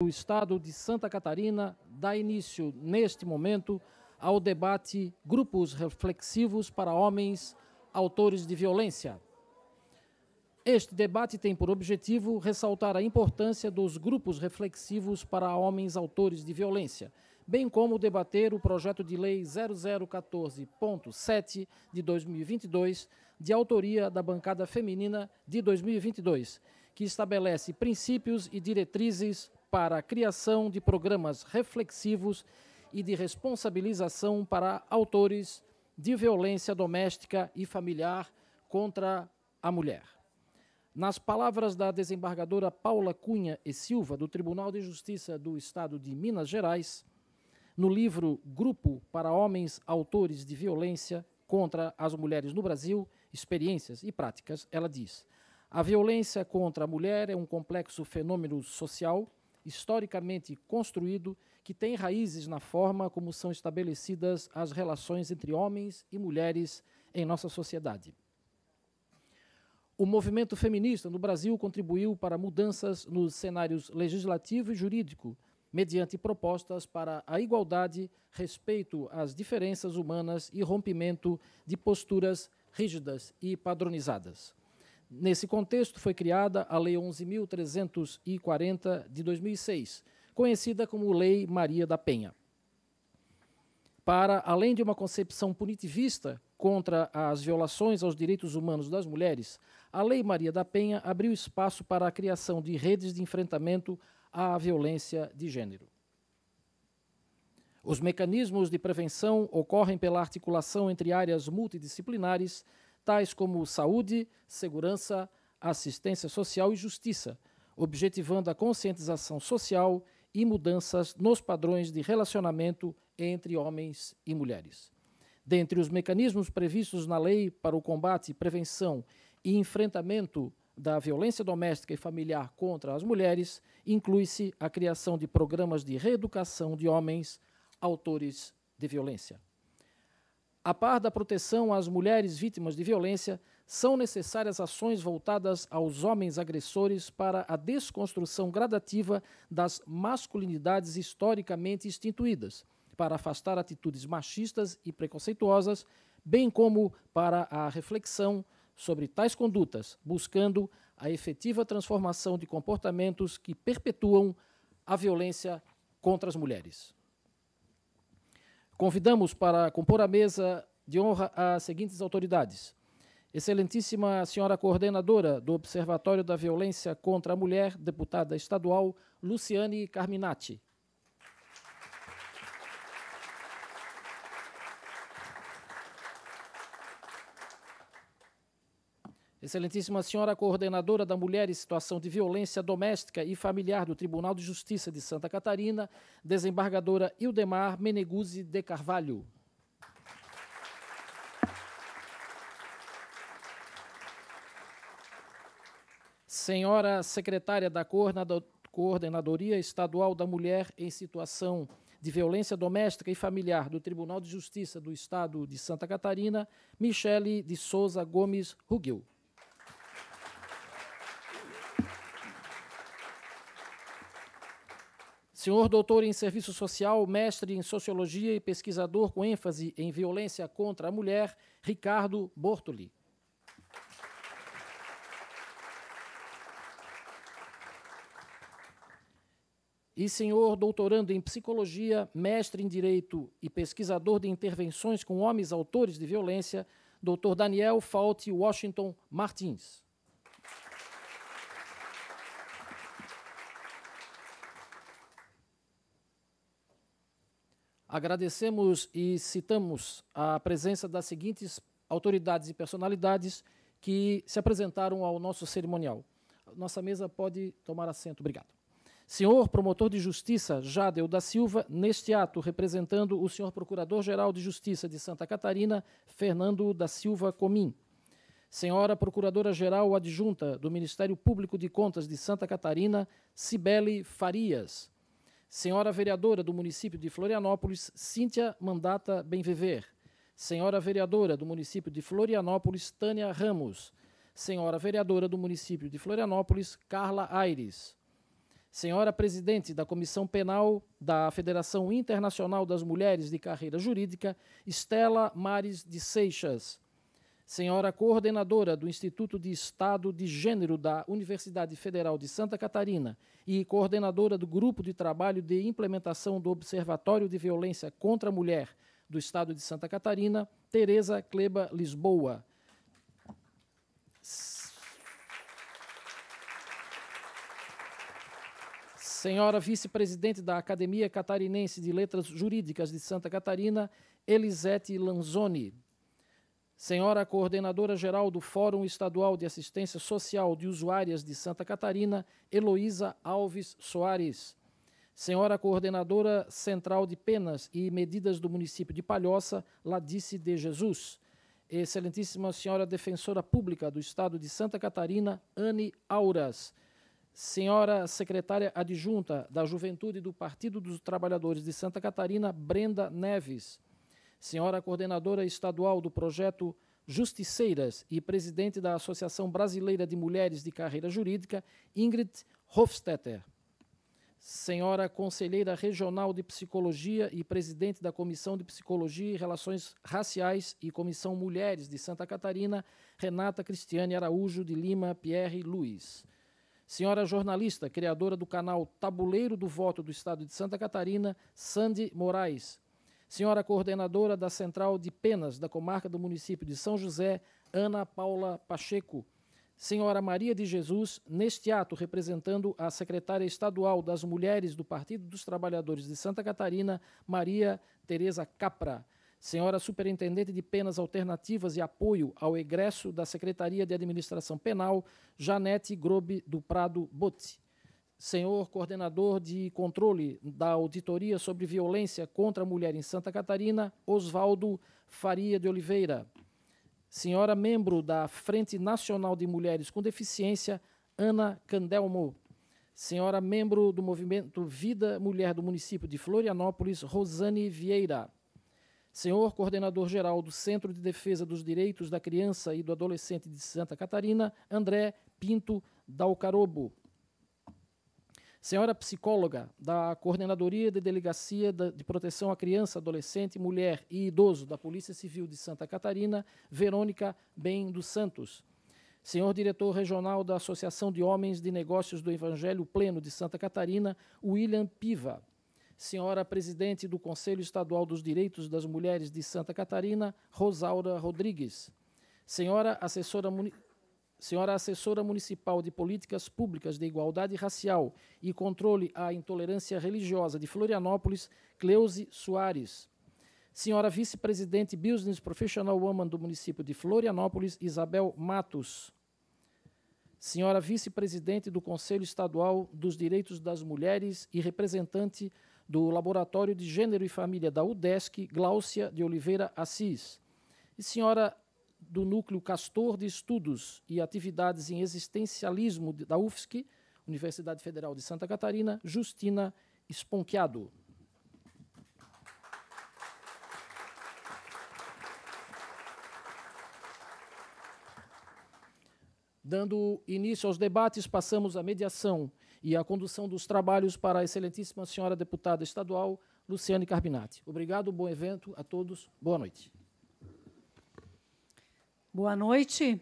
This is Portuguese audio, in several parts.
O Estado de Santa Catarina dá início, neste momento, ao debate Grupos Reflexivos para Homens Autores de Violência. Este debate tem por objetivo ressaltar a importância dos grupos reflexivos para homens autores de violência, bem como debater o projeto de lei 0014.7 de 2022, de autoria da bancada feminina de 2022, que estabelece princípios e diretrizes para a criação de programas reflexivos e de responsabilização para autores de violência doméstica e familiar contra a mulher. Nas palavras da desembargadora Paula Cunha e Silva, do Tribunal de Justiça do Estado de Minas Gerais, no livro Grupo para Homens Autores de Violência contra as Mulheres no Brasil, Experiências e Práticas, ela diz: A violência contra a mulher é um complexo fenômeno social historicamente construído que tem raízes na forma como são estabelecidas as relações entre homens e mulheres em nossa sociedade. O movimento feminista no Brasil contribuiu para mudanças nos cenários legislativo e jurídico, mediante propostas para a igualdade, respeito às diferenças humanas e rompimento de posturas rígidas e padronizadas. Nesse contexto, foi criada a Lei 11.340 de 2006, conhecida como Lei Maria da Penha. Para além de uma concepção punitivista contra as violações aos direitos humanos das mulheres, a Lei Maria da Penha abriu espaço para a criação de redes de enfrentamento à violência de gênero. Os mecanismos de prevenção ocorrem pela articulação entre áreas multidisciplinares tais como saúde, segurança, assistência social e justiça, objetivando a conscientização social e mudanças nos padrões de relacionamento entre homens e mulheres. Dentre os mecanismos previstos na lei para o combate, prevenção e enfrentamento da violência doméstica e familiar contra as mulheres, inclui-se a criação de programas de reeducação de homens autores de violência. A par da proteção às mulheres vítimas de violência, são necessárias ações voltadas aos homens agressores para a desconstrução gradativa das masculinidades historicamente instituídas, para afastar atitudes machistas e preconceituosas, bem como para a reflexão sobre tais condutas, buscando a efetiva transformação de comportamentos que perpetuam a violência contra as mulheres. Convidamos para compor a mesa de honra as seguintes autoridades: Excelentíssima senhora coordenadora do Observatório da Violência contra a Mulher, deputada estadual Luciane Carminati. Excelentíssima senhora coordenadora da Mulher em Situação de Violência Doméstica e Familiar do Tribunal de Justiça de Santa Catarina, desembargadora Ildemar Meneguzzi de Carvalho. Senhora secretária da Coordenadoria Estadual da Mulher em Situação de Violência Doméstica e Familiar do Tribunal de Justiça do Estado de Santa Catarina, Michele de Souza Gomes Rugel. Senhor doutor em serviço social, mestre em sociologia e pesquisador com ênfase em violência contra a mulher, Ricardo Bortoli. E senhor doutorando em psicologia, mestre em direito e pesquisador de intervenções com homens autores de violência, doutor Daniel Fault Washington Martins. Agradecemos e citamos a presença das seguintes autoridades e personalidades que se apresentaram ao nosso cerimonial. Nossa mesa pode tomar assento. Obrigado. Senhor promotor de justiça Jadeu da Silva, neste ato representando o senhor procurador-geral de justiça de Santa Catarina, Fernando da Silva Comim. Senhora procuradora-geral adjunta do Ministério Público de Contas de Santa Catarina, Cibele Farias. Senhora Vereadora do município de Florianópolis, Cíntia Mandata Benviver. Senhora Vereadora do município de Florianópolis, Tânia Ramos. Senhora Vereadora do município de Florianópolis, Carla Aires. Senhora Presidente da Comissão Penal da Federação Internacional das Mulheres de Carreira Jurídica, Estela Mares de Seixas senhora coordenadora do Instituto de Estado de Gênero da Universidade Federal de Santa Catarina e coordenadora do Grupo de Trabalho de Implementação do Observatório de Violência contra a Mulher do Estado de Santa Catarina, Tereza Kleba Lisboa. Senhora vice-presidente da Academia Catarinense de Letras Jurídicas de Santa Catarina, Elisete Lanzoni. Senhora coordenadora-geral do Fórum Estadual de Assistência Social de Usuárias de Santa Catarina, Heloísa Alves Soares. Senhora coordenadora central de penas e medidas do município de Palhoça, Ladice de Jesus. Excelentíssima senhora defensora pública do Estado de Santa Catarina, Anne Auras. Senhora secretária adjunta da Juventude do Partido dos Trabalhadores de Santa Catarina, Brenda Neves senhora coordenadora estadual do projeto Justiceiras e presidente da Associação Brasileira de Mulheres de Carreira Jurídica, Ingrid Hofstetter. Senhora Conselheira Regional de Psicologia e presidente da Comissão de Psicologia e Relações Raciais e Comissão Mulheres de Santa Catarina, Renata Cristiane Araújo de Lima Pierre Luiz. Senhora jornalista, criadora do canal Tabuleiro do Voto do Estado de Santa Catarina, Sandy Moraes, Senhora coordenadora da Central de Penas da comarca do município de São José, Ana Paula Pacheco. Senhora Maria de Jesus, neste ato representando a secretária estadual das Mulheres do Partido dos Trabalhadores de Santa Catarina, Maria Tereza Capra. Senhora Superintendente de Penas Alternativas e Apoio ao Egresso da Secretaria de Administração Penal, Janete Grobe do Prado Botti senhor coordenador de controle da Auditoria sobre Violência contra a Mulher em Santa Catarina, Oswaldo Faria de Oliveira. Senhora membro da Frente Nacional de Mulheres com Deficiência, Ana Candelmo. Senhora membro do Movimento Vida Mulher do município de Florianópolis, Rosane Vieira. Senhor coordenador geral do Centro de Defesa dos Direitos da Criança e do Adolescente de Santa Catarina, André Pinto Dalcarobo. Senhora psicóloga da Coordenadoria de Delegacia de Proteção à Criança, Adolescente, Mulher e Idoso da Polícia Civil de Santa Catarina, Verônica Bem dos Santos. Senhor diretor regional da Associação de Homens de Negócios do Evangelho Pleno de Santa Catarina, William Piva. Senhora presidente do Conselho Estadual dos Direitos das Mulheres de Santa Catarina, Rosaura Rodrigues. Senhora assessora municipal senhora assessora municipal de políticas públicas de igualdade racial e controle à intolerância religiosa de Florianópolis, Cleuse Soares. Senhora vice-presidente Business Professional Woman do município de Florianópolis, Isabel Matos. Senhora vice-presidente do Conselho Estadual dos Direitos das Mulheres e representante do Laboratório de Gênero e Família da UDESC, Gláucia de Oliveira Assis. E senhora do Núcleo Castor de Estudos e Atividades em Existencialismo da UFSC, Universidade Federal de Santa Catarina, Justina Esponquiado. Dando início aos debates, passamos à mediação e à condução dos trabalhos para a excelentíssima senhora deputada estadual Luciane Carbinati. Obrigado, bom evento a todos, boa noite. Boa noite.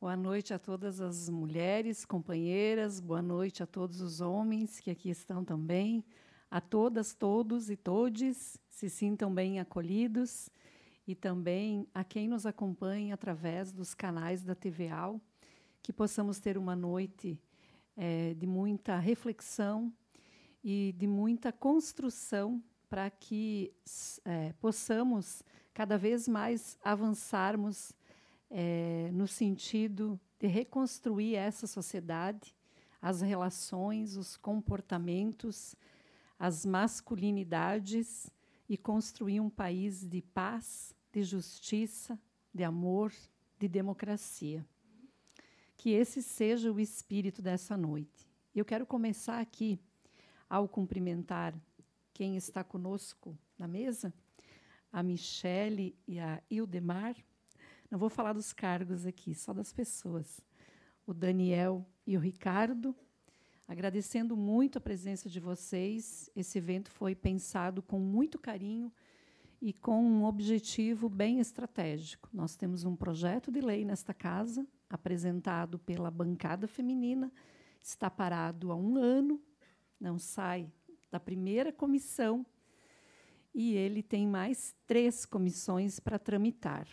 Boa noite. a todas as mulheres, companheiras, boa noite a todos os homens que aqui estão também, a todas, todos e todes, se sintam bem acolhidos e também a quem nos acompanha através dos canais da TV Al, que possamos ter uma noite é, de muita reflexão e de muita construção para que é, possamos cada vez mais avançarmos é, no sentido de reconstruir essa sociedade, as relações, os comportamentos, as masculinidades e construir um país de paz, de justiça, de amor, de democracia. Que esse seja o espírito dessa noite. Eu quero começar aqui ao cumprimentar quem está conosco na mesa, a Michele e a Ildemar. Não vou falar dos cargos aqui, só das pessoas. O Daniel e o Ricardo. Agradecendo muito a presença de vocês. Esse evento foi pensado com muito carinho e com um objetivo bem estratégico. Nós temos um projeto de lei nesta casa, apresentado pela bancada feminina, está parado há um ano, não sai da primeira comissão e ele tem mais três comissões para tramitar.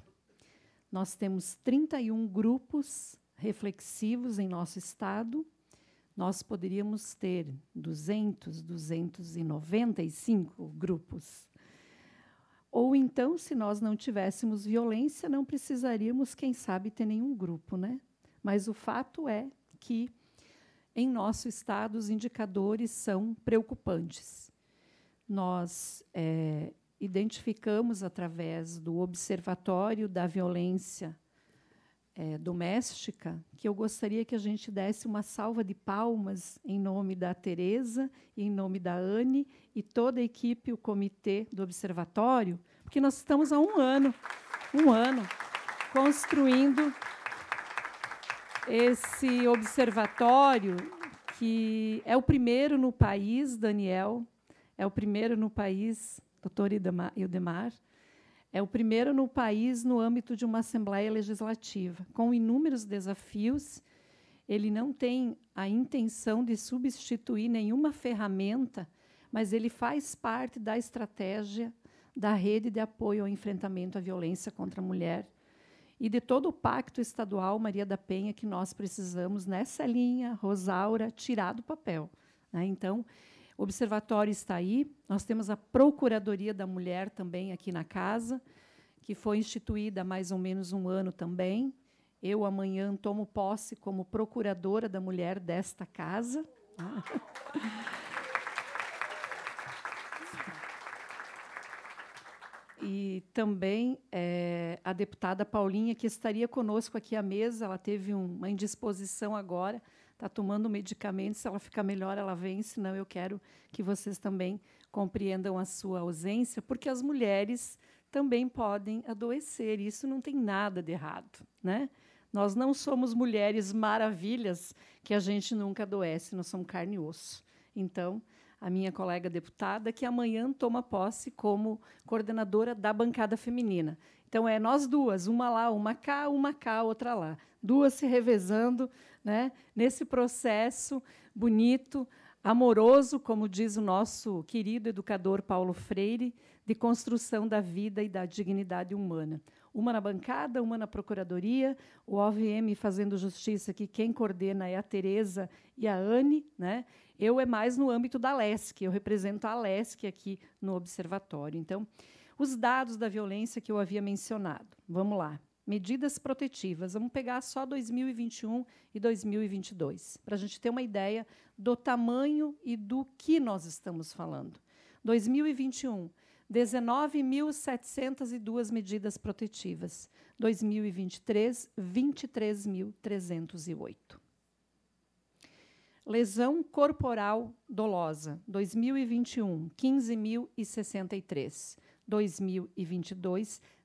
Nós temos 31 grupos reflexivos em nosso estado. Nós poderíamos ter 200, 295 grupos. Ou então, se nós não tivéssemos violência, não precisaríamos, quem sabe, ter nenhum grupo, né? Mas o fato é que em nosso estado os indicadores são preocupantes nós é, identificamos através do Observatório da Violência é, Doméstica, que eu gostaria que a gente desse uma salva de palmas em nome da Tereza, em nome da Anne e toda a equipe, o comitê do Observatório, porque nós estamos há um ano, um ano, construindo esse observatório que é o primeiro no país, Daniel, é o primeiro no país, doutor Ildemar, é o primeiro no país no âmbito de uma Assembleia Legislativa, com inúmeros desafios. Ele não tem a intenção de substituir nenhuma ferramenta, mas ele faz parte da estratégia da rede de apoio ao enfrentamento à violência contra a mulher e de todo o pacto estadual Maria da Penha que nós precisamos nessa linha Rosaura tirar do papel. Né? Então, o observatório está aí. Nós temos a Procuradoria da Mulher também aqui na casa, que foi instituída há mais ou menos um ano também. Eu amanhã tomo posse como procuradora da mulher desta casa. Ah. e também é, a deputada Paulinha, que estaria conosco aqui à mesa, ela teve uma indisposição agora, está tomando medicamentos, se ela ficar melhor, ela vem, senão eu quero que vocês também compreendam a sua ausência, porque as mulheres também podem adoecer, e isso não tem nada de errado, né? Nós não somos mulheres maravilhas que a gente nunca adoece, nós somos carne e osso. Então, a minha colega deputada, que amanhã toma posse como coordenadora da bancada feminina. Então, é nós duas, uma lá, uma cá, uma cá, outra lá duas se revezando né, nesse processo bonito, amoroso, como diz o nosso querido educador Paulo Freire, de construção da vida e da dignidade humana. Uma na bancada, uma na procuradoria, o OVM fazendo justiça que quem coordena é a Tereza e a Anne, né? Eu é mais no âmbito da LESC, eu represento a LESC aqui no observatório. Então, os dados da violência que eu havia mencionado. Vamos lá medidas protetivas. Vamos pegar só 2021 e 2022, para a gente ter uma ideia do tamanho e do que nós estamos falando. 2021, 19.702 medidas protetivas. 2023, 23.308. Lesão corporal dolosa, 2021, 15.063. 2022,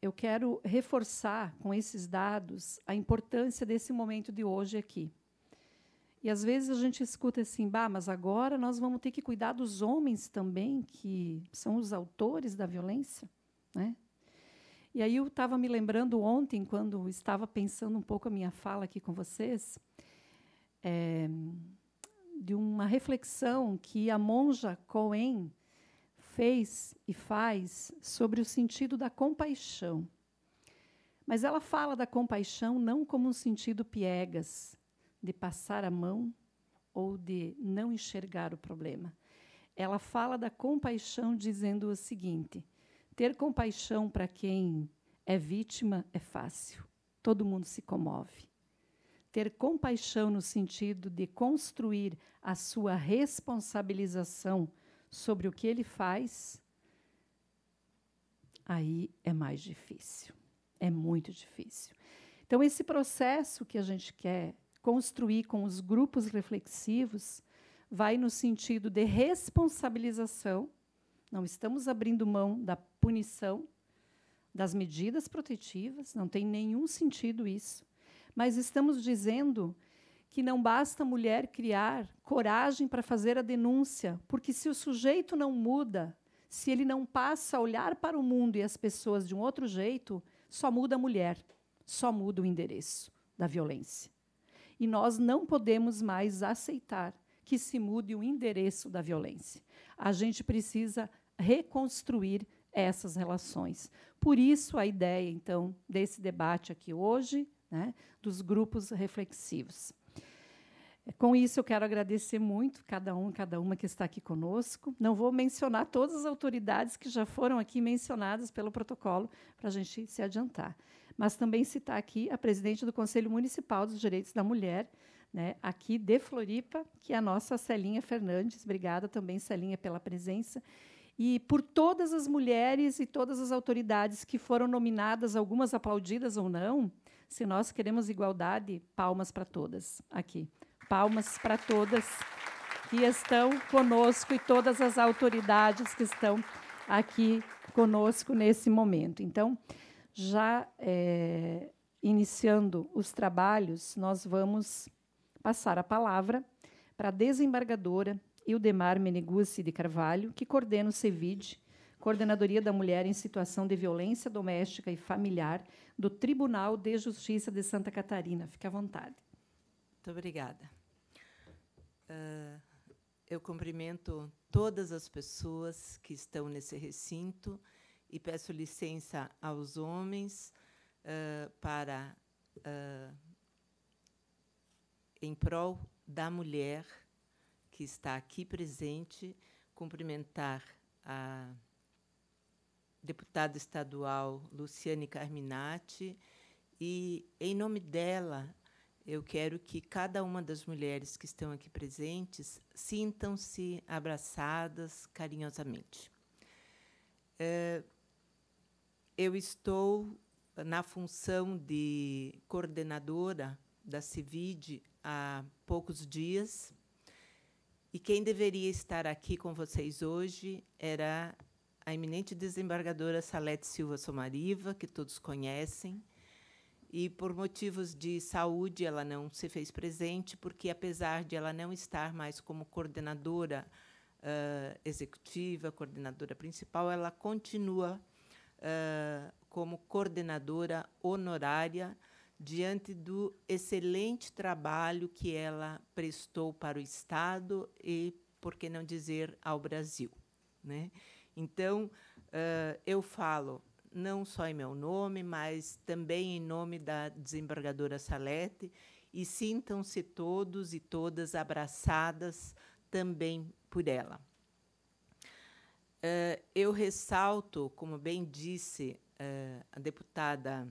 eu quero reforçar com esses dados a importância desse momento de hoje aqui. E às vezes a gente escuta assim, bah, mas agora nós vamos ter que cuidar dos homens também, que são os autores da violência, né? E aí eu estava me lembrando ontem, quando estava pensando um pouco a minha fala aqui com vocês, é, de uma reflexão que a monja Cohen fez e faz sobre o sentido da compaixão. Mas ela fala da compaixão não como um sentido piegas, de passar a mão ou de não enxergar o problema. Ela fala da compaixão dizendo o seguinte: ter compaixão para quem é vítima é fácil, todo mundo se comove. Ter compaixão no sentido de construir a sua responsabilização sobre o que ele faz, aí é mais difícil. É muito difícil. Então, esse processo que a gente quer construir com os grupos reflexivos vai no sentido de responsabilização. Não estamos abrindo mão da punição, das medidas protetivas, não tem nenhum sentido isso. Mas estamos dizendo que não basta a mulher criar coragem para fazer a denúncia, porque se o sujeito não muda, se ele não passa a olhar para o mundo e as pessoas de um outro jeito, só muda a mulher, só muda o endereço da violência. E nós não podemos mais aceitar que se mude o endereço da violência. A gente precisa reconstruir essas relações. Por isso a ideia, então, desse debate aqui hoje, né, dos grupos reflexivos. É, com isso, eu quero agradecer muito cada um, cada uma que está aqui conosco. Não vou mencionar todas as autoridades que já foram aqui mencionadas pelo protocolo para a gente se adiantar, mas também citar aqui a presidente do Conselho Municipal dos Direitos da Mulher, né, aqui de Floripa, que é a nossa Celinha Fernandes. Obrigada também, Celinha, pela presença e por todas as mulheres e todas as autoridades que foram nominadas, algumas aplaudidas ou não, se nós queremos igualdade, palmas para todas aqui. Palmas para todas que estão conosco e todas as autoridades que estão aqui conosco nesse momento. Então, já é, iniciando os trabalhos, nós vamos passar a palavra para a desembargadora Ildemar Meneguzzi de Carvalho, que coordena o CEVID, Coordenadoria da Mulher em Situação de Violência Doméstica e Familiar do Tribunal de Justiça de Santa Catarina. Fique à vontade. Muito obrigada. Uh, eu cumprimento todas as pessoas que estão nesse recinto e peço licença aos homens uh, para, uh, em prol da mulher que está aqui presente, cumprimentar a deputada estadual Luciane Carminati e, em nome dela, eu quero que cada uma das mulheres que estão aqui presentes sintam-se abraçadas carinhosamente. É, eu estou na função de coordenadora da CIVID há poucos dias. E quem deveria estar aqui com vocês hoje era a eminente desembargadora Salete Silva Somariva, que todos conhecem, e por motivos de saúde ela não se fez presente, porque apesar de ela não estar mais como coordenadora uh, executiva, coordenadora principal, ela continua uh, como coordenadora honorária diante do excelente trabalho que ela prestou para o Estado e, por que não dizer, ao Brasil. Né? Então, uh, eu falo não só em meu nome, mas também em nome da desembargadora Salete, e sintam-se todos e todas abraçadas também por ela. Eh, eu ressalto, como bem disse eh, a deputada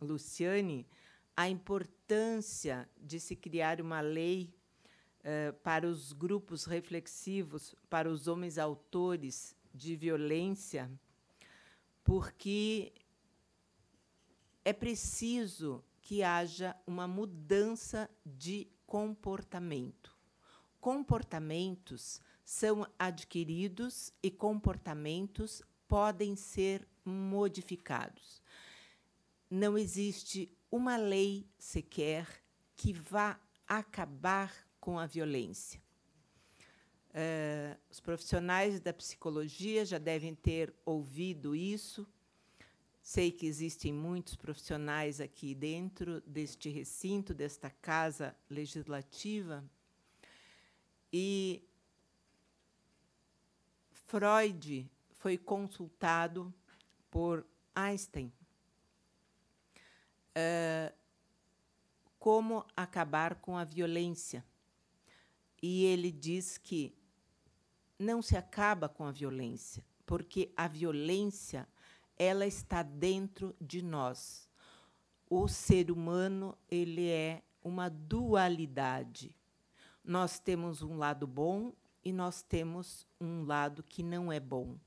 Luciane, a importância de se criar uma lei eh, para os grupos reflexivos, para os homens autores de violência porque é preciso que haja uma mudança de comportamento. Comportamentos são adquiridos e comportamentos podem ser modificados. Não existe uma lei sequer que vá acabar com a violência. Uh, os profissionais da psicologia já devem ter ouvido isso. Sei que existem muitos profissionais aqui dentro deste recinto, desta casa legislativa. E Freud foi consultado por Einstein. Uh, como acabar com a violência? E ele diz que não se acaba com a violência, porque a violência ela está dentro de nós. O ser humano ele é uma dualidade. Nós temos um lado bom e nós temos um lado que não é bom.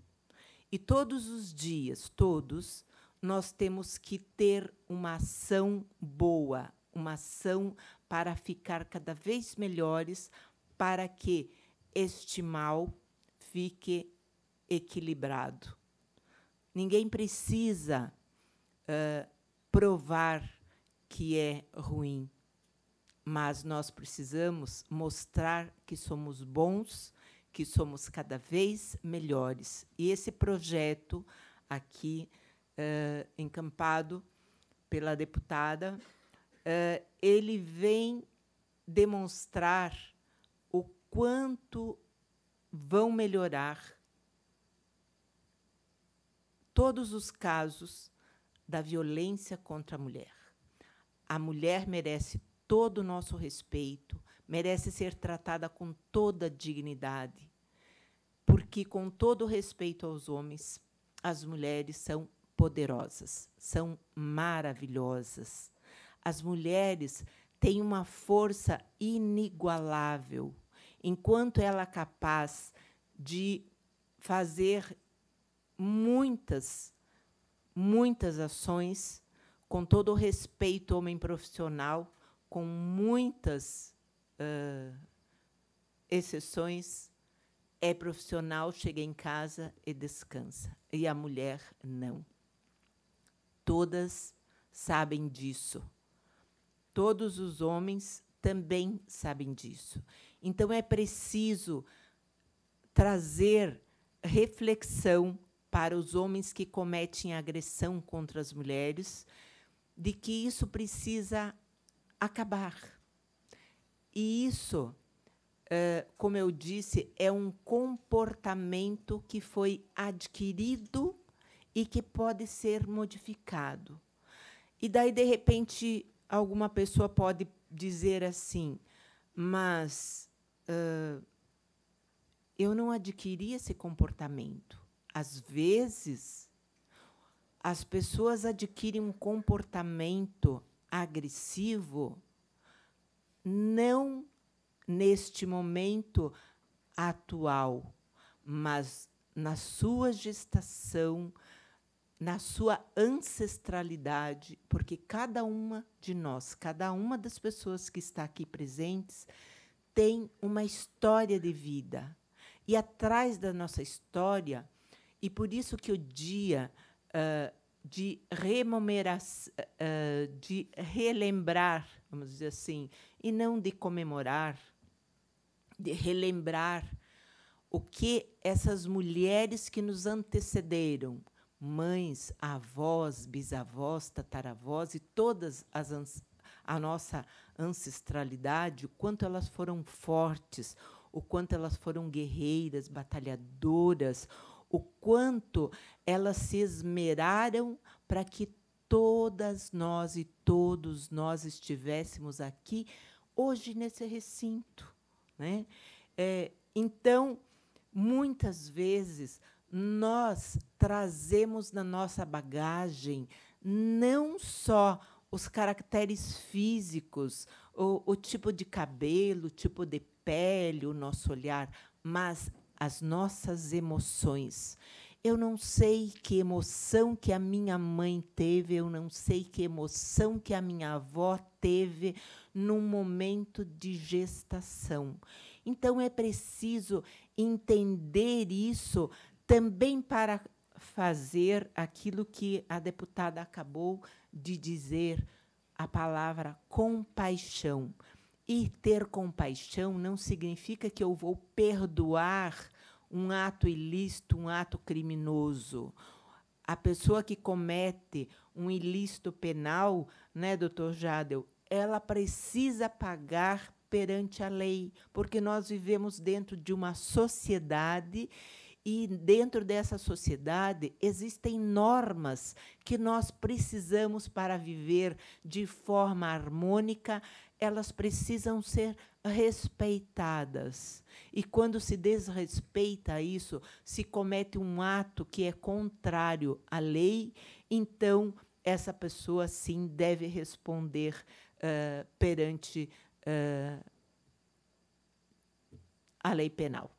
E todos os dias, todos, nós temos que ter uma ação boa, uma ação para ficar cada vez melhores, para que este mal fique equilibrado. Ninguém precisa uh, provar que é ruim, mas nós precisamos mostrar que somos bons, que somos cada vez melhores. E esse projeto aqui, uh, encampado pela deputada, uh, ele vem demonstrar o quanto vão melhorar todos os casos da violência contra a mulher. A mulher merece todo o nosso respeito, merece ser tratada com toda dignidade, porque, com todo respeito aos homens, as mulheres são poderosas, são maravilhosas. As mulheres têm uma força inigualável enquanto ela é capaz de fazer muitas, muitas ações, com todo o respeito ao homem profissional, com muitas uh, exceções, é profissional, chega em casa e descansa. E a mulher não. Todas sabem disso. Todos os homens também sabem disso. Então é preciso trazer reflexão para os homens que cometem agressão contra as mulheres de que isso precisa acabar. E isso, como eu disse, é um comportamento que foi adquirido e que pode ser modificado. E daí, de repente, alguma pessoa pode dizer assim: mas uh, eu não adquiri esse comportamento. Às vezes, as pessoas adquirem um comportamento agressivo não neste momento atual, mas na sua gestação, na sua ancestralidade, porque cada uma de nós, cada uma das pessoas que está aqui presentes, tem uma história de vida. E atrás da nossa história, e por isso que o dia uh, de, uh, de relembrar, vamos dizer assim, e não de comemorar, de relembrar o que essas mulheres que nos antecederam, mães, avós, bisavós, tataravós e todas as a nossa ancestralidade, o quanto elas foram fortes, o quanto elas foram guerreiras, batalhadoras, o quanto elas se esmeraram para que todas nós e todos nós estivéssemos aqui hoje nesse recinto. Né? É, então, muitas vezes, nós trazemos na nossa bagagem não só os caracteres físicos, o, o tipo de cabelo, o tipo de pele, o nosso olhar, mas as nossas emoções. Eu não sei que emoção que a minha mãe teve, eu não sei que emoção que a minha avó teve num momento de gestação. Então é preciso entender isso também para fazer aquilo que a deputada acabou de dizer, a palavra compaixão. E ter compaixão não significa que eu vou perdoar um ato ilícito, um ato criminoso. A pessoa que comete um ilícito penal, né, doutor Jadel, ela precisa pagar perante a lei, porque nós vivemos dentro de uma sociedade e dentro dessa sociedade existem normas que nós precisamos para viver de forma harmônica, elas precisam ser respeitadas. E quando se desrespeita isso, se comete um ato que é contrário à lei, então essa pessoa sim deve responder uh, perante uh, a lei penal.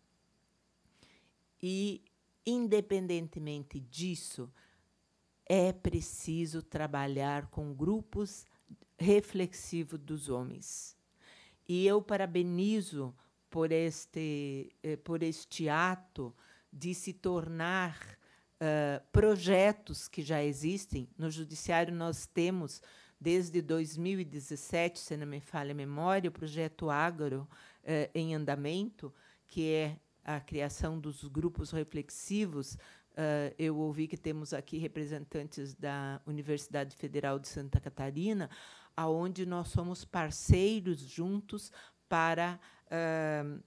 E, independentemente disso, é preciso trabalhar com grupos reflexivos dos homens. E eu parabenizo por este, eh, por este ato de se tornar uh, projetos que já existem. No Judiciário, nós temos, desde 2017, se não me falha a memória, o projeto Agro uh, em andamento, que é a criação dos grupos reflexivos, Uh, eu ouvi que temos aqui representantes da Universidade Federal de Santa Catarina, aonde nós somos parceiros juntos para uh, uh,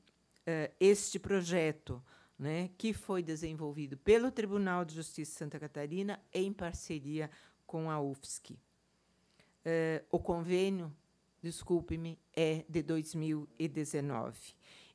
este projeto, né, que foi desenvolvido pelo Tribunal de Justiça de Santa Catarina em parceria com a UFSC. o convênio, desculpe-me, é de 2019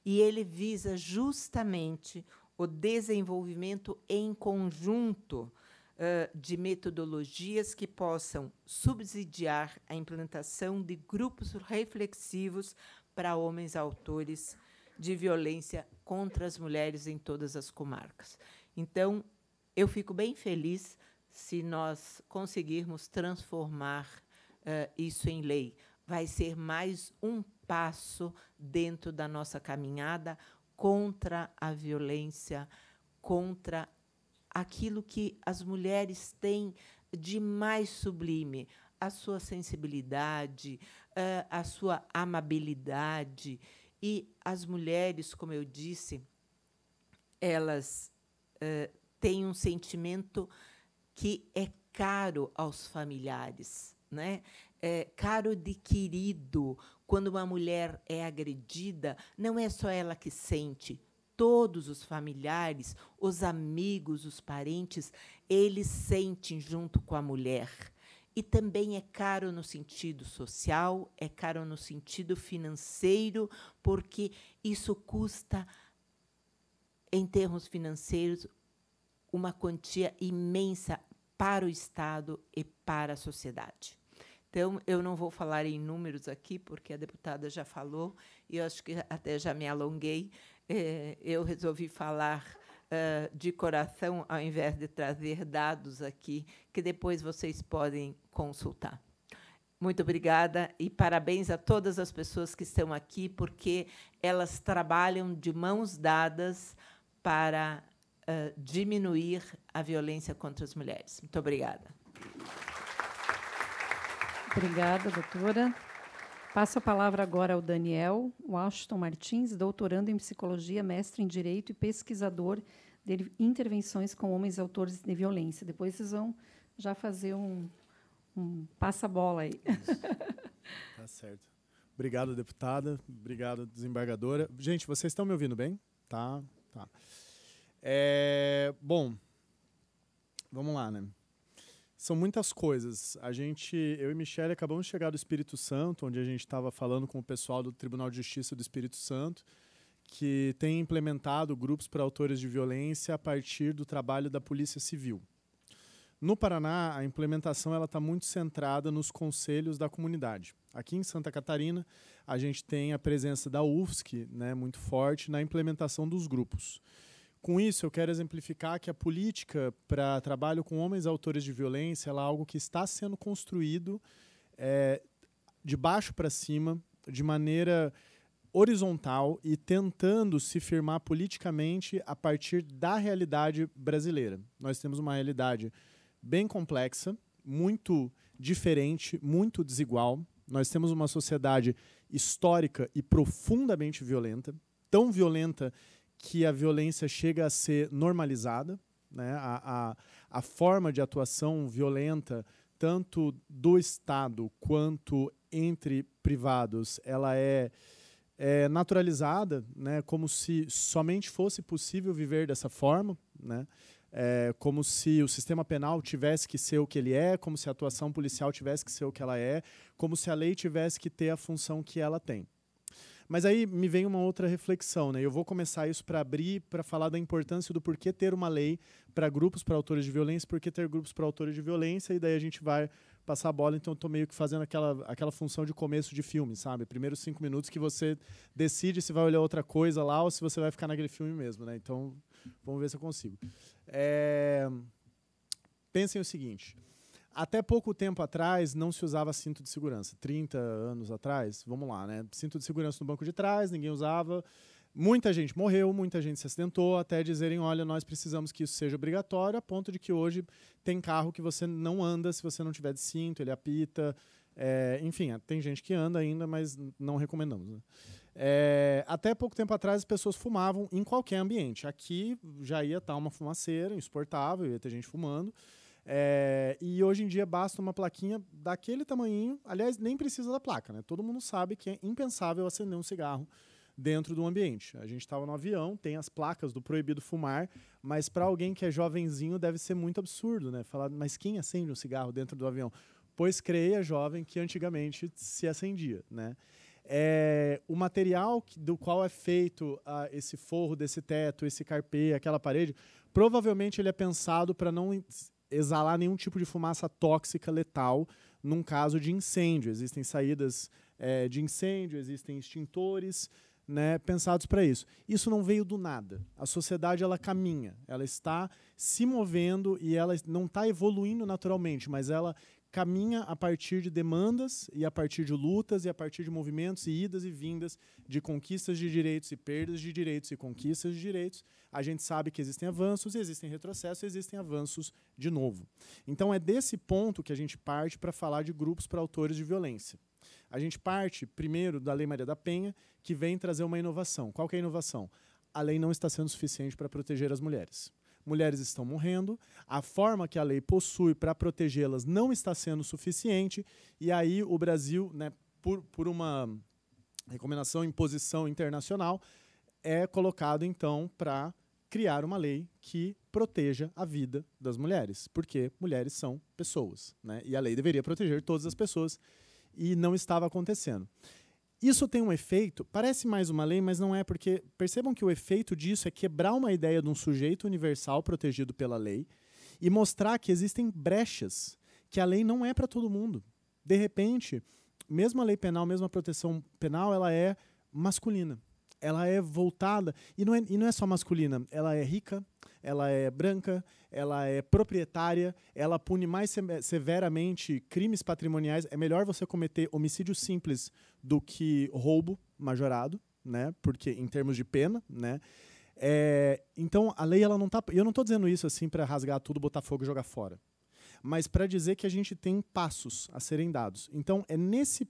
e ele visa justamente o desenvolvimento em conjunto uh, de metodologias que possam subsidiar a implantação de grupos reflexivos para homens autores de violência contra as mulheres em todas as comarcas. Então, eu fico bem feliz se nós conseguirmos transformar uh, isso em lei. Vai ser mais um passo dentro da nossa caminhada contra a violência, contra aquilo que as mulheres têm de mais sublime, a sua sensibilidade, eh, a sua amabilidade. E as mulheres, como eu disse, elas eh, têm um sentimento que é caro aos familiares, né? É caro de querido, quando uma mulher é agredida, não é só ela que sente. Todos os familiares, os amigos, os parentes, eles sentem junto com a mulher. E também é caro no sentido social, é caro no sentido financeiro, porque isso custa, em termos financeiros, uma quantia imensa para o Estado e para a sociedade. Então, eu não vou falar em números aqui, porque a deputada já falou, e eu acho que até já me alonguei. É, eu resolvi falar uh, de coração, ao invés de trazer dados aqui, que depois vocês podem consultar. Muito obrigada e parabéns a todas as pessoas que estão aqui, porque elas trabalham de mãos dadas para uh, diminuir a violência contra as mulheres. Muito obrigada. Obrigada, doutora. Passo a palavra agora ao Daniel Washington Martins, doutorando em psicologia, mestre em direito e pesquisador de intervenções com homens autores de violência. Depois vocês vão já fazer um, um passa-bola aí. Isso. Tá certo. Obrigado, deputada. Obrigado, desembargadora. Gente, vocês estão me ouvindo bem? Tá, tá. É, bom, vamos lá, né? São muitas coisas. A gente, eu e Michele, acabamos de chegar do Espírito Santo, onde a gente estava falando com o pessoal do Tribunal de Justiça do Espírito Santo, que tem implementado grupos para autores de violência a partir do trabalho da Polícia Civil. No Paraná, a implementação ela está muito centrada nos conselhos da comunidade. Aqui em Santa Catarina, a gente tem a presença da UFSC né, muito forte na implementação dos grupos. Com isso, eu quero exemplificar que a política para trabalho com homens autores de violência é algo que está sendo construído é, de baixo para cima, de maneira horizontal e tentando se firmar politicamente a partir da realidade brasileira. Nós temos uma realidade bem complexa, muito diferente, muito desigual. Nós temos uma sociedade histórica e profundamente violenta, tão violenta que a violência chega a ser normalizada, né? a, a, a forma de atuação violenta, tanto do Estado quanto entre privados, ela é, é naturalizada, né? como se somente fosse possível viver dessa forma, né? É, como se o sistema penal tivesse que ser o que ele é, como se a atuação policial tivesse que ser o que ela é, como se a lei tivesse que ter a função que ela tem. Mas aí me vem uma outra reflexão, né? Eu vou começar isso para abrir, para falar da importância do porquê ter uma lei para grupos para autores de violência, porquê ter grupos para autores de violência, e daí a gente vai passar a bola, então eu tô meio que fazendo aquela, aquela função de começo de filme, sabe? Primeiros cinco minutos que você decide se vai olhar outra coisa lá ou se você vai ficar naquele filme mesmo, né? Então, vamos ver se eu consigo. É... Pensem o seguinte. Até pouco tempo atrás não se usava cinto de segurança. 30 anos atrás, vamos lá, né? Cinto de segurança no banco de trás, ninguém usava. Muita gente morreu, muita gente se acidentou, até dizerem: olha, nós precisamos que isso seja obrigatório, a ponto de que hoje tem carro que você não anda se você não tiver de cinto, ele apita. É, enfim, tem gente que anda ainda, mas não recomendamos. Né? É, até pouco tempo atrás as pessoas fumavam em qualquer ambiente. Aqui já ia estar uma fumaceira insuportável, ia ter gente fumando. É, e hoje em dia basta uma plaquinha daquele tamanhinho. Aliás, nem precisa da placa, né? Todo mundo sabe que é impensável acender um cigarro dentro do ambiente. A gente estava no avião, tem as placas do proibido fumar, mas para alguém que é jovenzinho deve ser muito absurdo, né? Falar, mas quem acende um cigarro dentro do avião? Pois creia, jovem, que antigamente se acendia, né? É, o material do qual é feito ah, esse forro desse teto, esse carpê, aquela parede, provavelmente ele é pensado para não exalar nenhum tipo de fumaça tóxica letal num caso de incêndio. Existem saídas é, de incêndio, existem extintores né, pensados para isso. Isso não veio do nada. A sociedade ela caminha, ela está se movendo e ela não está evoluindo naturalmente, mas ela caminha a partir de demandas e a partir de lutas e a partir de movimentos e idas e vindas de conquistas de direitos e perdas de direitos e conquistas de direitos. A gente sabe que existem avanços, existem retrocessos, existem avanços de novo. Então é desse ponto que a gente parte para falar de grupos para autores de violência. A gente parte primeiro da Lei Maria da Penha, que vem trazer uma inovação. Qual é a inovação? A lei não está sendo suficiente para proteger as mulheres mulheres estão morrendo, a forma que a lei possui para protegê-las não está sendo suficiente, e aí o Brasil, né, por, por uma recomendação, imposição internacional, é colocado então para criar uma lei que proteja a vida das mulheres, porque mulheres são pessoas, né? E a lei deveria proteger todas as pessoas e não estava acontecendo. Isso tem um efeito, parece mais uma lei, mas não é, porque percebam que o efeito disso é quebrar uma ideia de um sujeito universal protegido pela lei e mostrar que existem brechas, que a lei não é para todo mundo. De repente, mesmo a lei penal, mesmo a proteção penal, ela é masculina ela é voltada e não é, e não é só masculina, ela é rica, ela é branca, ela é proprietária, ela pune mais severamente crimes patrimoniais. É melhor você cometer homicídio simples do que roubo majorado, né? Porque em termos de pena, né? É, então a lei ela não tá. Eu não estou dizendo isso assim para rasgar tudo, botar fogo e jogar fora, mas para dizer que a gente tem passos a serem dados. Então é nesse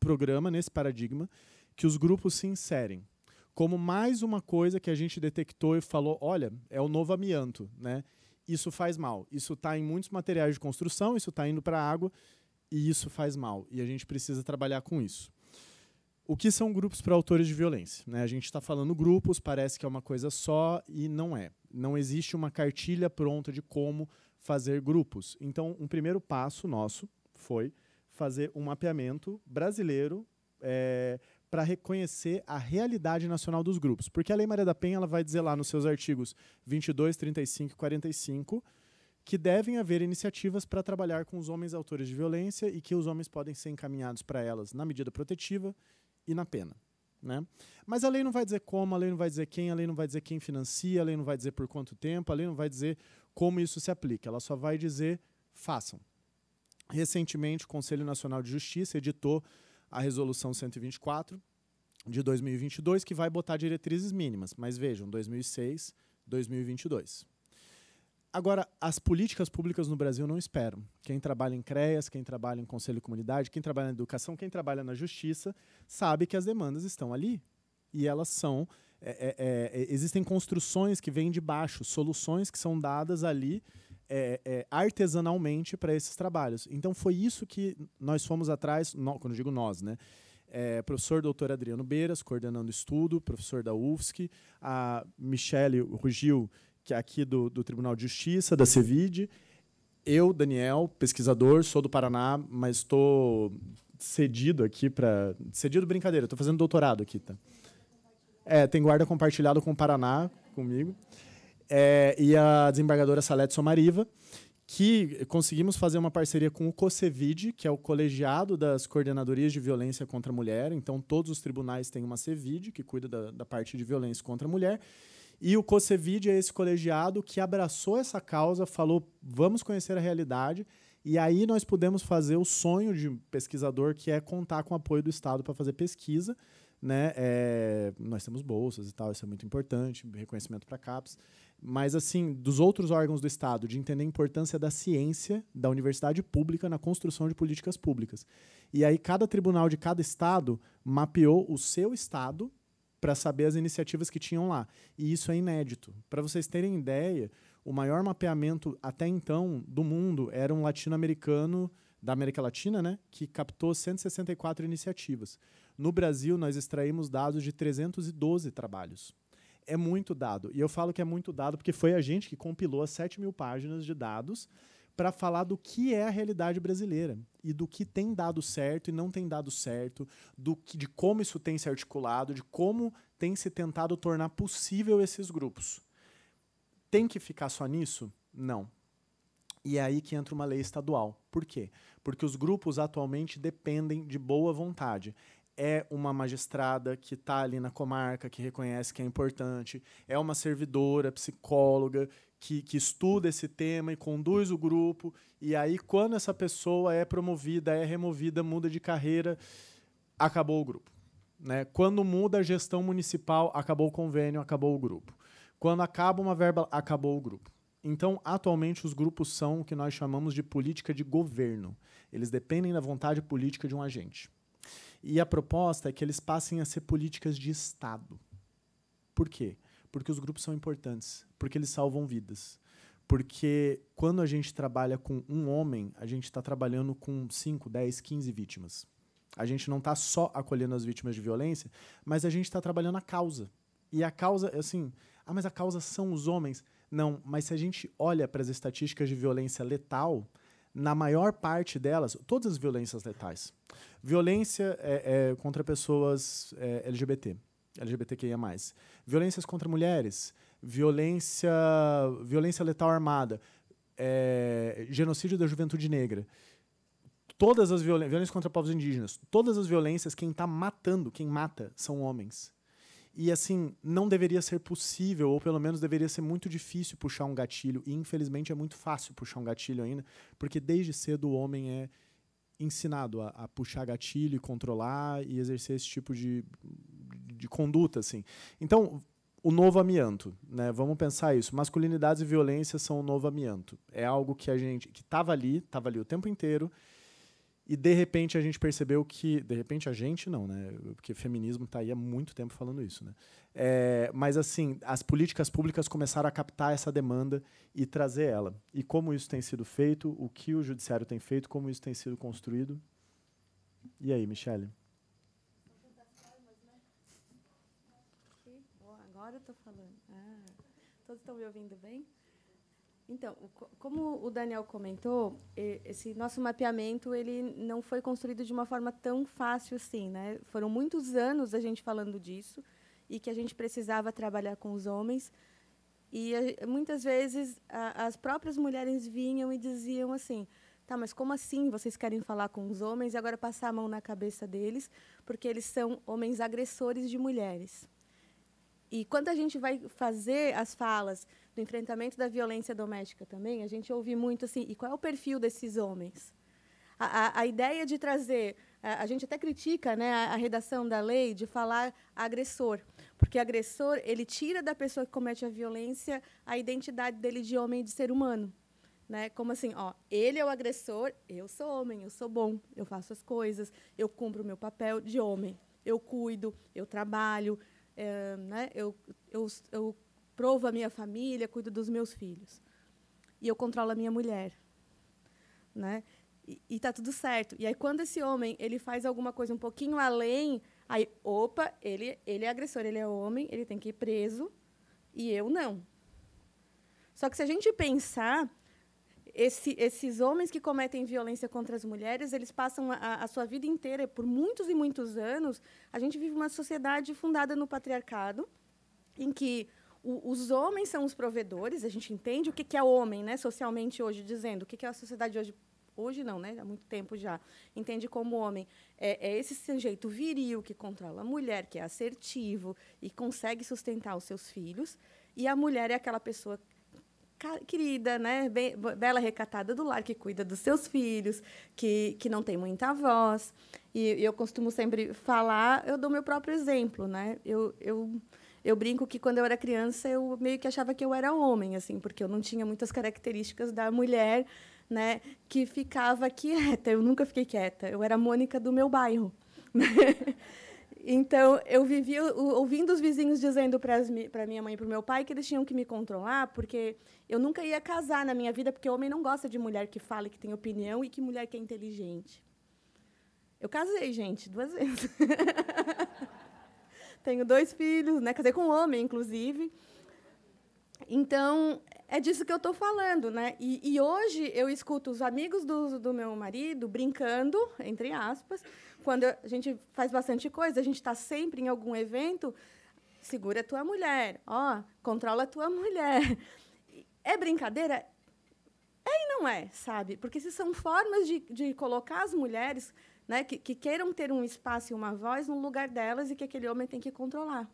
programa, nesse paradigma que os grupos se inserem como mais uma coisa que a gente detectou e falou: olha, é o novo amianto, né? Isso faz mal. Isso está em muitos materiais de construção, isso está indo para a água e isso faz mal. E a gente precisa trabalhar com isso. O que são grupos para autores de violência? Né? A gente está falando grupos, parece que é uma coisa só e não é. Não existe uma cartilha pronta de como fazer grupos. Então, um primeiro passo nosso foi fazer um mapeamento brasileiro é, para reconhecer a realidade nacional dos grupos. Porque a Lei Maria da Penha ela vai dizer lá nos seus artigos 22, 35 e 45 que devem haver iniciativas para trabalhar com os homens autores de violência e que os homens podem ser encaminhados para elas na medida protetiva e na pena. Né? Mas a lei não vai dizer como, a lei não vai dizer quem, a lei não vai dizer quem financia, a lei não vai dizer por quanto tempo, a lei não vai dizer como isso se aplica, ela só vai dizer façam. Recentemente, o Conselho Nacional de Justiça editou a resolução 124 de 2022 que vai botar diretrizes mínimas, mas vejam, 2006, 2022. Agora, as políticas públicas no Brasil não esperam. Quem trabalha em CREAS, quem trabalha em Conselho de Comunidade, quem trabalha na educação, quem trabalha na justiça, sabe que as demandas estão ali. E elas são. É, é, é, existem construções que vêm de baixo, soluções que são dadas ali é, é, artesanalmente para esses trabalhos. Então foi isso que nós fomos atrás, no, quando digo nós, né? É, professor doutor Adriano Beiras, coordenando estudo, professor da UFSC, a Michele Rugil, que é aqui do, do Tribunal de Justiça, da CEVID, eu, Daniel, pesquisador, sou do Paraná, mas estou cedido aqui para... Cedido, brincadeira, estou fazendo doutorado aqui. Tá? É, tem guarda compartilhado com o Paraná, comigo é, e a desembargadora Salete Somariva, que conseguimos fazer uma parceria com o Cocevid que é o colegiado das coordenadorias de violência contra a mulher. Então, todos os tribunais têm uma CEVID, que cuida da, da parte de violência contra a mulher. E o Cocevid é esse colegiado que abraçou essa causa, falou: vamos conhecer a realidade. E aí nós pudemos fazer o sonho de pesquisador, que é contar com o apoio do Estado para fazer pesquisa. Né? É, nós temos bolsas e tal, isso é muito importante, reconhecimento para CAPES mas assim, dos outros órgãos do Estado, de entender a importância da ciência da universidade pública na construção de políticas públicas. E aí cada tribunal de cada estado mapeou o seu estado para saber as iniciativas que tinham lá. E isso é inédito. Para vocês terem ideia, o maior mapeamento até então do mundo era um latino-americano da América Latina, né, que captou 164 iniciativas. No Brasil, nós extraímos dados de 312 trabalhos é muito dado. E eu falo que é muito dado porque foi a gente que compilou as 7 mil páginas de dados para falar do que é a realidade brasileira e do que tem dado certo e não tem dado certo, do que, de como isso tem se articulado, de como tem se tentado tornar possível esses grupos. Tem que ficar só nisso? Não. E é aí que entra uma lei estadual. Por quê? Porque os grupos atualmente dependem de boa vontade é uma magistrada que está ali na comarca, que reconhece que é importante, é uma servidora, psicóloga, que, que, estuda esse tema e conduz o grupo. E aí, quando essa pessoa é promovida, é removida, muda de carreira, acabou o grupo. Né? Quando muda a gestão municipal, acabou o convênio, acabou o grupo. Quando acaba uma verba, acabou o grupo. Então, atualmente, os grupos são o que nós chamamos de política de governo. Eles dependem da vontade política de um agente. E a proposta é que eles passem a ser políticas de Estado. Por quê? Porque os grupos são importantes, porque eles salvam vidas. Porque quando a gente trabalha com um homem, a gente está trabalhando com 5, 10, 15 vítimas. A gente não está só acolhendo as vítimas de violência, mas a gente está trabalhando a causa. E a causa, assim, ah, mas a causa são os homens. Não, mas se a gente olha para as estatísticas de violência letal, na maior parte delas, todas as violências letais. Violência é, é, contra pessoas é, LGBT, LGBTQIA+. Violências contra mulheres, violência, violência letal armada, é, genocídio da juventude negra todas as violências, contra povos indígenas, todas as violências, quem está matando, quem mata, são homens. E assim, não deveria ser possível, ou pelo menos deveria ser muito difícil puxar um gatilho. E infelizmente é muito fácil puxar um gatilho ainda, porque desde cedo o homem é ensinado a, a puxar gatilho e controlar e exercer esse tipo de, de conduta. Assim. Então, o novo amianto, né? Vamos pensar isso. Masculinidades e violência são o novo amianto. É algo que a gente que estava ali, estava ali o tempo inteiro e de repente a gente percebeu que. De repente a gente não, né? Porque feminismo está aí há muito tempo falando isso, né? É, mas assim, as políticas públicas começaram a captar essa demanda e trazer ela. E como isso tem sido feito, o que o judiciário tem feito, como isso tem sido construído. E aí, Michele? Agora eu tô falando. Ah, todos estão me ouvindo bem? Então, como o Daniel comentou, esse nosso mapeamento ele não foi construído de uma forma tão fácil assim, né? Foram muitos anos a gente falando disso e que a gente precisava trabalhar com os homens. E muitas vezes a, as próprias mulheres vinham e diziam assim: "Tá, mas como assim vocês querem falar com os homens e agora passar a mão na cabeça deles, porque eles são homens agressores de mulheres?" E quando a gente vai fazer as falas do enfrentamento da violência doméstica também, a gente ouve muito assim, e qual é o perfil desses homens? A, a, a ideia de trazer, a, a, gente até critica né, a, redação da lei de falar agressor, porque agressor ele tira da pessoa que comete a violência a identidade dele de homem e de ser humano. Né? Como assim, ó, ele é o agressor, eu sou homem, eu sou bom, eu faço as coisas, eu cumpro o meu papel de homem, eu cuido, eu trabalho, é, né, eu, eu, eu provo a minha família, cuido dos meus filhos. E eu controlo a minha mulher. Né? E, está tudo certo. E aí, quando esse homem ele faz alguma coisa um pouquinho além, aí, opa, ele, ele é agressor, ele é homem, ele tem que ir preso, e eu não. Só que se a gente pensar, esse, esses homens que cometem violência contra as mulheres, eles passam a, a, sua vida inteira, por muitos e muitos anos, a gente vive uma sociedade fundada no patriarcado, em que o, os homens são os provedores, a gente entende o que, que é homem, né, socialmente hoje, dizendo o que, que é a sociedade hoje hoje não, né? Há muito tempo já. Entende como homem é, é, esse sujeito viril que controla a mulher, que é assertivo e consegue sustentar os seus filhos, e a mulher é aquela pessoa querida, né? bela, recatada do lar, que cuida dos seus filhos, que, que não tem muita voz. E, e eu costumo sempre falar, eu dou meu próprio exemplo, né? Eu, eu eu brinco que quando eu era criança eu meio que achava que eu era homem, assim, porque eu não tinha muitas características da mulher, né, que ficava quieta. Eu nunca fiquei quieta. Eu era a Mônica do meu bairro. Então, eu vivia ouvindo os vizinhos dizendo para minha mãe e para meu pai que eles tinham que me controlar, porque eu nunca ia casar na minha vida, porque homem não gosta de mulher que fala, que tem opinião e que mulher que é inteligente. Eu casei, gente, duas vezes. tenho dois filhos, né? Casei com um homem, inclusive. Então, é disso que eu estou falando, né? E, e, hoje eu escuto os amigos do, do meu marido brincando, entre aspas, quando a gente faz bastante coisa, a gente está sempre em algum evento, segura a tua mulher, ó, controla a tua mulher. É brincadeira? É e não é, sabe? Porque se são formas de, de colocar as mulheres né, que, que, queiram ter um espaço e uma voz no lugar delas e que aquele homem tem que controlar.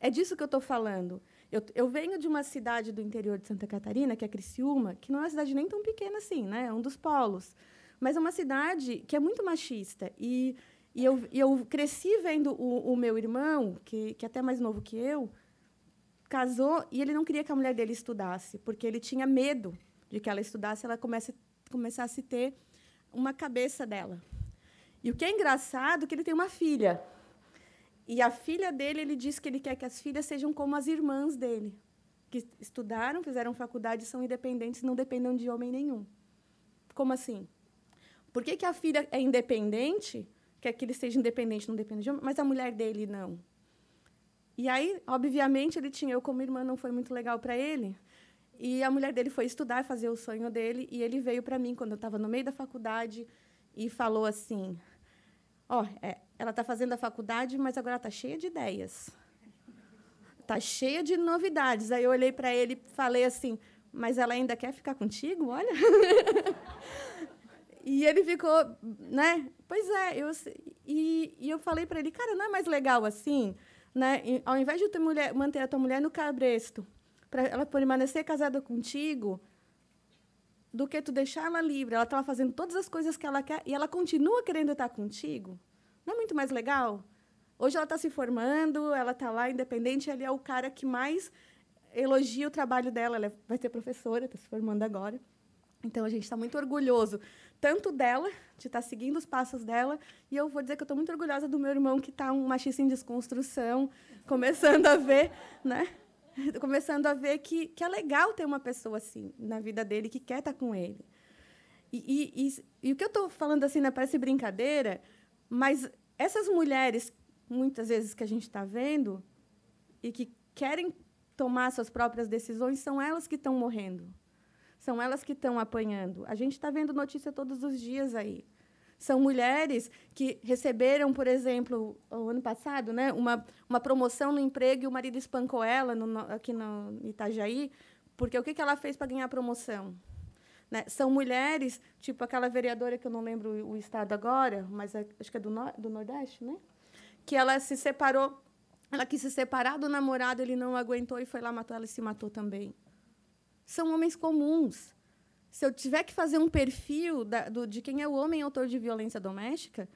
É disso que eu estou falando. Eu, eu, venho de uma cidade do interior de Santa Catarina, que é Criciúma, que não é uma cidade nem tão pequena assim, né? É um dos polos. Mas é uma cidade que é muito machista. E, e eu, eu, cresci vendo o, o meu irmão, que, que é até mais novo que eu, casou e ele não queria que a mulher dele estudasse, porque ele tinha medo de que ela estudasse, ela comece, começasse a ter uma cabeça dela. E o que é engraçado é que ele tem uma filha. E a filha dele, ele diz que ele quer que as filhas sejam como as irmãs dele, que estudaram, fizeram faculdade, são independentes, não dependam de homem nenhum. Como assim? Por que, que a filha é independente? Quer que ele seja independente, não depende de homem, mas a mulher dele não. E aí, obviamente, ele tinha eu como irmã, não foi muito legal para ele. E a mulher dele foi estudar, fazer o sonho dele, e ele veio para mim quando eu estava no meio da faculdade e falou assim: "Ó, oh, é, ela está fazendo a faculdade, mas agora está cheia de ideias, está cheia de novidades". Aí eu olhei para ele, e falei assim: "Mas ela ainda quer ficar contigo? Olha". e ele ficou, né? Pois é, eu e, e eu falei para ele: "Cara, não é mais legal assim?" Né? E, ao invés de ter mulher, manter a tua mulher no cabresto, para ela permanecer casada contigo do que tu deixar ela livre. Ela estava fazendo todas as coisas que ela quer e ela continua querendo estar contigo. Não é muito mais legal? Hoje ela está se formando, ela está lá independente, ele é o cara que mais elogia o trabalho dela. Ela vai ser professora, está se formando agora. Então a gente está muito orgulhoso tanto dela, de estar tá seguindo os passos dela, e eu vou dizer que eu estou muito orgulhosa do meu irmão que está um machista em desconstrução, começando a ver, né? começando a ver que, que é legal ter uma pessoa assim na vida dele que quer estar tá com ele. E, e, e, e o que eu estou falando assim né, parece brincadeira, mas essas mulheres, muitas vezes que a gente está vendo, e que querem tomar suas próprias decisões, são elas que estão morrendo. São elas que estão apanhando. A gente está vendo notícia todos os dias aí são mulheres que receberam, por exemplo, o ano passado, né, uma, uma promoção no emprego e o marido espancou ela no, aqui no Itajaí, porque o que, que ela fez para ganhar a promoção? Né? São mulheres, tipo aquela vereadora que eu não lembro o estado agora, mas acho que é do, nor do Nordeste, né? que ela se separou, ela quis se separar do namorado, ele não aguentou e foi lá matar ela e se matou também. São homens comuns se eu tiver que fazer um perfil da, do, de quem é o homem autor de violência doméstica,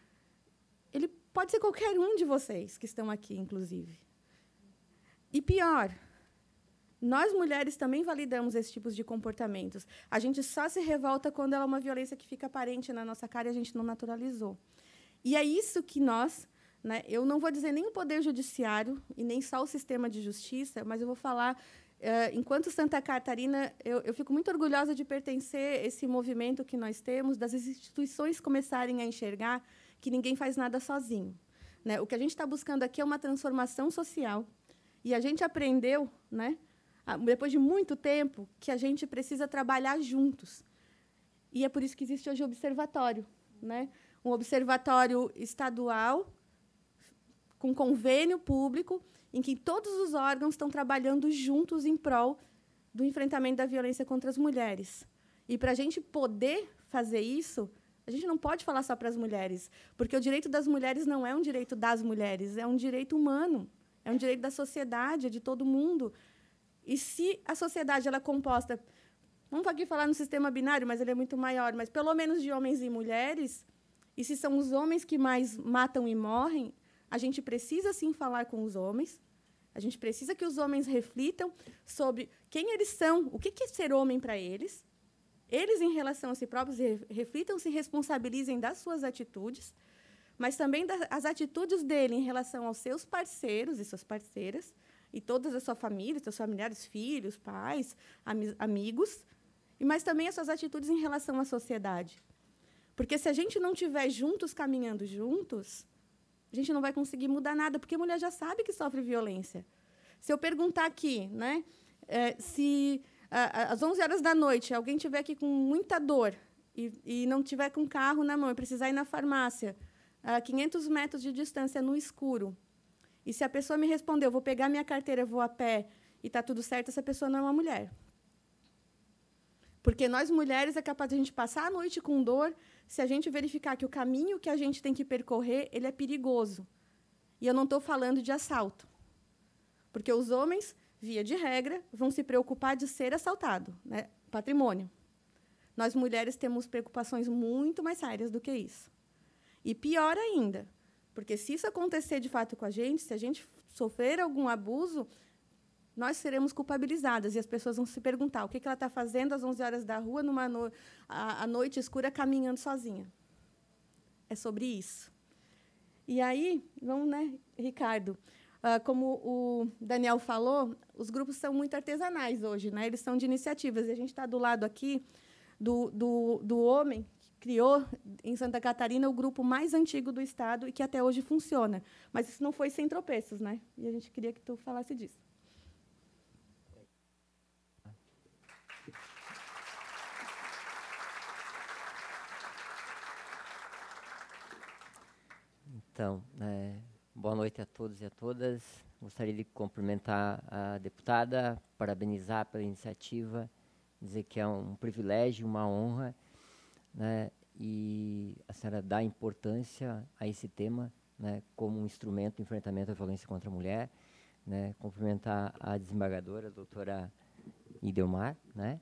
ele pode ser qualquer um de vocês que estão aqui, inclusive. E pior, nós mulheres também validamos esses tipos de comportamentos. A gente só se revolta quando ela é uma violência que fica aparente na nossa cara e a gente não naturalizou. E é isso que nós, né, eu não vou dizer nem o poder judiciário e nem só o sistema de justiça, mas eu vou falar eh, enquanto Santa Catarina, eu, eu, fico muito orgulhosa de pertencer a esse movimento que nós temos, das instituições começarem a enxergar que ninguém faz nada sozinho. Né? O que a gente está buscando aqui é uma transformação social. E a gente aprendeu, né, depois de muito tempo, que a gente precisa trabalhar juntos. E é por isso que existe hoje o observatório né? um observatório estadual, com convênio público em que todos os órgãos estão trabalhando juntos em prol do enfrentamento da violência contra as mulheres. E para a gente poder fazer isso, a gente não pode falar só para as mulheres, porque o direito das mulheres não é um direito das mulheres, é um direito humano, é um direito da sociedade, é de todo mundo. E se a sociedade ela é composta, não vou aqui falar no sistema binário, mas ele é muito maior, mas pelo menos de homens e mulheres, e se são os homens que mais matam e morrem, a gente precisa sim falar com os homens. A gente precisa que os homens reflitam sobre quem eles são, o que é ser homem para eles. Eles, em relação a si próprios, reflitam, se responsabilizem das suas atitudes, mas também das atitudes dele em relação aos seus parceiros e suas parceiras, e toda a sua família, seus familiares, filhos, pais, amigos, e mas também as suas atitudes em relação à sociedade. Porque se a gente não tiver juntos caminhando juntos, a gente não vai conseguir mudar nada, porque a mulher já sabe que sofre violência. Se eu perguntar aqui, né, é, se a, às 11 horas da noite alguém tiver aqui com muita dor e, e não tiver com carro na mão e precisar ir na farmácia a 500 metros de distância no escuro, e se a pessoa me respondeu, vou pegar minha carteira, vou a pé e está tudo certo, essa pessoa não é uma mulher. Porque nós mulheres é capaz de a gente passar a noite com dor se a gente verificar que o caminho que a gente tem que percorrer ele é perigoso. E eu não estou falando de assalto. Porque os homens, via de regra, vão se preocupar de ser assaltado, né? patrimônio. Nós mulheres temos preocupações muito mais sérias do que isso. E pior ainda, porque se isso acontecer de fato com a gente, se a gente sofrer algum abuso, nós seremos culpabilizadas e as pessoas vão se perguntar o que, ela está fazendo às 11 horas da rua, numa no... à noite escura, caminhando sozinha. É sobre isso. E aí, vamos, né, Ricardo? Uh, como o Daniel falou, os grupos são muito artesanais hoje, né? Eles são de iniciativas. E a gente está do lado aqui do, do, do homem que criou em Santa Catarina o grupo mais antigo do estado e que até hoje funciona. Mas isso não foi sem tropeços, né? E a gente queria que tu falasse disso. Então, é, boa noite a todos e a todas. Gostaria de cumprimentar a deputada, parabenizar pela iniciativa, dizer que é um privilégio, uma honra, né, e a senhora dá importância a esse tema né, como um instrumento de enfrentamento à violência contra a mulher. Né, cumprimentar a desembargadora, a doutora Idelmar, né,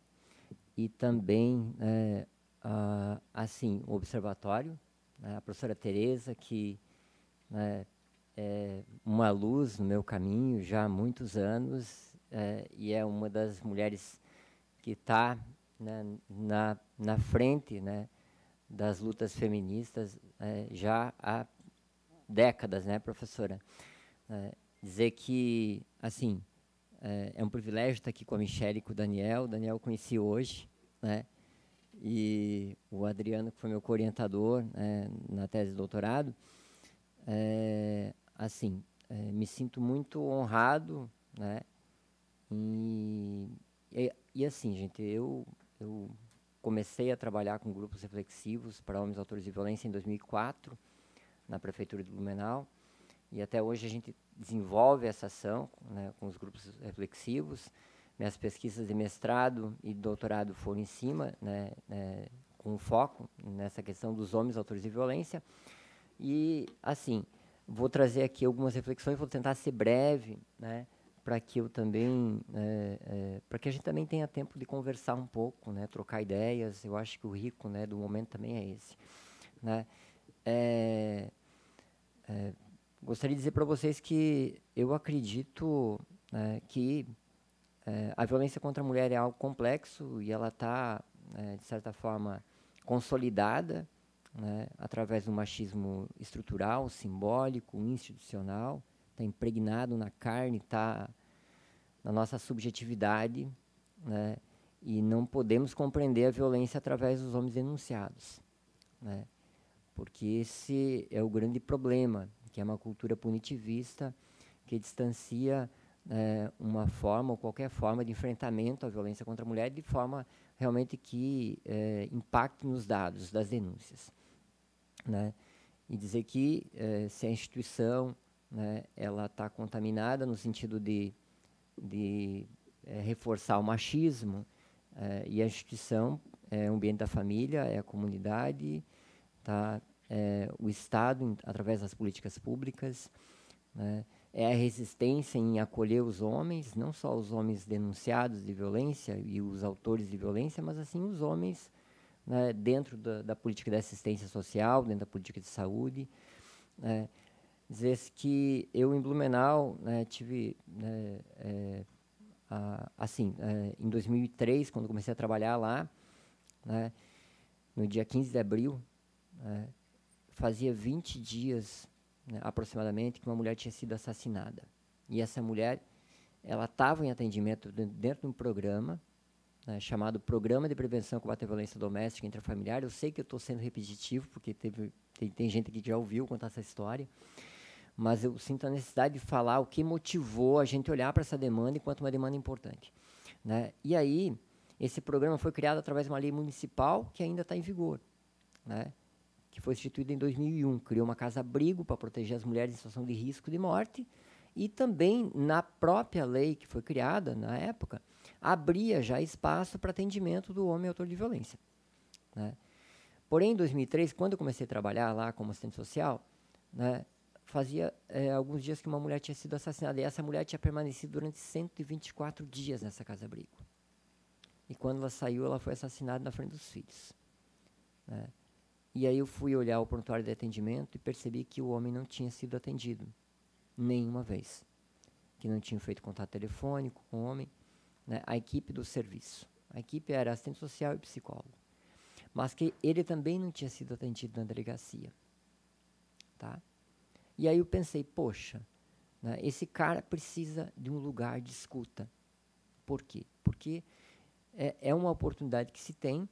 e também, é, a, assim, o observatório, né, a professora Tereza, que né, é uma luz no meu caminho já há muitos anos é, e é uma das mulheres que está né, na, na frente né, das lutas feministas é, já há décadas, né, professora? É, dizer que, assim, é, é, um privilégio estar aqui com a Michelle e com o Daniel. O Daniel eu conheci hoje, né? E o Adriano, que foi meu orientador né, na tese de doutorado é, assim, é, me sinto muito honrado, né? E, e, e, assim, gente, eu, eu comecei a trabalhar com grupos reflexivos para homens, autores de violência em 2004, na Prefeitura de Blumenau, e até hoje a gente desenvolve essa ação né, com os grupos reflexivos. Minhas pesquisas de mestrado e doutorado foram em cima, né, né com foco nessa questão dos homens, autores de violência. E, assim, vou trazer aqui algumas reflexões, vou tentar ser breve, né? para que eu também né, é, é, para que a gente também tenha tempo de conversar um pouco né trocar ideias eu acho que o rico né do momento também é esse né é, é gostaria de dizer para vocês que eu acredito né, que é, a violência contra a mulher é algo complexo e ela está né, de certa forma consolidada né, através do machismo estrutural, simbólico, institucional, está impregnado na carne, está na nossa subjetividade, né, e não podemos compreender a violência através dos homens denunciados, né, porque esse é o grande problema, que é uma cultura punitivista que distancia é, uma forma ou qualquer forma de enfrentamento à violência contra a mulher de forma realmente que é, impacte nos dados das denúncias né? e dizer que eh, se a instituição né, ela está contaminada no sentido de, de eh, reforçar o machismo eh, e a instituição é o ambiente da família, é a comunidade, tá? é o Estado através das políticas públicas, né? é a resistência em acolher os homens, não só os homens denunciados de violência e os autores de violência, mas assim os homens né, dentro da, da, política de assistência social, dentro da política de saúde. Né, dizer que eu, em Blumenau, né, tive... Né, é, a, assim, é, em 2003, quando comecei a trabalhar lá, né, no dia 15 de abril, né, fazia 20 dias né, aproximadamente que uma mulher tinha sido assassinada. E essa mulher, ela estava em atendimento dentro de um programa né, chamado Programa de Prevenção Combate à Violência Doméstica e Intrafamiliar. Eu sei que eu estou sendo repetitivo, porque teve, tem, tem gente aqui que já ouviu contar essa história, mas eu sinto a necessidade de falar o que motivou a gente olhar para essa demanda enquanto uma demanda importante. Né? E aí, esse programa foi criado através de uma lei municipal que ainda está em vigor, né? que foi instituída em 2001. Criou uma casa-abrigo para proteger as mulheres em situação de risco de morte, e também na própria lei que foi criada na época, abria já espaço para atendimento do homem autor de violência. Né? Porém, em 2003, quando eu comecei a trabalhar lá como assistente social, né, fazia é, alguns dias que uma mulher tinha sido assassinada e essa mulher tinha permanecido durante 124 dias nessa casa-abrigo. E quando ela saiu, ela foi assassinada na frente dos filhos. Né? E aí eu fui olhar o prontuário de atendimento e percebi que o homem não tinha sido atendido nenhuma vez, que não tinha feito contato telefônico com o homem né, a equipe do serviço. A equipe era assistente social e psicólogo. Mas que ele também não tinha sido atendido na delegacia. Tá? E aí eu pensei, poxa, né, esse cara precisa de um lugar de escuta. Por quê? Porque é, é uma oportunidade que se tem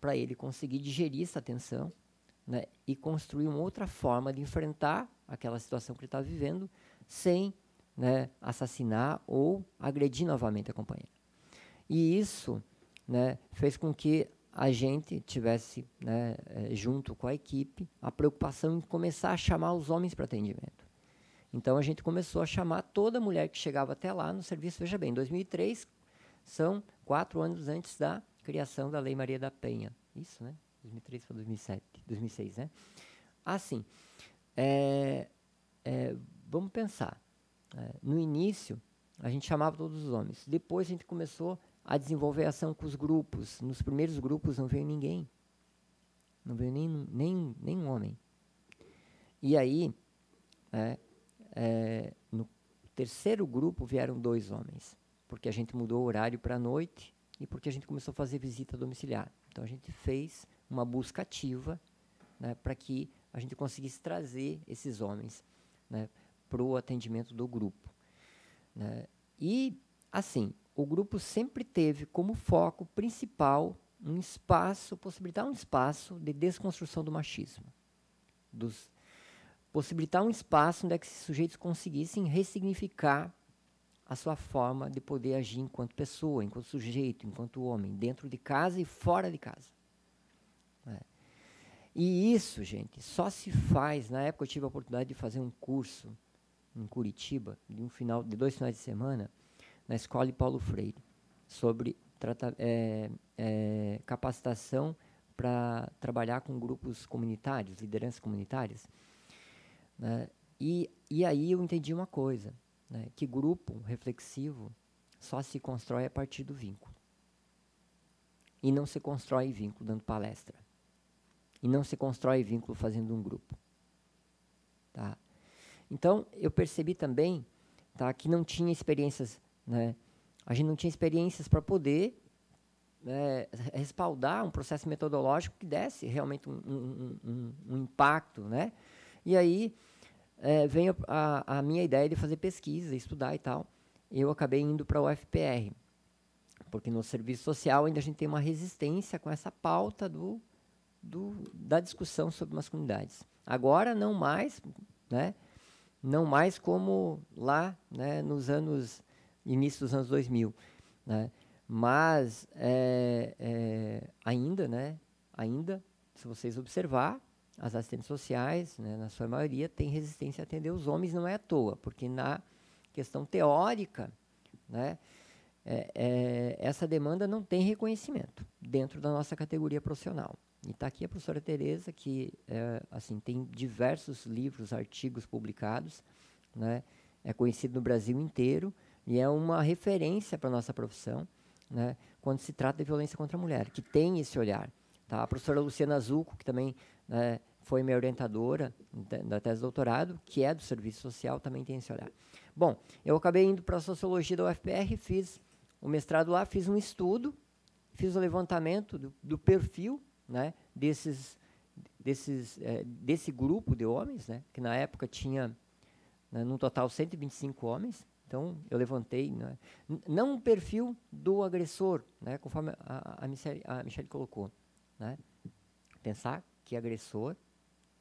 para ele conseguir digerir essa tensão né, e construir uma outra forma de enfrentar aquela situação que ele está vivendo sem né, assassinar ou agredir novamente a companheira. E isso né, fez com que a gente tivesse, né, eh, junto com a equipe, a preocupação em começar a chamar os homens para atendimento. Então a gente começou a chamar toda mulher que chegava até lá no serviço. Veja bem, 2003 são quatro anos antes da criação da Lei Maria da Penha. Isso, né? 2003 para 2007, 2006, né? Assim, é, é, vamos pensar. É, no início, a gente chamava todos os homens. Depois a gente começou a desenvolver ação com os grupos. Nos primeiros grupos não veio ninguém. Não veio nem, nem, nem homem. E aí, é, é, no terceiro grupo vieram dois homens, porque a gente mudou o horário para a noite e porque a gente começou a fazer visita domiciliar. Então a gente fez uma busca ativa né, para que a gente conseguisse trazer esses homens. Né, para o atendimento do grupo. Né? E, assim, o grupo sempre teve como foco principal um espaço, possibilitar um espaço de desconstrução do machismo, dos, possibilitar um espaço onde é que esses sujeitos conseguissem ressignificar a sua forma de poder agir enquanto pessoa, enquanto sujeito, enquanto homem, dentro de casa e fora de casa. É. E isso, gente, só se faz. Na época eu tive a oportunidade de fazer um curso em Curitiba, de um final, de dois finais de semana, na escola de Paulo Freire, sobre trata, é, é, capacitação para trabalhar com grupos comunitários, lideranças comunitárias. Né? E, e aí eu entendi uma coisa, né? que grupo reflexivo só se constrói a partir do vínculo. E não se constrói vínculo dando palestra. E não se constrói vínculo fazendo um grupo. Então, eu percebi também tá, que não tinha experiências, né, a gente não tinha experiências para poder né, respaldar um processo metodológico que desse realmente um, um, um, um impacto. Né? E aí é, vem a, a, minha ideia de fazer pesquisa, estudar e tal. Eu acabei indo para o UFPR, porque no serviço social ainda a gente tem uma resistência com essa pauta do, do da discussão sobre masculinidades. Agora, não mais, né? não mais como lá né, nos anos, início dos anos 2000. Né? Mas é, é, ainda, né, ainda, se vocês observar, as assistentes sociais, né, na sua maioria, têm resistência a atender os homens, não é à toa, porque na questão teórica, né, é, é essa demanda não tem reconhecimento dentro da nossa categoria profissional. E está aqui a professora Tereza, que é, assim tem diversos livros, artigos publicados, né? é conhecido no Brasil inteiro e é uma referência para a nossa profissão né? quando se trata de violência contra a mulher, que tem esse olhar. Tá? A professora Luciana Zuco, que também né, foi minha orientadora da tese de doutorado, que é do serviço social, também tem esse olhar. Bom, eu acabei indo para a sociologia da UFPR, fiz o mestrado lá, fiz um estudo, fiz o levantamento do, do perfil né, desses, desses, é, desse grupo de homens, né, que na época tinha, né, no total, 125 homens. Então, eu levantei, né, não um perfil do agressor, né, conforme a, a, Michelle, a Michelle colocou. Né, pensar que agressor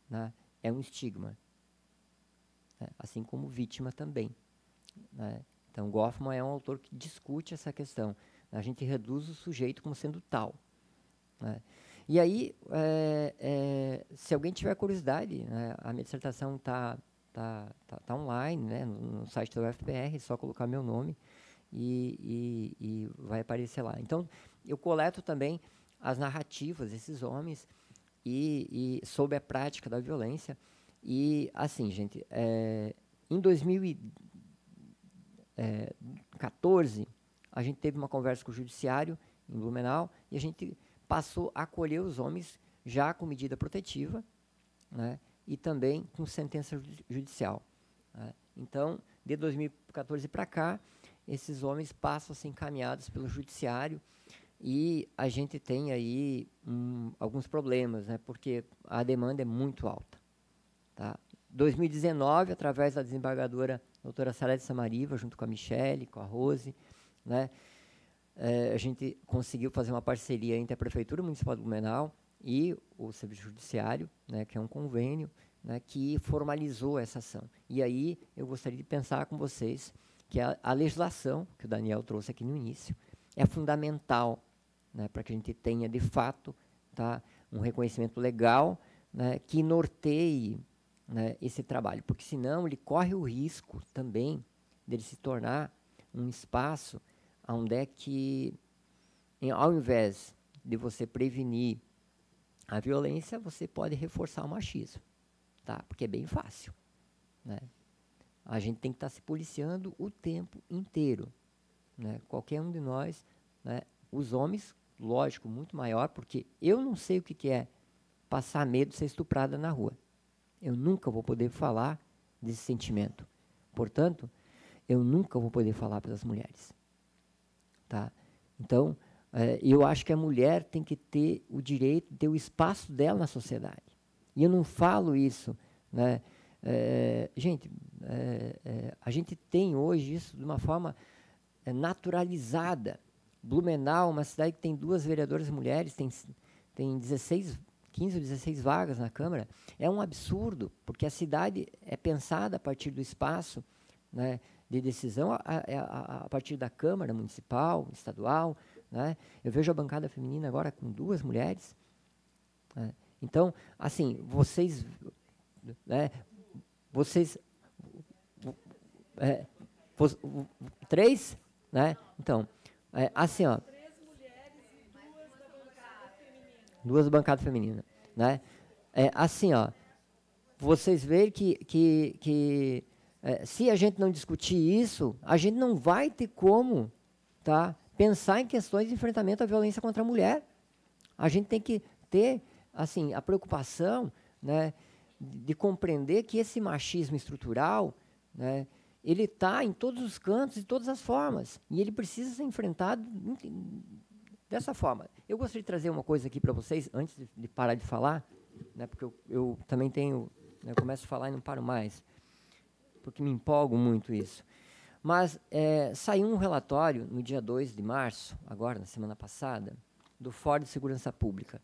né, é um estigma, né, assim como vítima também. Né. Então, Goffman é um autor que discute essa questão. Né, a gente reduz o sujeito como sendo tal. Né. E aí, é, é, se alguém tiver curiosidade, né, a minha dissertação está tá, tá, tá, online, né, no, no, site do UFPR, é só colocar meu nome e, e, e vai aparecer lá. Então, eu coleto também as narrativas desses homens e, e sobre a prática da violência. E, assim, gente, é, em 2014, é, a gente teve uma conversa com o judiciário em Blumenau e a gente passou a acolher os homens já com medida protetiva né, e também com sentença judicial. Né. Então, de 2014 para cá, esses homens passam a ser encaminhados pelo judiciário e a gente tem aí um, alguns problemas, né, porque a demanda é muito alta. Tá? 2019, através da desembargadora doutora Salete Samariva, junto com a Michele, com a Rose, né, é, a gente conseguiu fazer uma parceria entre a Prefeitura Municipal de Blumenau e o Serviço Judiciário, né, que é um convênio né, que formalizou essa ação. E aí eu gostaria de pensar com vocês que a, a legislação que o Daniel trouxe aqui no início é fundamental né, para que a gente tenha, de fato, tá, um reconhecimento legal né, que norteie né, esse trabalho, porque senão ele corre o risco também dele se tornar um espaço onde é que, em, ao invés de você prevenir a violência, você pode reforçar o machismo, tá? Porque é bem fácil, né? A gente tem que estar tá se policiando o tempo inteiro, né? Qualquer um de nós, né? Os homens, lógico, muito maior, porque eu não sei o que, que é passar medo de ser estuprada na rua. Eu nunca vou poder falar desse sentimento. Portanto, eu nunca vou poder falar pelas mulheres. Tá? Então, é, eu acho que a mulher tem que ter o direito, ter o espaço dela na sociedade. E eu não falo isso. Né? É, gente, é, é a gente tem hoje isso de uma forma é, naturalizada. Blumenau, uma cidade que tem duas vereadoras mulheres, tem, tem 16, 15 ou 16 vagas na Câmara, é um absurdo, porque a cidade é pensada a partir do espaço né, de decisão é a, a, a partir da Câmara Municipal, Estadual. Né? Eu vejo a bancada feminina agora com duas mulheres. Né? Então, assim, vocês, né, vocês, é, vos, três, né? Então, é, assim, ó, duas bancadas femininas, né? É, assim, ó, vocês veem que que, que é, se a gente não discutir isso, a gente não vai ter como tá, pensar em questões de enfrentamento à violência contra a mulher. A gente tem que ter assim a preocupação né, de compreender que esse machismo estrutural né, ele está em todos os cantos e todas as formas. E ele precisa ser enfrentado dessa forma. Eu gostaria de trazer uma coisa aqui para vocês, antes de parar de falar, né, porque eu, eu também tenho. Né, começo a falar e não paro mais porque me empolgo muito isso. Mas é, saiu um relatório no dia 2 de março, agora, na semana passada, do Fórum de Segurança Pública.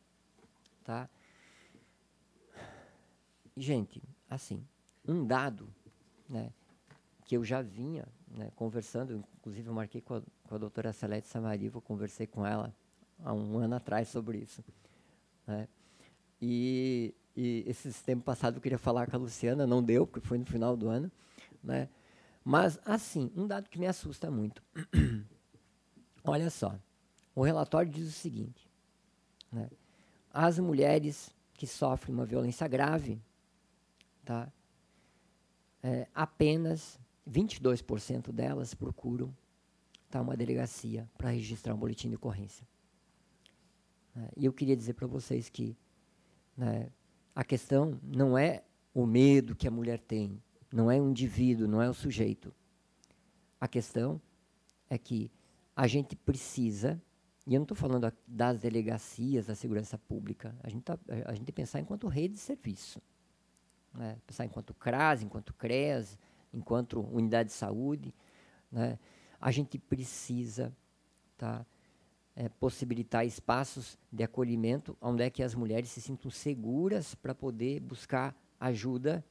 Tá? Gente, assim, um dado né, que eu já vinha né, conversando, inclusive eu marquei com a, com a doutora Celeste Samarivo, conversei com ela há um ano atrás sobre isso. Né? E, e esse tempo passado eu queria falar com a Luciana, não deu, porque foi no final do ano né? Mas, assim, um dado que me assusta muito. Olha só, o relatório diz o seguinte, né? As mulheres que sofrem uma violência grave, tá? É, apenas 22% delas procuram tá, uma delegacia para registrar um boletim de ocorrência. É, e eu queria dizer para vocês que né, a questão não é o medo que a mulher tem, não é o indivíduo, não é o sujeito. A questão é que a gente precisa, e eu não estou falando das delegacias da segurança pública, a gente, tá, a gente tem que pensar enquanto rede de serviço, né? pensar enquanto CRAS, enquanto CRES, enquanto unidade de saúde. Né? A gente precisa tá, é, possibilitar espaços de acolhimento onde é que as mulheres se sintam seguras para poder buscar ajuda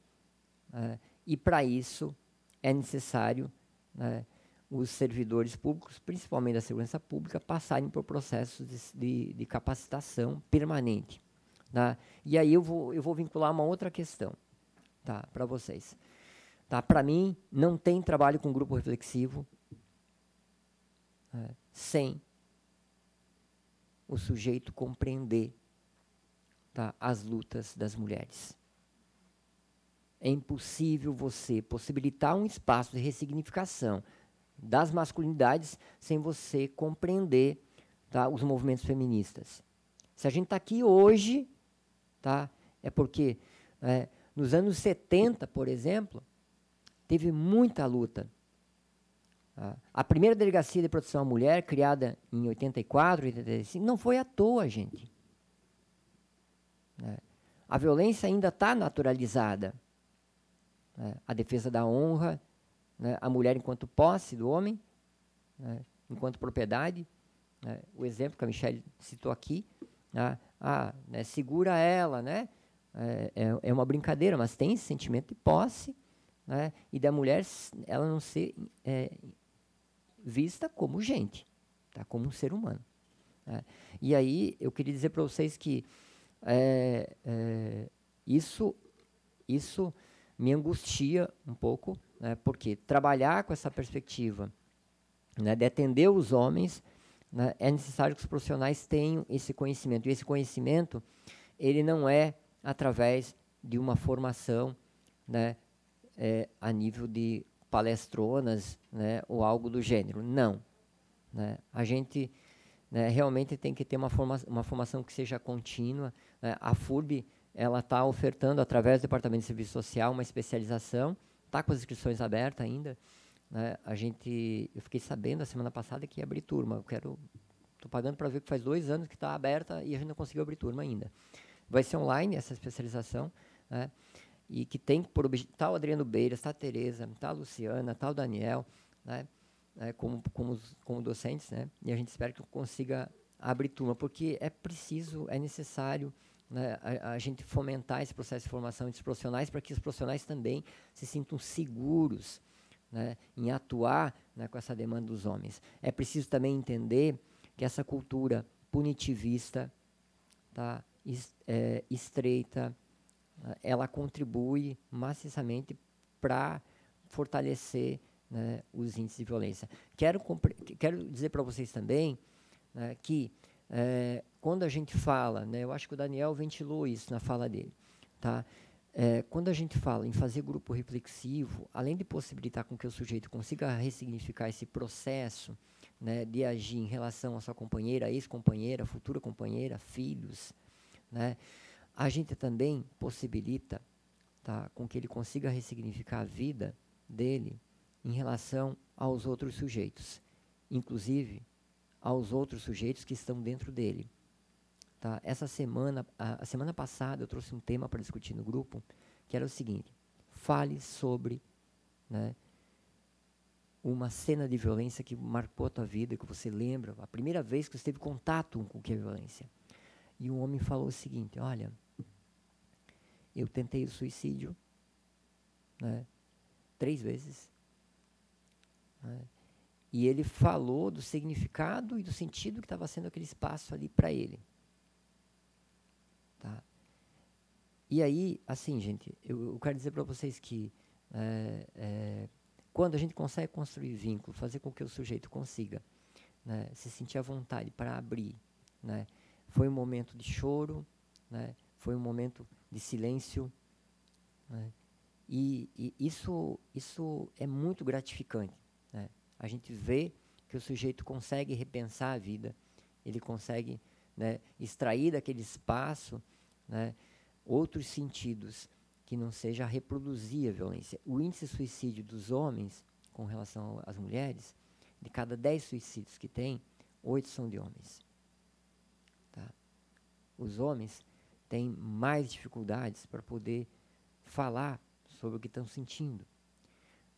né? E para isso é necessário né, os servidores públicos, principalmente da segurança pública, passarem por processos de, de, de capacitação permanente. Tá? E aí eu vou, eu vou vincular uma outra questão tá, para vocês. Tá? Para mim, não tem trabalho com grupo reflexivo né, sem o sujeito compreender tá, as lutas das mulheres é impossível você possibilitar um espaço de ressignificação das masculinidades sem você compreender tá, os movimentos feministas. Se a gente está aqui hoje, tá, é porque é, nos anos 70, por exemplo, teve muita luta. A primeira delegacia de proteção à mulher, criada em 84, 85, não foi à toa, gente. É, a violência ainda está naturalizada né, a defesa da honra, né, a mulher enquanto posse do homem, né, enquanto propriedade. Né, o exemplo que a Michelle citou aqui, né, ah, né, segura ela, né? É, é, é, uma brincadeira, mas tem esse sentimento de posse, né? E da mulher ela não ser é, vista como gente, tá? Como um ser humano. Né? E aí eu queria dizer para vocês que é, é isso, isso me angustia um pouco, né, porque trabalhar com essa perspectiva né, de atender os homens, né, é necessário que os profissionais tenham esse conhecimento. E esse conhecimento, ele não é através de uma formação né, é, a nível de palestronas né, ou algo do gênero. Não. Né, a gente né, realmente tem que ter uma, forma, uma formação que seja contínua. Né, a FURB ela está ofertando, através do Departamento de Serviço Social, uma especialização, está com as inscrições abertas ainda. Né? A gente, eu fiquei sabendo a semana passada que ia abrir turma. Eu quero, estou pagando para ver que faz dois anos que está aberta e a gente não conseguiu abrir turma ainda. Vai ser online essa especialização, né? e que tem por objetivo, tá o Adriano Beiras, está a Tereza, está a Luciana, está o Daniel, né? É, como, como, como docentes, né? e a gente espera que consiga abrir turma, porque é preciso, é necessário, né, a, a, gente fomentar esse processo de formação dos profissionais para que os profissionais também se sintam seguros né, em atuar né, com essa demanda dos homens. É preciso também entender que essa cultura punitivista, tá, é, estreita, ela contribui maciçamente para fortalecer né, os índices de violência. Quero, quero dizer para vocês também né, que é, quando a gente fala, né, eu acho que o Daniel ventilou isso na fala dele, tá? É, quando a gente fala em fazer grupo reflexivo, além de possibilitar com que o sujeito consiga ressignificar esse processo né, de agir em relação à sua companheira, ex-companheira, futura companheira, filhos, né, a gente também possibilita tá, com que ele consiga ressignificar a vida dele em relação aos outros sujeitos, inclusive aos outros sujeitos que estão dentro dele. Tá? Essa semana, a, a semana passada, eu trouxe um tema para discutir no grupo, que era o seguinte: fale sobre né, uma cena de violência que marcou a tua vida, que você lembra, a primeira vez que você teve contato com o que é violência. E um homem falou o seguinte: Olha, eu tentei o suicídio né, três vezes. Né, e ele falou do significado e do sentido que estava sendo aquele espaço ali para ele. Tá? E aí, assim, gente, eu, eu quero dizer para vocês que é, é, quando a gente consegue construir vínculo, fazer com que o sujeito consiga né, se sentir à vontade para abrir, né, foi um momento de choro, né, foi um momento de silêncio, né, e, e, isso, isso é muito gratificante a gente vê que o sujeito consegue repensar a vida, ele consegue né, extrair daquele espaço né, outros sentidos que não seja reproduzir a violência. O índice de suicídio dos homens com relação às mulheres, de cada 10 suicídios que tem, 8 são de homens. Tá? Os homens têm mais dificuldades para poder falar sobre o que estão sentindo.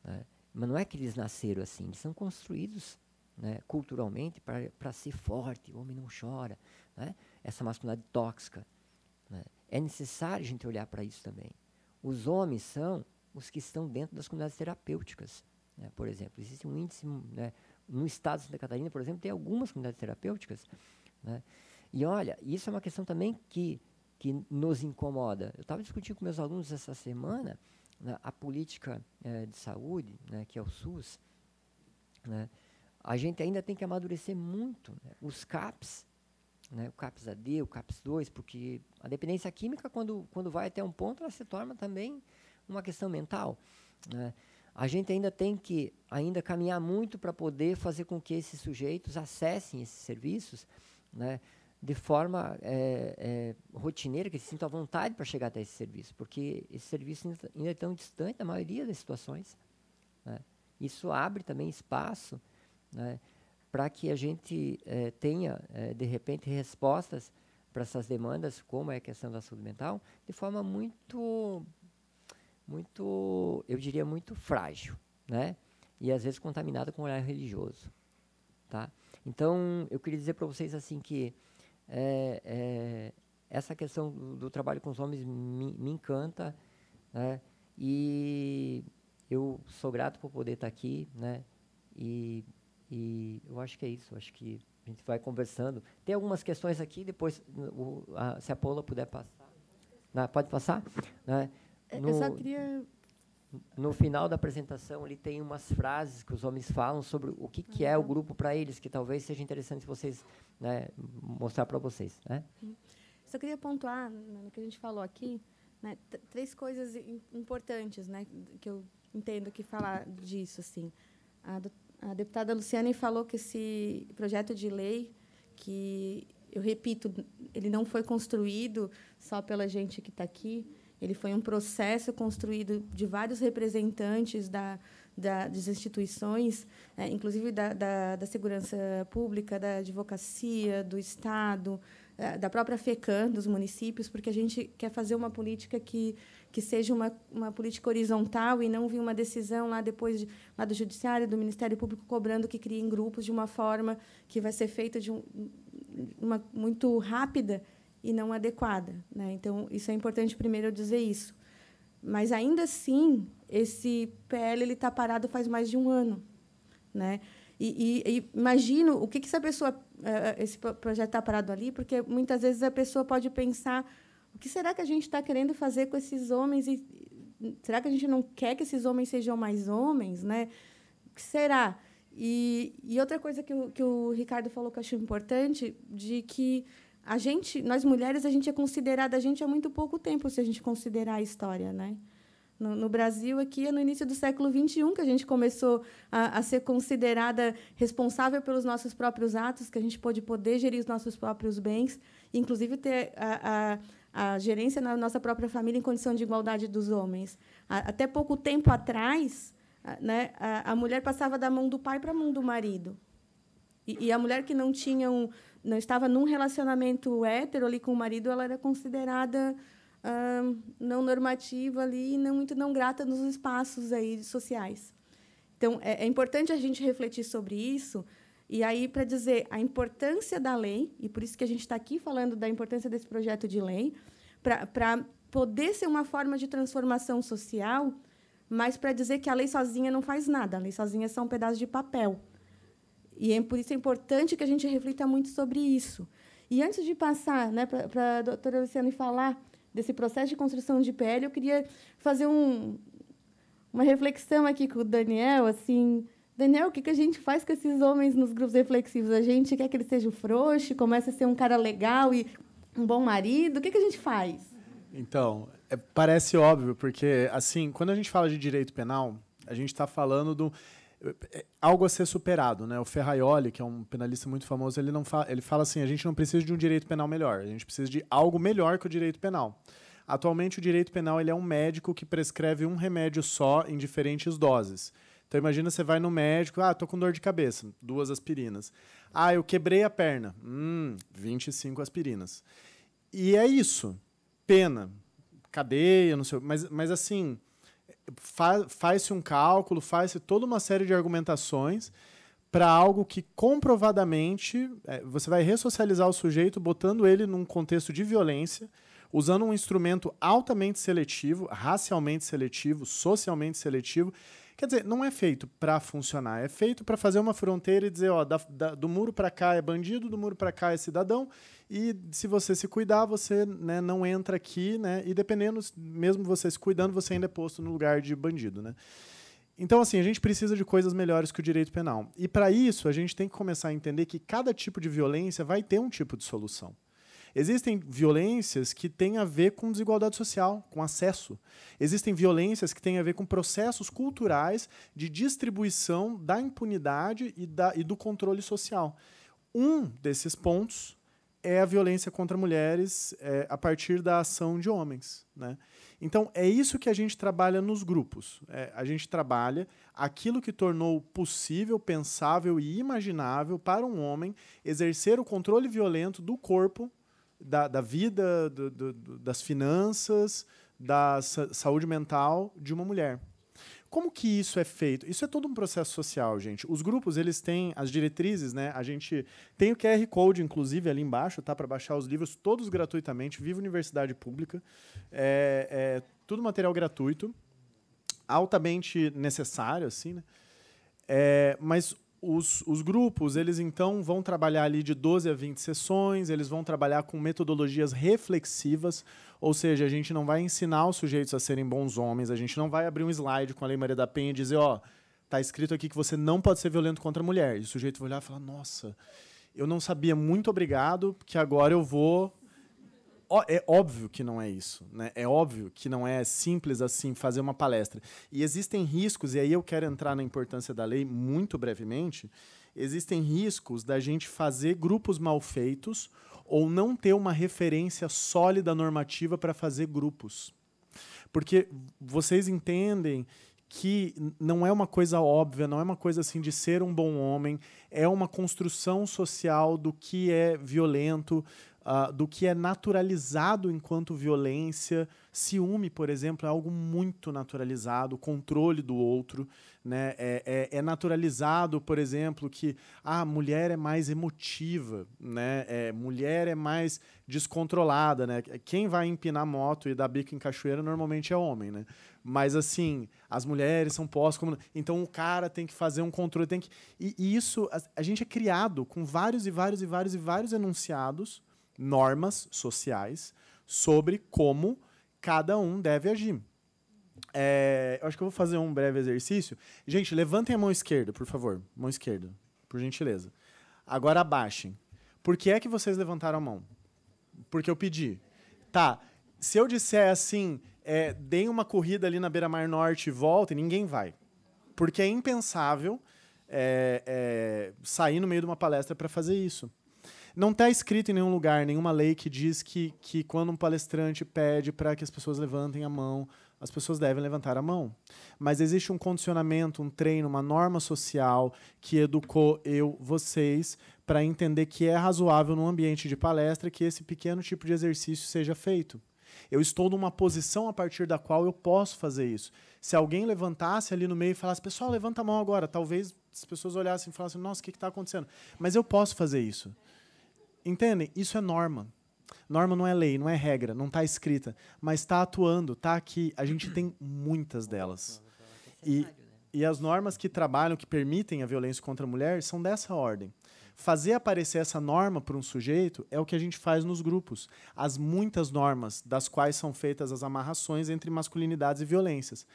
Né? Mas não é que eles nasceram assim, eles são construídos né, culturalmente para ser forte, o homem não chora, né? essa masculinidade tóxica. Né? É necessário a gente olhar para isso também. Os homens são os que estão dentro das comunidades terapêuticas, né. por exemplo. Existe um índice, né, no estado de Santa Catarina, por exemplo, tem algumas comunidades terapêuticas. Né. E olha, isso é uma questão também que, que nos incomoda. Eu estava discutindo com meus alunos essa semana né, a política é, de saúde, né, que é o SUS, né, a gente ainda tem que amadurecer muito. Né, os CAPs, né, o CAPS AD, o CAPS 2, porque a dependência química, quando, quando vai até um ponto, ela se torna também uma questão mental. Né. A gente ainda tem que ainda caminhar muito para poder fazer com que esses sujeitos acessem esses serviços, né, de forma é, é, rotineira, que se sintam à vontade para chegar até esse serviço, porque esse serviço ainda é tão distante na maioria das situações. Né? Isso abre também espaço né, para que a gente é, tenha, é, de repente, respostas para essas demandas, como é a questão da saúde mental, de forma muito, muito, eu diria, muito frágil, né? E às vezes contaminada com o olhar religioso, tá? Então, eu queria dizer para vocês assim que é, é, essa questão do, do, trabalho com os homens me, me encanta, né? E eu sou grato por poder estar aqui, né? E, e eu acho que é isso. Acho que a gente vai conversando. Tem algumas questões aqui, depois, o, a, se a Paula puder passar. Não, pode passar? Né? É, no, eu só queria no final da apresentação ele tem umas frases que os homens falam sobre o que, que é o uhum. grupo para eles, que talvez seja interessante vocês né, mostrar para vocês. Né? Só queria pontuar no que a gente falou aqui, né, três coisas importantes né, que eu entendo que falar disso. Assim. A, a deputada Luciane falou que esse projeto de lei, que, eu repito, ele não foi construído só pela gente que está aqui, ele foi um processo construído de vários representantes da, da, das instituições, é, inclusive da, da, da, segurança pública, da advocacia, do Estado, é, da própria FECAM, dos municípios, porque a gente quer fazer uma política que, que seja uma, uma política horizontal e não vir uma decisão lá depois de, lá do Judiciário, do Ministério Público, cobrando que criem grupos de uma forma que vai ser feita de um, uma, muito rápida, e não adequada. Né? Então, isso é importante primeiro eu dizer isso. Mas, ainda assim, esse PL está parado faz mais de um ano. Né? E, e, e imagino o que, que essa pessoa, eh, eh, esse projeto está parado ali, porque muitas vezes a pessoa pode pensar o que será que a gente está querendo fazer com esses homens e será que a gente não quer que esses homens sejam mais homens, né? O que será? E, e outra coisa que o, que o Ricardo falou que eu acho importante de que a gente, nós mulheres, a gente é considerada a gente há muito pouco tempo, se a gente considerar a história, né? No, no Brasil, aqui, é no início do século XXI que a gente começou a, a, ser considerada responsável pelos nossos próprios atos, que a gente pôde poder gerir os nossos próprios bens, inclusive ter a, a, a gerência na nossa própria família em condição de igualdade dos homens. até pouco tempo atrás, né, a, mulher passava da mão do pai para a mão do marido. E, e a mulher que não tinha um, não estava num relacionamento hétero ali com o marido, ela era considerada não normativa ali, não muito não grata nos espaços aí sociais. Então é, é importante a gente refletir sobre isso. E aí para dizer a importância da lei e por isso que a gente está aqui falando da importância desse projeto de lei para poder ser uma forma de transformação social, mas para dizer que a lei sozinha não faz nada. A lei sozinha é só um pedaço de papel e é, por isso é importante que a gente reflita muito sobre isso. E antes de passar né, para a doutora e falar desse processo de construção de pele, eu queria fazer um, uma reflexão aqui com o Daniel, assim... Daniel, o que, que a gente faz com esses homens nos grupos reflexivos? A gente quer que ele seja frouxo, comece a ser um cara legal e um bom marido? O que, que a gente faz? Então, é, parece óbvio, porque, assim, quando a gente fala de direito penal, a gente está falando do. É, é algo a ser superado, né? O Ferraioli, que é um penalista muito famoso, ele não fa ele fala assim: a gente não precisa de um direito penal melhor, a gente precisa de algo melhor que o direito penal. Atualmente, o direito penal ele é um médico que prescreve um remédio só em diferentes doses. Então imagina você vai no médico, ah, tô com dor de cabeça, duas aspirinas. Ah, eu quebrei a perna. Hum, 25 aspirinas. E é isso. Pena, cadeia, não sei, mas mas assim, faz-se um cálculo, faz-se toda uma série de argumentações para algo que comprovadamente é, você vai ressocializar o sujeito botando ele num contexto de violência, usando um instrumento altamente seletivo, racialmente seletivo, socialmente seletivo. Quer dizer, não é feito para funcionar, é feito para fazer uma fronteira e dizer, ó, da, da, do muro para cá é bandido, do muro para cá é cidadão, e se você se cuidar, você né, não entra aqui, né? E dependendo, mesmo você se cuidando, você ainda é posto no lugar de bandido, né? Então, assim, a gente precisa de coisas melhores que o direito penal. E para isso, a gente tem que começar a entender que cada tipo de violência vai ter um tipo de solução. Existem violências que têm a ver com desigualdade social, com acesso. Existem violências que têm a ver com processos culturais de distribuição da impunidade e, da, e do controle social. Um desses pontos é a violência contra mulheres é, a partir da ação de homens. Né? Então, é isso que a gente trabalha nos grupos. É, a gente trabalha aquilo que tornou possível, pensável e imaginável para um homem exercer o controle violento do corpo, da, da vida, do, do, das finanças, da saúde mental de uma mulher. Como que isso é feito? Isso é todo um processo social, gente. Os grupos, eles têm as diretrizes, né? A gente tem o QR Code, inclusive, ali embaixo, tá? Para baixar os livros, todos gratuitamente. Viva Universidade Pública. É, é tudo material gratuito. Altamente necessário, assim, né? É, mas os, os, grupos, eles então vão trabalhar ali de 12 a 20 sessões, eles vão trabalhar com metodologias reflexivas, ou seja, a gente não vai ensinar os sujeitos a serem bons homens, a gente não vai abrir um slide com a Lei Maria da Penha e dizer, ó, oh, tá escrito aqui que você não pode ser violento contra a mulher. E o sujeito vai olhar e falar, nossa, eu não sabia, muito obrigado, que agora eu vou é óbvio que não é isso, né? É óbvio que não é simples assim fazer uma palestra. E existem riscos, e aí eu quero entrar na importância da lei muito brevemente. Existem riscos da gente fazer grupos mal feitos ou não ter uma referência sólida normativa para fazer grupos. Porque vocês entendem que não é uma coisa óbvia, não é uma coisa assim de ser um bom homem, é uma construção social do que é violento, ah, do que é naturalizado enquanto violência. Ciúme, por exemplo, é algo muito naturalizado, controle do outro. Né? É, é, é naturalizado, por exemplo, que a ah, mulher é mais emotiva, né? É, mulher é mais descontrolada. Né? Quem vai empinar moto e dar bico em cachoeira normalmente é homem. Né? Mas assim, as mulheres são pós como. Então o cara tem que fazer um controle, tem que. E, e isso, a, a gente é criado com vários e vários e vários e vários enunciados normas sociais sobre como cada um deve agir. É, eu acho que eu vou fazer um breve exercício. Gente, levantem a mão esquerda, por favor. Mão esquerda, por gentileza. Agora abaixem. Por que é que vocês levantaram a mão? Porque eu pedi. Tá, se eu disser assim, é, deem uma corrida ali na beira-mar norte e voltem, ninguém vai. Porque é impensável é, é, sair no meio de uma palestra para fazer isso. Não está escrito em nenhum lugar, nenhuma lei que diz que, que quando um palestrante pede para que as pessoas levantem a mão, as pessoas devem levantar a mão. Mas existe um condicionamento, um treino, uma norma social que educou eu, vocês, para entender que é razoável no ambiente de palestra que esse pequeno tipo de exercício seja feito. Eu estou numa posição a partir da qual eu posso fazer isso. Se alguém levantasse ali no meio e falasse, pessoal, levanta a mão agora, talvez as pessoas olhassem e falassem, nossa, o que está acontecendo? Mas eu posso fazer isso. Entendem? Isso é norma. Norma não é lei, não é regra, não está escrita, mas está atuando, está aqui. A gente tem muitas delas. E, e as normas que trabalham, que permitem a violência contra a mulher, são dessa ordem. Fazer aparecer essa norma para um sujeito é o que a gente faz nos grupos. As muitas normas das quais são feitas as amarrações entre masculinidades e violências.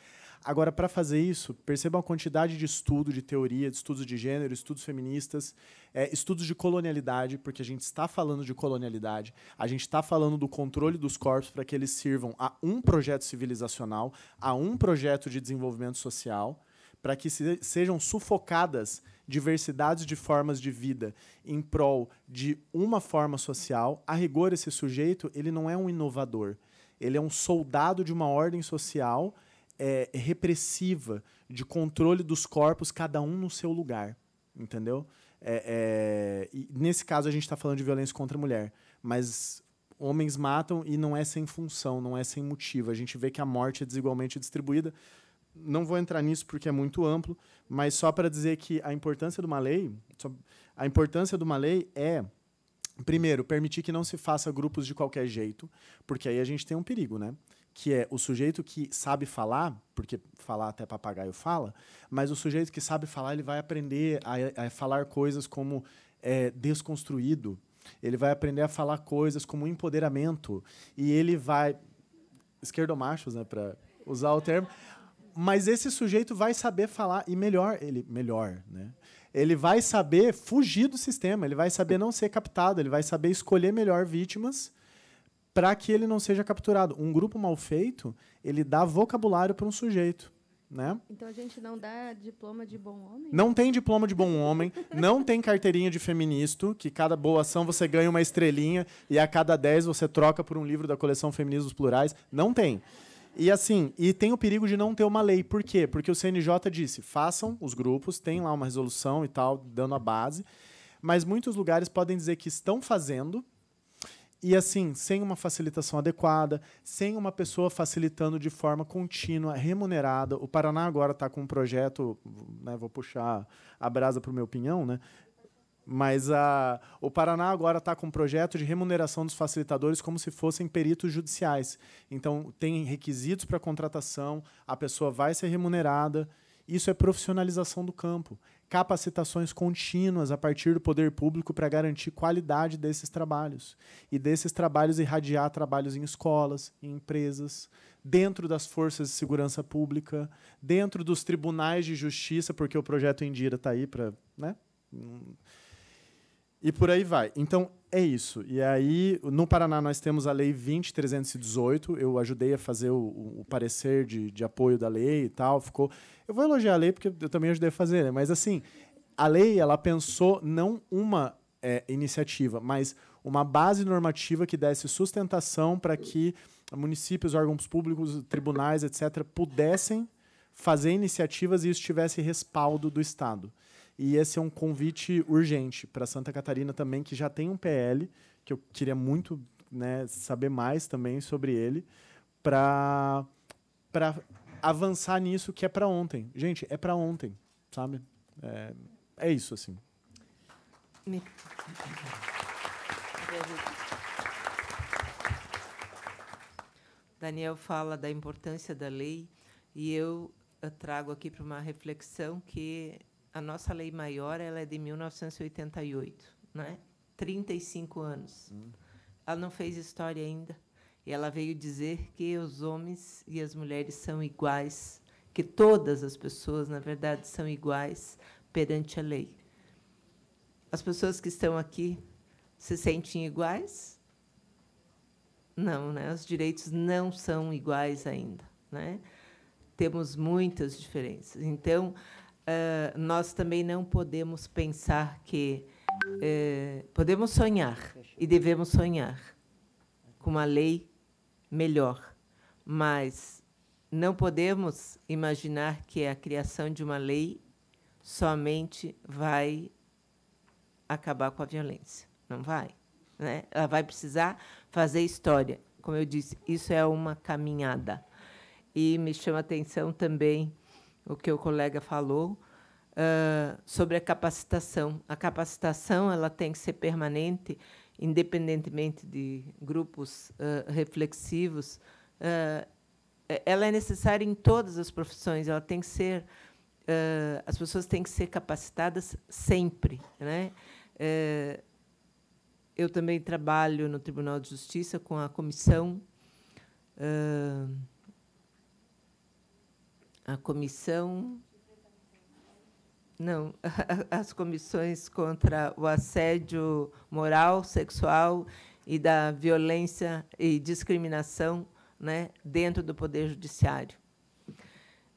Agora, para fazer isso, perceba a quantidade de estudo de teoria, de estudos de gênero, estudos feministas, é, estudos de colonialidade, porque a gente está falando de colonialidade, a gente está falando do controle dos corpos para que eles sirvam a um projeto civilizacional, a um projeto de desenvolvimento social, para que se, sejam sufocadas diversidades de formas de vida em prol de uma forma social. A rigor, esse sujeito ele não é um inovador, ele é um soldado de uma ordem social é, é, repressiva, de controle dos corpos, cada um no seu lugar. Entendeu? É, é, nesse caso, a gente está falando de violência contra a mulher. Mas homens matam e não é sem função, não é sem motivo. A gente vê que a morte é desigualmente distribuída. Não vou entrar nisso porque é muito amplo, mas só para dizer que a importância de uma lei, a importância de uma lei é primeiro permitir que não se faça grupos de qualquer jeito, porque aí a gente tem um perigo, né? que é o sujeito que sabe falar, porque falar até papagaio fala, mas o sujeito que sabe falar ele vai aprender a, a falar coisas como é, desconstruído, ele vai aprender a falar coisas como empoderamento e ele vai esquerdomachos, né, para usar o termo. Mas esse sujeito vai saber falar e melhor ele melhor, né? Ele vai saber fugir do sistema, ele vai saber não ser captado, ele vai saber escolher melhor vítimas para que ele não seja capturado. Um grupo mal feito, ele dá vocabulário para um sujeito. Né? Então a gente não dá diploma de bom homem? Não tem diploma de bom homem, não tem carteirinha de feministo, que cada boa ação você ganha uma estrelinha e a cada 10 você troca por um livro da coleção Feminismos Plurais. Não tem. E assim, e tem o perigo de não ter uma lei. Por quê? Porque o CNJ disse: façam os grupos, tem lá uma resolução e tal, dando a base. Mas muitos lugares podem dizer que estão fazendo, e assim, sem uma facilitação adequada, sem uma pessoa facilitando de forma contínua, remunerada. O Paraná agora está com um projeto, né, vou puxar a brasa para o meu pinhão, né? Mas a, o Paraná agora está com um projeto de remuneração dos facilitadores como se fossem peritos judiciais. Então, tem requisitos para contratação, a pessoa vai ser remunerada. Isso é profissionalização do campo capacitações contínuas a partir do poder público para garantir qualidade desses trabalhos. E desses trabalhos irradiar trabalhos em escolas, em empresas, dentro das forças de segurança pública, dentro dos tribunais de justiça, porque o projeto Indira está aí para. Né? Hum. E por aí vai. Então, é isso. E aí, no Paraná, nós temos a Lei 20318. Eu ajudei a fazer o, o parecer de, de, apoio da lei e tal. Ficou. Eu vou elogiar a lei porque eu também ajudei a fazer, né? Mas assim, a lei ela pensou não uma é, iniciativa, mas uma base normativa que desse sustentação para que municípios, órgãos públicos, tribunais, etc., pudessem fazer iniciativas e isso tivesse respaldo do Estado. E esse é um convite urgente para Santa Catarina também, que já tem um PL, que eu queria muito né, saber mais também sobre ele, para avançar nisso que é para ontem. Gente, é para ontem, sabe? É, é isso, assim. Daniel fala da importância da lei e eu trago aqui para uma reflexão que a nossa lei maior ela é de 1988, né? 35 anos. Hum. Ela não fez história ainda. E ela veio dizer que os homens e as mulheres são iguais, que todas as pessoas, na verdade, são iguais perante a lei. As pessoas que estão aqui se sentem iguais? Não, né? Os direitos não são iguais ainda, né? Temos muitas diferenças. Então, uh, nós também não podemos pensar que. Uh, podemos sonhar e devemos sonhar com uma lei melhor, mas não podemos imaginar que a criação de uma lei somente vai acabar com a violência. Não vai. Né? Ela vai precisar fazer história. Como eu disse, isso é uma caminhada. E me chama a atenção também o que o colega falou, uh, sobre a capacitação. A capacitação ela tem que ser permanente, independentemente de grupos uh, reflexivos. Uh, ela é necessária em todas as profissões, ela tem que ser. as pessoas têm que ser capacitadas sempre. Né? eu também trabalho no Tribunal de Justiça com a comissão. Uh, a comissão. Não, as comissões contra o assédio moral, sexual e da violência e discriminação né, dentro do Poder Judiciário.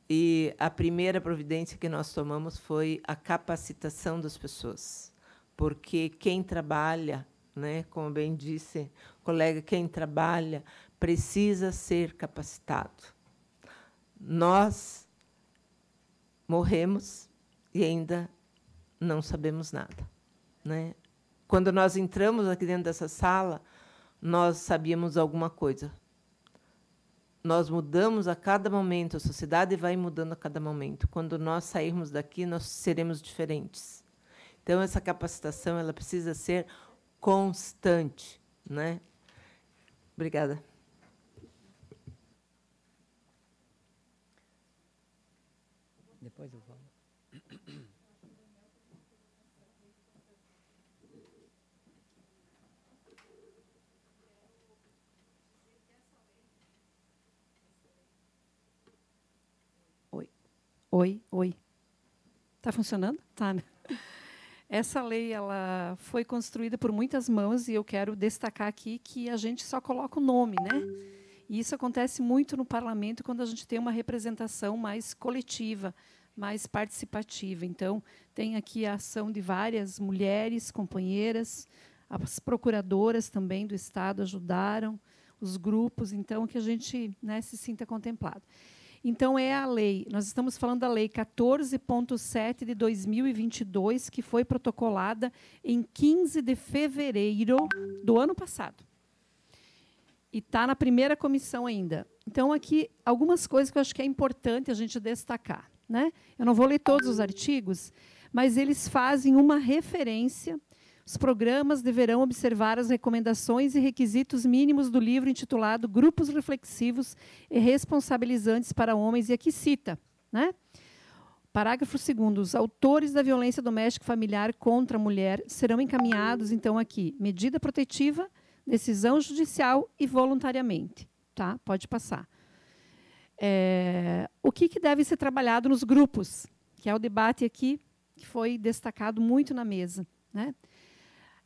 E a primeira providência que nós tomamos foi a capacitação das pessoas, porque quem trabalha, né, como bem disse o colega, quem trabalha precisa ser capacitado nós morremos e ainda não sabemos nada. Né? Quando nós entramos aqui dentro dessa sala, nós sabíamos alguma coisa. Nós mudamos a cada momento, a sociedade vai mudando a cada momento. Quando nós sairmos daqui, nós seremos diferentes. Então essa capacitação ela precisa ser constante, né? Obrigada. Depois eu Oi, oi, oi. Está funcionando? Tá. Né? Essa lei ela foi construída por muitas mãos e eu quero destacar aqui que a gente só coloca o nome, né? E isso acontece muito no parlamento quando a gente tem uma representação mais coletiva mais participativa. Então, tem aqui a ação de várias mulheres, companheiras, as procuradoras também do Estado ajudaram, os grupos, então, que a gente né, se sinta contemplado. Então, é a lei, nós estamos falando da Lei 14.7 de 2022, que foi protocolada em 15 de fevereiro do ano passado. E está na primeira comissão ainda. Então, aqui, algumas coisas que eu acho que é importante a gente destacar. Né? Eu não vou ler todos os artigos, mas eles fazem uma referência. Os programas deverão observar as recomendações e requisitos mínimos do livro intitulado Grupos Reflexivos e Responsabilizantes para Homens, e aqui cita. Né? Parágrafo 2. Os autores da violência doméstica familiar contra a mulher serão encaminhados, então, aqui, medida protetiva, decisão judicial e voluntariamente. Tá? Pode passar. É, o que, que deve ser trabalhado nos grupos, que é o debate aqui que foi destacado muito na mesa. Né?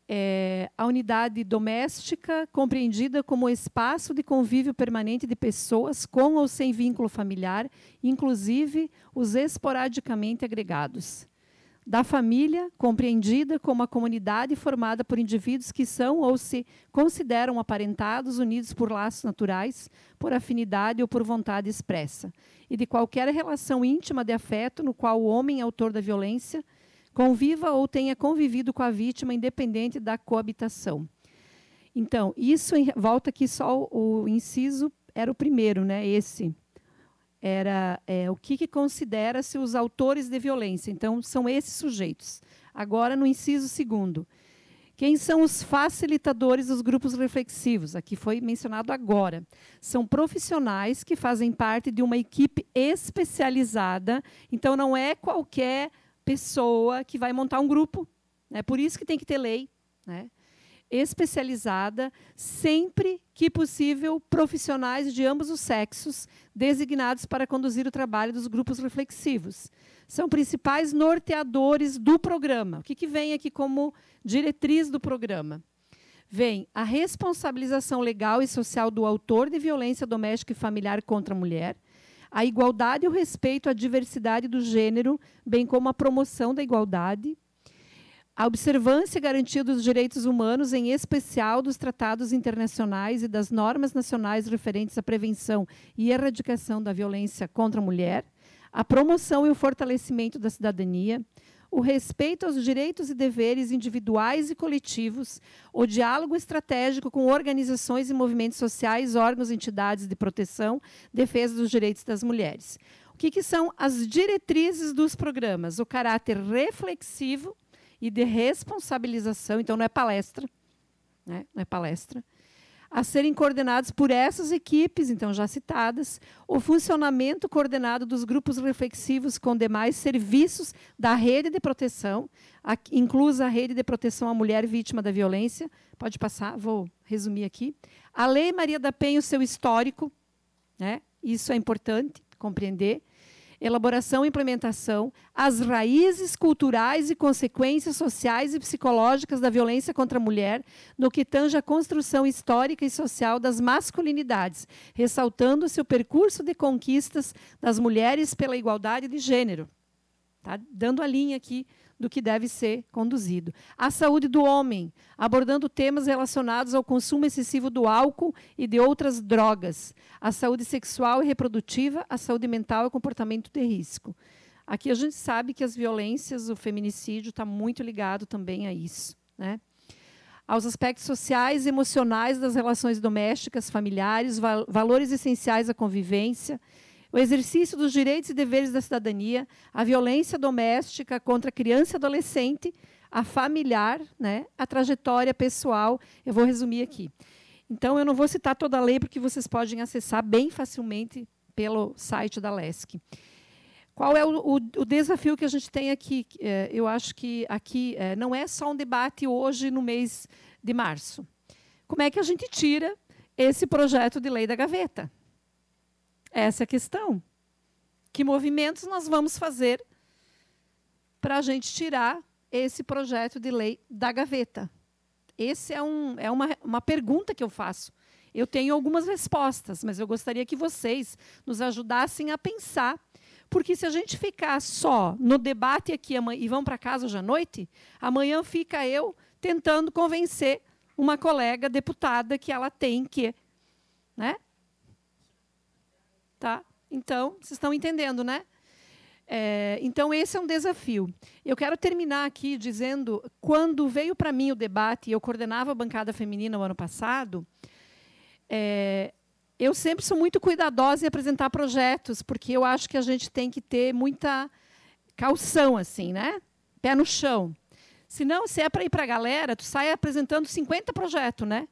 É, a unidade doméstica, compreendida como espaço de convívio permanente de pessoas com ou sem vínculo familiar, inclusive os esporadicamente agregados da família, compreendida como a comunidade formada por indivíduos que são ou se consideram aparentados, unidos por laços naturais, por afinidade ou por vontade expressa, e de qualquer relação íntima de afeto no qual o homem, é autor da violência, conviva ou tenha convivido com a vítima, independente da coabitação. Então, isso volta aqui só o inciso era o primeiro, né? Esse era é, o que, que considera-se os autores de violência. Então, são esses sujeitos. Agora, no inciso segundo, quem são os facilitadores dos grupos reflexivos? Aqui foi mencionado agora. São profissionais que fazem parte de uma equipe especializada. Então, não é qualquer pessoa que vai montar um grupo. É por isso que tem que ter lei. Né? especializada, sempre que possível, profissionais de ambos os sexos designados para conduzir o trabalho dos grupos reflexivos. São principais norteadores do programa. O que, que vem aqui como diretriz do programa? Vem a responsabilização legal e social do autor de violência doméstica e familiar contra a mulher, a igualdade e o respeito à diversidade do gênero, bem como a promoção da igualdade, a observância garantida dos direitos humanos, em especial dos tratados internacionais e das normas nacionais referentes à prevenção e erradicação da violência contra a mulher, a promoção e o fortalecimento da cidadania, o respeito aos direitos e deveres individuais e coletivos, o diálogo estratégico com organizações e movimentos sociais, órgãos e entidades de proteção, defesa dos direitos das mulheres. O que, que são as diretrizes dos programas? O caráter reflexivo e de responsabilização, então não é palestra, né? não é palestra, a serem coordenados por essas equipes, então já citadas, o funcionamento coordenado dos grupos reflexivos com demais serviços da rede de proteção, inclusa a rede de proteção à mulher vítima da violência. Pode passar, vou resumir aqui. A Lei Maria da Penha, o seu histórico, né? isso é importante compreender elaboração e implementação, as raízes culturais e consequências sociais e psicológicas da violência contra a mulher, no que tange à construção histórica e social das masculinidades, ressaltando seu percurso de conquistas das mulheres pela igualdade de gênero. Tá dando a linha aqui do que deve ser conduzido. A saúde do homem, abordando temas relacionados ao consumo excessivo do álcool e de outras drogas. A saúde sexual e reprodutiva, a saúde mental e o comportamento de risco. Aqui a gente sabe que as violências, o feminicídio está muito ligado também a isso. Né? aos aspectos sociais e emocionais das relações domésticas, familiares, val valores essenciais à convivência, o exercício dos direitos e deveres da cidadania, a violência doméstica contra criança e adolescente, a familiar, né, a trajetória pessoal. Eu vou resumir aqui. Então, eu não vou citar toda a lei, porque vocês podem acessar bem facilmente pelo site da LESC. Qual é o, o, o desafio que a gente tem aqui? É, eu acho que aqui é, não é só um debate hoje, no mês de março. Como é que a gente tira esse projeto de lei da gaveta? Essa é a questão. Que movimentos nós vamos fazer para a gente tirar esse projeto de lei da gaveta? Essa é, um, é uma, uma pergunta que eu faço. Eu tenho algumas respostas, mas eu gostaria que vocês nos ajudassem a pensar. Porque se a gente ficar só no debate aqui e vão para casa hoje à noite, amanhã fica eu tentando convencer uma colega deputada que ela tem que. Né? Tá? Então, vocês estão entendendo, né? É, então, esse é um desafio. Eu quero terminar aqui dizendo, quando veio para mim o debate, eu coordenava a bancada feminina o ano passado, é, eu sempre sou muito cuidadosa em apresentar projetos, porque eu acho que a gente tem que ter muita calção, assim, né? Pé no chão. Senão, se é para ir para a galera, tu sai apresentando 50 projetos, né?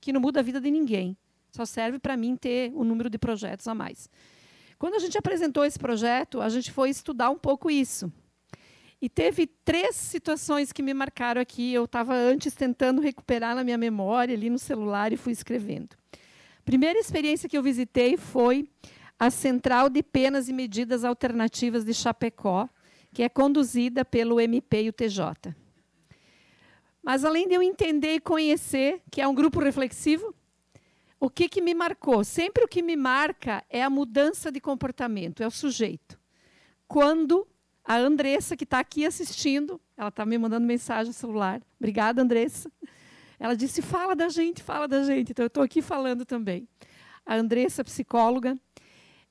Que não muda a vida de ninguém. Só serve para mim ter o um número de projetos a mais. Quando a gente apresentou esse projeto, a gente foi estudar um pouco isso. E teve três situações que me marcaram aqui. Eu estava antes tentando recuperar na minha memória, ali no celular, e fui escrevendo. A primeira experiência que eu visitei foi a Central de Penas e Medidas Alternativas de Chapecó, que é conduzida pelo MP e o TJ. Mas, além de eu entender e conhecer, que é um grupo reflexivo, o que, que me marcou? Sempre o que me marca é a mudança de comportamento, é o sujeito. Quando a Andressa, que está aqui assistindo, ela está me mandando mensagem no celular. Obrigada, Andressa. Ela disse: fala da gente, fala da gente. Então, eu estou aqui falando também. A Andressa, psicóloga,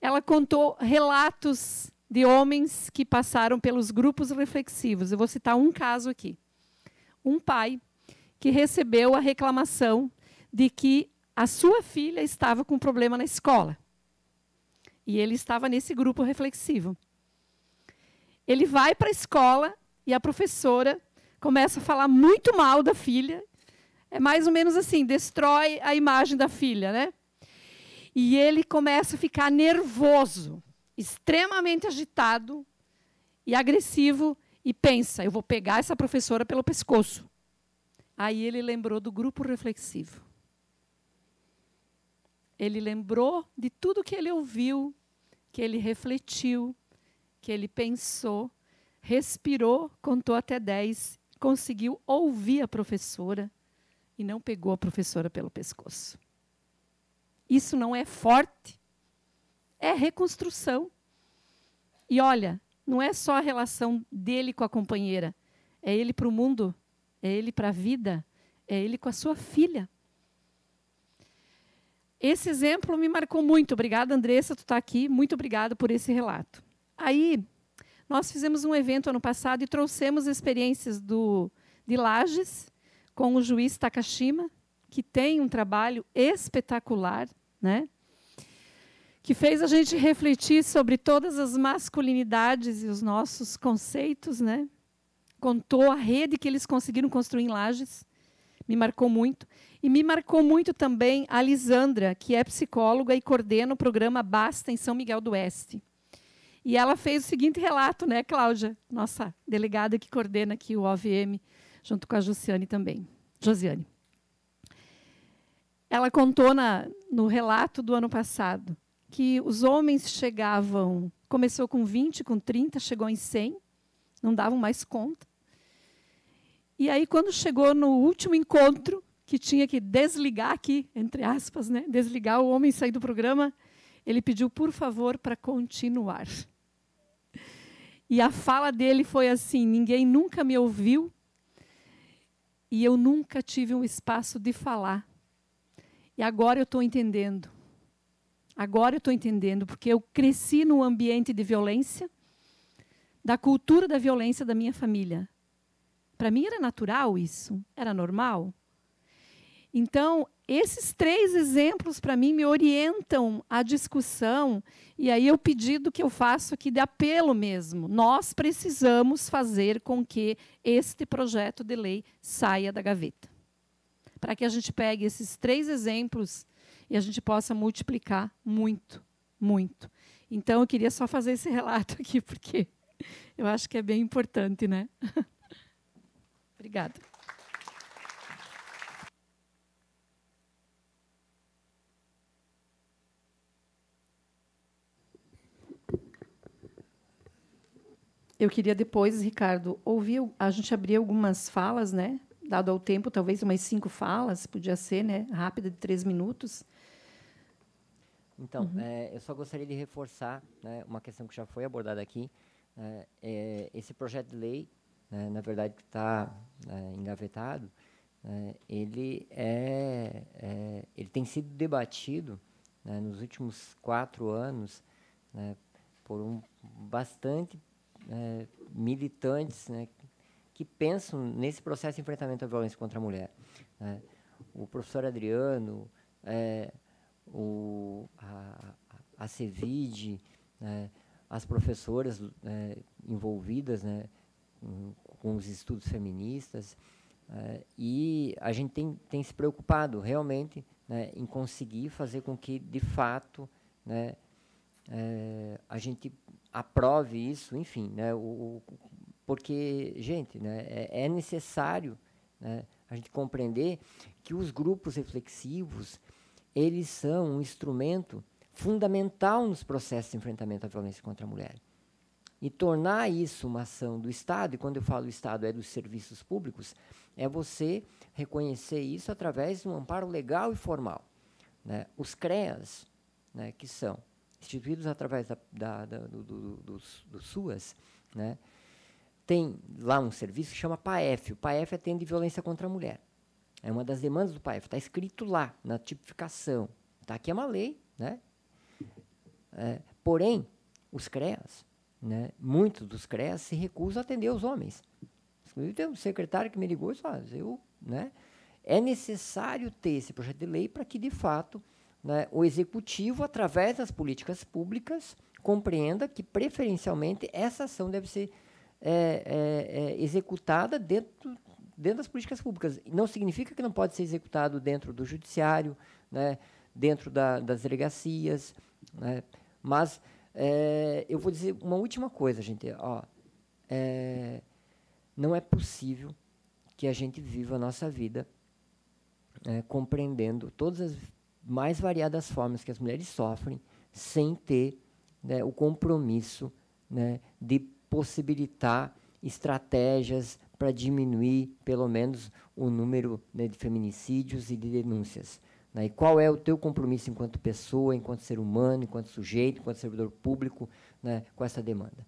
ela contou relatos de homens que passaram pelos grupos reflexivos. Eu vou citar um caso aqui. Um pai que recebeu a reclamação de que a sua filha estava com um problema na escola. E ele estava nesse grupo reflexivo. Ele vai para a escola e a professora começa a falar muito mal da filha. É mais ou menos assim, destrói a imagem da filha, né? E ele começa a ficar nervoso, extremamente agitado e agressivo e pensa, eu vou pegar essa professora pelo pescoço. Aí ele lembrou do grupo reflexivo. Ele lembrou de tudo que ele ouviu, que ele refletiu, que ele pensou, respirou, contou até 10, conseguiu ouvir a professora e não pegou a professora pelo pescoço. Isso não é forte, é reconstrução. E olha, não é só a relação dele com a companheira, é ele para o mundo, é ele para a vida, é ele com a sua filha. Esse exemplo me marcou muito. Obrigada, Andressa, tu está aqui. Muito obrigada por esse relato. Aí, nós fizemos um evento ano passado e trouxemos experiências do, de Lages com o juiz Takashima, que tem um trabalho espetacular, né? que fez a gente refletir sobre todas as masculinidades e os nossos conceitos. Né? Contou a rede que eles conseguiram construir em Lages, me marcou muito. E me marcou muito também a Lisandra, que é psicóloga e coordena o programa Basta em São Miguel do Oeste. E ela fez o seguinte relato, né, Cláudia, nossa delegada que coordena aqui o OVM, junto com a Josiane também. Josiane. Ela contou na, no relato do ano passado que os homens chegavam, começou com 20, com 30, chegou em 100, não davam mais conta. E aí, quando chegou no último encontro, que tinha que desligar aqui, entre aspas, né? desligar o homem sair do programa, ele pediu, por favor, para continuar. E a fala dele foi assim: ninguém nunca me ouviu e eu nunca tive um espaço de falar. E agora eu estou entendendo. Agora eu estou entendendo, porque eu cresci num ambiente de violência, da cultura da violência da minha família. Para mim era natural isso, era normal. Então, esses três exemplos, para mim, me orientam à discussão, e aí é o pedido que eu faço aqui de apelo mesmo. Nós precisamos fazer com que este projeto de lei saia da gaveta. Para que a gente pegue esses três exemplos e a gente possa multiplicar muito, muito. Então, eu queria só fazer esse relato aqui, porque eu acho que é bem importante, né? Obrigada. eu queria depois, Ricardo, ouvir. A gente abrir algumas falas, né? Dado ao tempo, talvez umas cinco falas, podia ser, né? Rápida, de três minutos. Então, uhum. é, eu só gostaria de reforçar né, uma questão que já foi abordada aqui. É, é, esse projeto de lei, né, na verdade, que está né, engavetado, né, ele, é, é, ele tem sido debatido né, nos últimos quatro anos por um bastante é, militantes né, que pensam nesse processo de enfrentamento à violência contra a mulher. Né? O professor Adriano, é, o, a, a né, as professoras é, envolvidas né, com os estudos feministas, é, e a gente tem, tem se preocupado realmente né, em conseguir fazer com que, de fato, né, é, a gente aprove isso, enfim, né, o, o, porque, gente, né, é, é necessário né, a gente compreender que os grupos reflexivos eles são um instrumento fundamental nos processos de enfrentamento à violência contra a mulher. E tornar isso uma ação do Estado, e quando eu falo Estado é dos serviços públicos, é você reconhecer isso através de um amparo legal e formal. Né? Os CREAS, né, que são instituídos através da, da, da do, do, dos, do SUAS, né? tem lá um serviço que chama PAEF. O PAEF atende violência contra a mulher. É uma das demandas do PAEF. Está escrito lá, na tipificação. Está aqui é uma lei. Né? É, porém, os CREAS, né, muitos dos CREAS se recusam a atender os homens. Inclusive, tem um secretário que me ligou e disse, ah, eu, né, é necessário ter esse projeto de lei para que, de fato, né, o executivo, através das políticas públicas, compreenda que, preferencialmente, essa ação deve ser é, é, é, executada dentro, dentro das políticas públicas. Não significa que não pode ser executado dentro do judiciário, né, dentro da, das delegacias, né, mas é, eu vou dizer uma última coisa, gente. Ó, é, não é possível que a gente viva a nossa vida é, compreendendo todas as mais variadas formas que as mulheres sofrem sem ter né, o compromisso né, de possibilitar estratégias para diminuir, pelo menos, o número né, de feminicídios e de denúncias. Né? E qual é o teu compromisso enquanto pessoa, enquanto ser humano, enquanto sujeito, enquanto servidor público né, com essa demanda?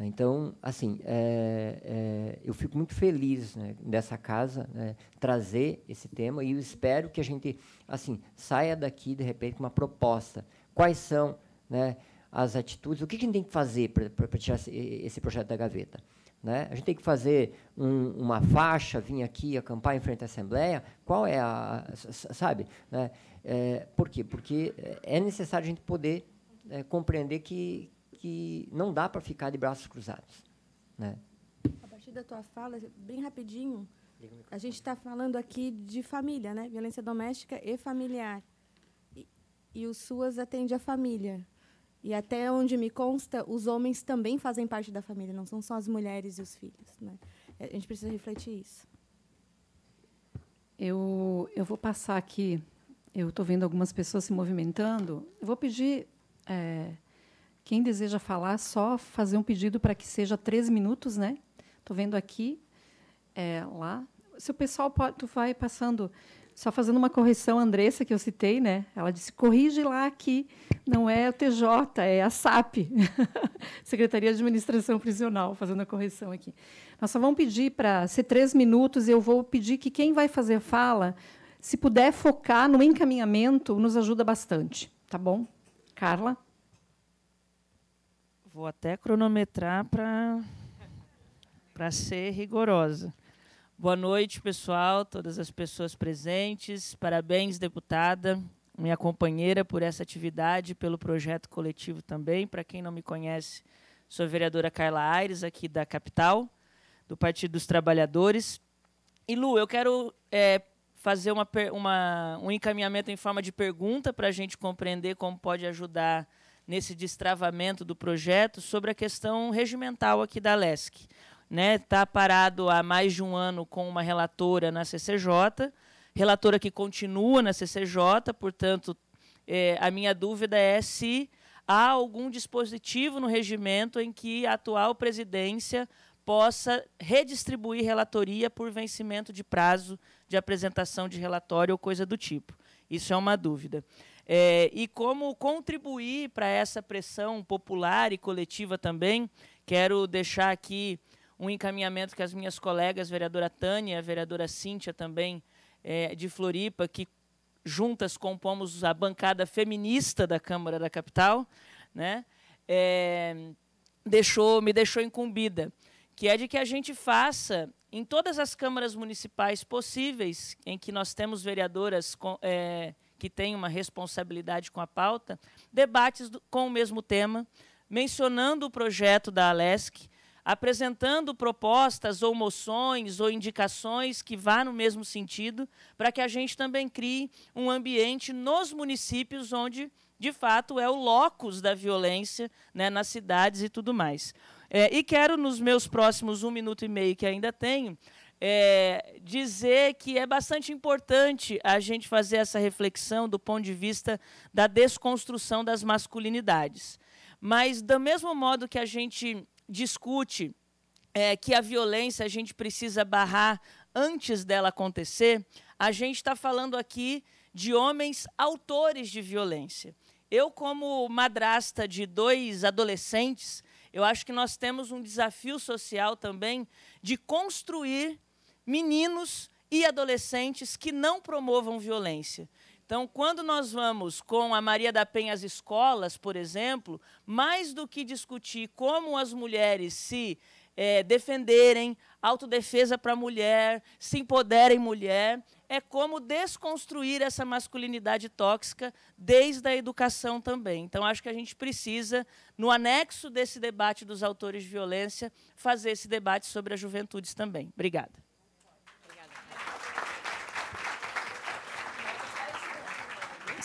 Né, então, assim, é, é, eu fico muito feliz né, dessa casa né, trazer esse tema e espero que a gente, assim, saia daqui de repente com uma proposta. Quais são, né, as atitudes? O que a gente tem que fazer para tirar esse projeto da gaveta? Né? A gente tem que fazer um, uma faixa, vir aqui acampar em frente à Assembleia. Qual é a. Sabe? Né? É, por quê? Porque é necessário a gente poder é, compreender que, que não dá para ficar de braços cruzados. Né? A partir da tua fala, bem rapidinho, a gente está falando aqui de família, né? Violência doméstica e familiar. E, e o SUAS atende a família. E até onde me consta, os homens também fazem parte da família, não são só as mulheres e os filhos. Né? A gente precisa refletir isso. Eu, eu vou passar aqui. Eu estou vendo algumas pessoas se movimentando. Eu vou pedir. É, quem deseja falar, só fazer um pedido para que seja três minutos, né? Estou vendo aqui, é, lá. Se o pessoal pode, tu vai passando, só fazendo uma correção, Andressa, que eu citei, né? Ela disse, corrige lá que não é o TJ, é a SAP, Secretaria de Administração Prisional, fazendo a correção aqui. Nós só vamos pedir para ser três minutos, eu vou pedir que quem vai fazer fala, se puder focar no encaminhamento, nos ajuda bastante, tá bom? Carla? vou até cronometrar para ser rigorosa. Boa noite, pessoal, todas as pessoas presentes. Parabéns, deputada, minha companheira, por essa atividade, pelo projeto coletivo também. Para quem não me conhece, sou a vereadora Carla Aires, aqui da capital, do Partido dos Trabalhadores. E, Lu, eu quero é, fazer uma, uma, um encaminhamento em forma de pergunta para a gente compreender como pode ajudar nesse destravamento do projeto sobre a questão regimental aqui da LESC. Está né? Tá parado há mais de um ano com uma relatora na CCJ, relatora que continua na CCJ, portanto, é, a minha dúvida é se há algum dispositivo no regimento em que a atual presidência possa redistribuir relatoria por vencimento de prazo de apresentação de relatório ou coisa do tipo. Isso é uma dúvida é, e como contribuir para essa pressão popular e coletiva também. Quero deixar aqui um encaminhamento que as minhas colegas, vereadora Tânia, vereadora Cíntia também, é, de Floripa, que juntas compomos a bancada feminista da Câmara da Capital, né, é, deixou, me deixou incumbida, que é de que a gente faça em todas as câmaras municipais possíveis, em que nós temos vereadoras com, é, que tem uma responsabilidade com a pauta, debates do, com o mesmo tema, mencionando o projeto da ALESC, apresentando propostas ou moções ou indicações que vá no mesmo sentido, para que a gente também crie um ambiente nos municípios onde, de fato, é o locus da violência né, nas cidades e tudo mais. É, e quero, nos meus próximos um minuto e meio que ainda tenho, é, dizer que é bastante importante a gente fazer essa reflexão do ponto de vista da desconstrução das masculinidades. Mas, do mesmo modo que a gente discute é, que a violência a gente precisa barrar antes dela acontecer, a gente está falando aqui de homens autores de violência. Eu, como madrasta de dois adolescentes, eu acho que nós temos um desafio social também de construir meninos e adolescentes que não promovam violência. Então, quando nós vamos com a Maria da Penha às escolas, por exemplo, mais do que discutir como as mulheres se é, defenderem, autodefesa para a mulher, se empoderem mulher, é como desconstruir essa masculinidade tóxica desde a educação também. Então, acho que a gente precisa, no anexo desse debate dos autores de violência, fazer esse debate sobre as juventudes também. Obrigada.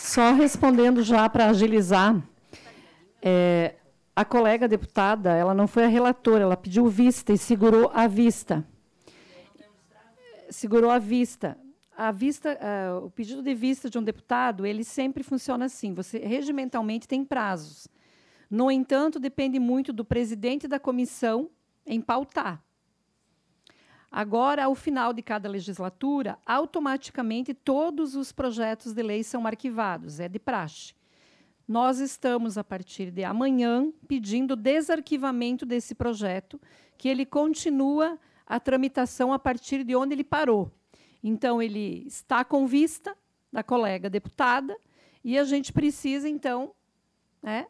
Só respondendo já para agilizar, é, a colega deputada, ela não foi a relatora, ela pediu vista e segurou a vista. Segurou a vista. A vista, uh, o pedido de vista de um deputado, ele sempre funciona assim. Você regimentalmente tem prazos. No entanto, depende muito do presidente da comissão em pautar. Agora, ao final de cada legislatura, automaticamente todos os projetos de lei são arquivados, é de praxe. Nós estamos, a partir de amanhã, pedindo desarquivamento desse projeto, que ele continua a tramitação a partir de onde ele parou. Então, ele está com vista da colega deputada e a gente precisa, então, né,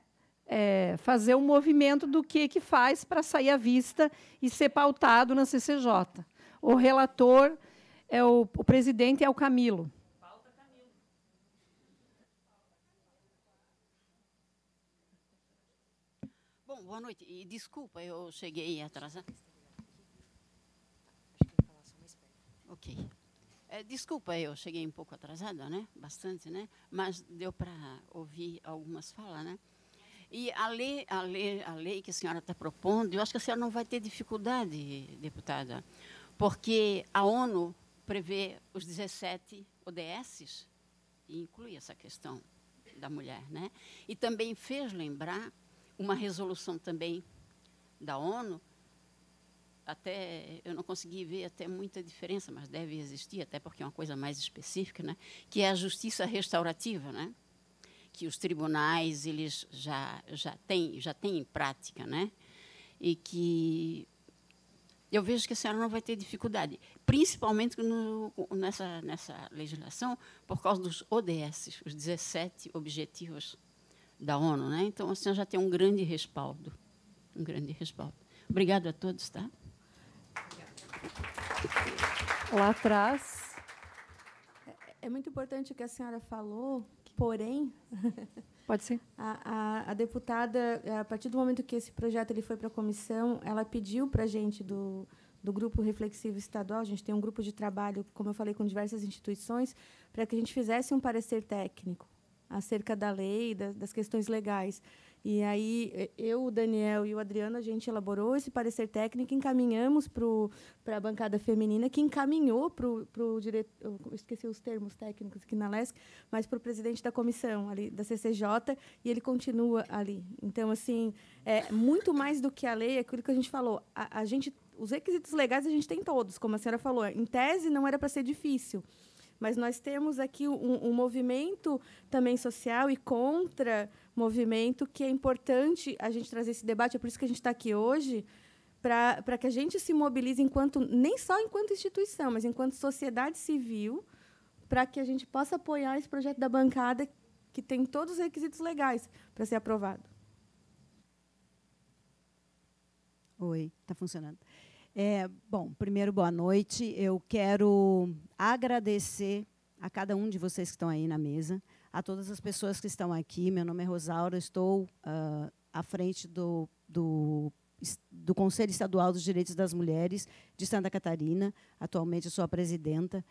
é, fazer um movimento do que, que faz para sair à vista e ser pautado na CCJ. O relator é o, o presidente é o Camilo. Bom, boa noite. E desculpa, eu cheguei atrasada. Ok. É, desculpa, eu cheguei um pouco atrasada, né? Bastante, né? Mas deu para ouvir algumas falas, né? E a lei, a lei, a lei que a senhora está propondo, eu acho que a senhora não vai ter dificuldade, deputada, porque a ONU prevê os 17 ODSs e inclui essa questão da mulher, né? E também fez lembrar uma resolução também da ONU, até eu não consegui ver até muita diferença, mas deve existir, até porque é uma coisa mais específica, né? Que é a justiça restaurativa, né? Que os tribunais eles já já têm já têm em prática, né? E que eu vejo que a senhora não vai ter dificuldade, principalmente no, nessa, nessa legislação, por causa dos ODS, os 17 Objetivos da ONU. Né? Então, a senhora já tem um grande respaldo. Um grande respaldo. Obrigada a todos. Tá? Lá atrás. É, é muito importante o que a senhora falou, Porém, pode ser. A, a, a, deputada, a partir do momento que esse projeto ele foi para a comissão, ela pediu para a gente do do grupo reflexivo estadual, a gente tem um grupo de trabalho, como eu falei, com diversas instituições, para que a gente fizesse um parecer técnico acerca da lei, das, das questões legais. E aí, eu, o Daniel e o Adriano, a gente elaborou esse parecer técnico e encaminhamos para a bancada feminina, que encaminhou para o diretor, esqueci os termos técnicos aqui na LESC, mas para o presidente da comissão ali da CCJ, e ele continua ali. Então, assim, é muito mais do que a lei, é aquilo que a gente falou, a, a gente, os requisitos legais a gente tem todos, como a senhora falou. Em tese, não era para ser difícil. Mas nós temos aqui um, um movimento também social e contra movimento que é importante a gente trazer esse debate. É por isso que a gente está aqui hoje para que a gente se mobilize enquanto nem só enquanto instituição, mas enquanto sociedade civil, para que a gente possa apoiar esse projeto da bancada que tem todos os requisitos legais para ser aprovado. Oi, está funcionando. É, bom, primeiro, boa noite. Eu quero agradecer a cada um de vocês que estão aí na mesa, a todas as pessoas que estão aqui. Meu nome é Rosaura, estou uh, à frente do, do, do Conselho Estadual dos Direitos das Mulheres de Santa Catarina. Atualmente, sou a presidenta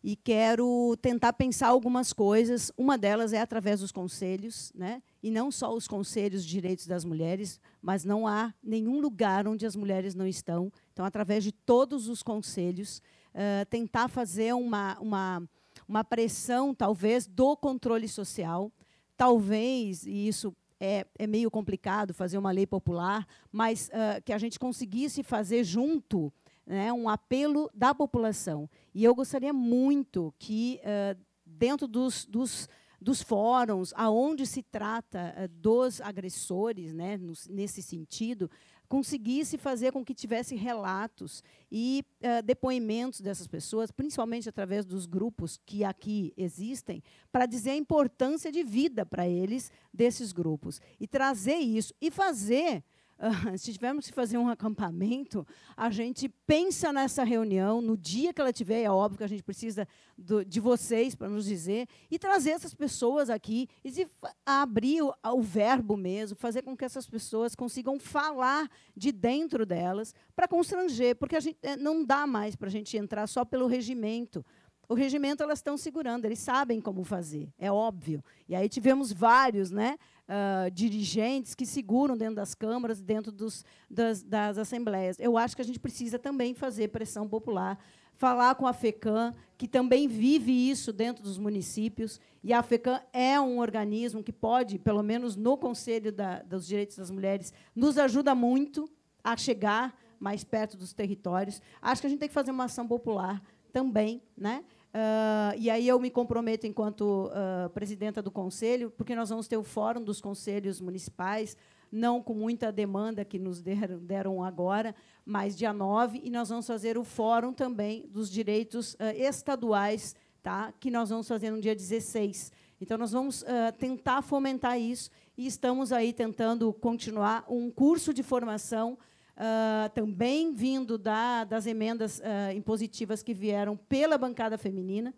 e quero tentar pensar algumas coisas. Uma delas é através dos conselhos, né? e não só os conselhos de direitos das mulheres, mas não há nenhum lugar onde as mulheres não estão então, através de todos os conselhos, uh, tentar fazer uma, uma, uma pressão, talvez, do controle social, talvez, e isso é, é meio complicado fazer uma lei popular, mas uh, que a gente conseguisse fazer junto né, um apelo da população. E eu gostaria muito que, uh, dentro dos, dos dos fóruns, aonde se trata dos agressores, né, nesse sentido, conseguisse fazer com que tivesse relatos e uh, depoimentos dessas pessoas, principalmente através dos grupos que aqui existem, para dizer a importância de vida para eles desses grupos e trazer isso e fazer se tivermos que fazer um acampamento, a gente pensa nessa reunião, no dia que ela tiver, é óbvio que a gente precisa do, de vocês para nos dizer, e trazer essas pessoas aqui, e se, abrir o, o verbo mesmo, fazer com que essas pessoas consigam falar de dentro delas, para constranger, porque a gente, é, não dá mais para a gente entrar só pelo regimento. O regimento elas estão segurando, eles sabem como fazer, é óbvio. E aí tivemos vários, né? uh, dirigentes que seguram dentro das câmaras, dentro dos, das, das assembleias. Eu acho que a gente precisa também fazer pressão popular falar com a FECAM, que também vive isso dentro dos municípios, e a FECAM é um organismo que pode, pelo menos no Conselho da, dos Direitos das Mulheres, nos ajuda muito a chegar mais perto dos territórios. Acho que a gente tem que fazer uma ação popular também, né? Uh, e aí eu me comprometo enquanto uh, presidenta do conselho, porque nós vamos ter o fórum dos conselhos municipais, não com muita demanda que nos deram, deram agora, mas dia 9, e nós vamos fazer o fórum também dos direitos uh, estaduais, tá? que nós vamos fazer no dia 16. Então, nós vamos tentar fomentar isso e estamos aí tentando continuar um curso de formação ah, também vindo da, das emendas uh, impositivas que vieram pela bancada feminina.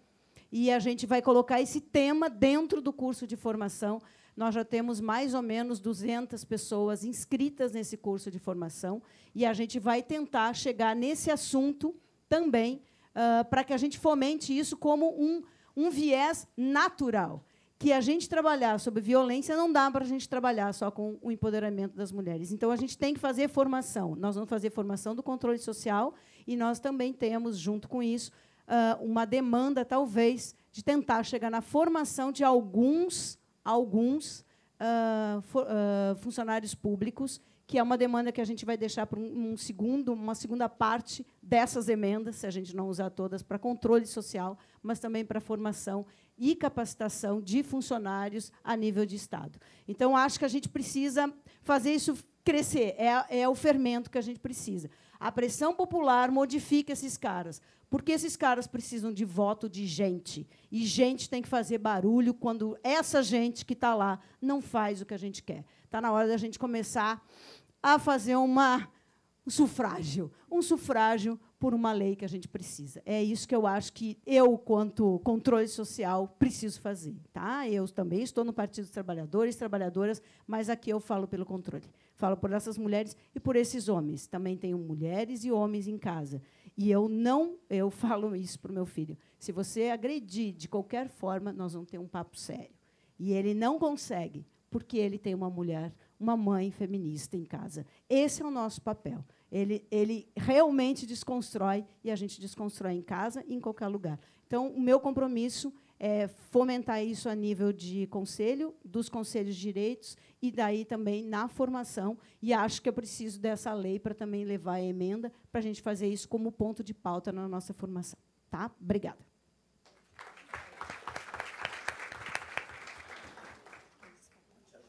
E a gente vai colocar esse tema dentro do curso de formação. Nós já temos mais ou menos 200 pessoas inscritas nesse curso de formação. E a gente vai tentar chegar nesse assunto também, uh, para que a gente fomente isso como um, um viés natural que a gente trabalhar sobre violência não dá para a gente trabalhar só com o empoderamento das mulheres. Então, a gente tem que fazer formação. Nós vamos fazer formação do controle social e nós também temos, junto com isso, ah, uma demanda, talvez, de tentar chegar na formação de alguns, alguns ah, ah, funcionários públicos, que é uma demanda que a gente vai deixar para um segundo, uma segunda parte dessas emendas, se a gente não usar todas, para controle social, mas também para formação e capacitação de funcionários a nível de Estado. Então, acho que a gente precisa fazer isso crescer, é, é o fermento que a gente precisa. A pressão popular modifica esses caras, porque esses caras precisam de voto de gente. E gente tem que fazer barulho quando essa gente que está lá não faz o que a gente quer. Está na hora da gente começar a fazer uma, um sufrágio, um sufrágio por uma lei que a gente precisa. É isso que eu acho que eu, quanto controle social, preciso fazer. Tá? Eu também estou no Partido dos Trabalhadores e Trabalhadoras, mas aqui eu falo pelo controle. Falo por essas mulheres e por esses homens. Também tenho mulheres e homens em casa. E eu não, eu falo isso para o meu filho. Se você agredir de qualquer forma, nós vamos ter um papo sério. E ele não consegue, porque ele tem uma mulher, uma mãe feminista em casa. Esse é o nosso papel. Ele, ele realmente desconstrói e a gente desconstrói em casa e em qualquer lugar. Então, o meu compromisso é fomentar isso a nível de conselho, dos conselhos de direitos e daí também na formação. E acho que eu preciso dessa lei para também levar a emenda para a gente fazer isso como ponto de pauta na nossa formação. Tá? Obrigada.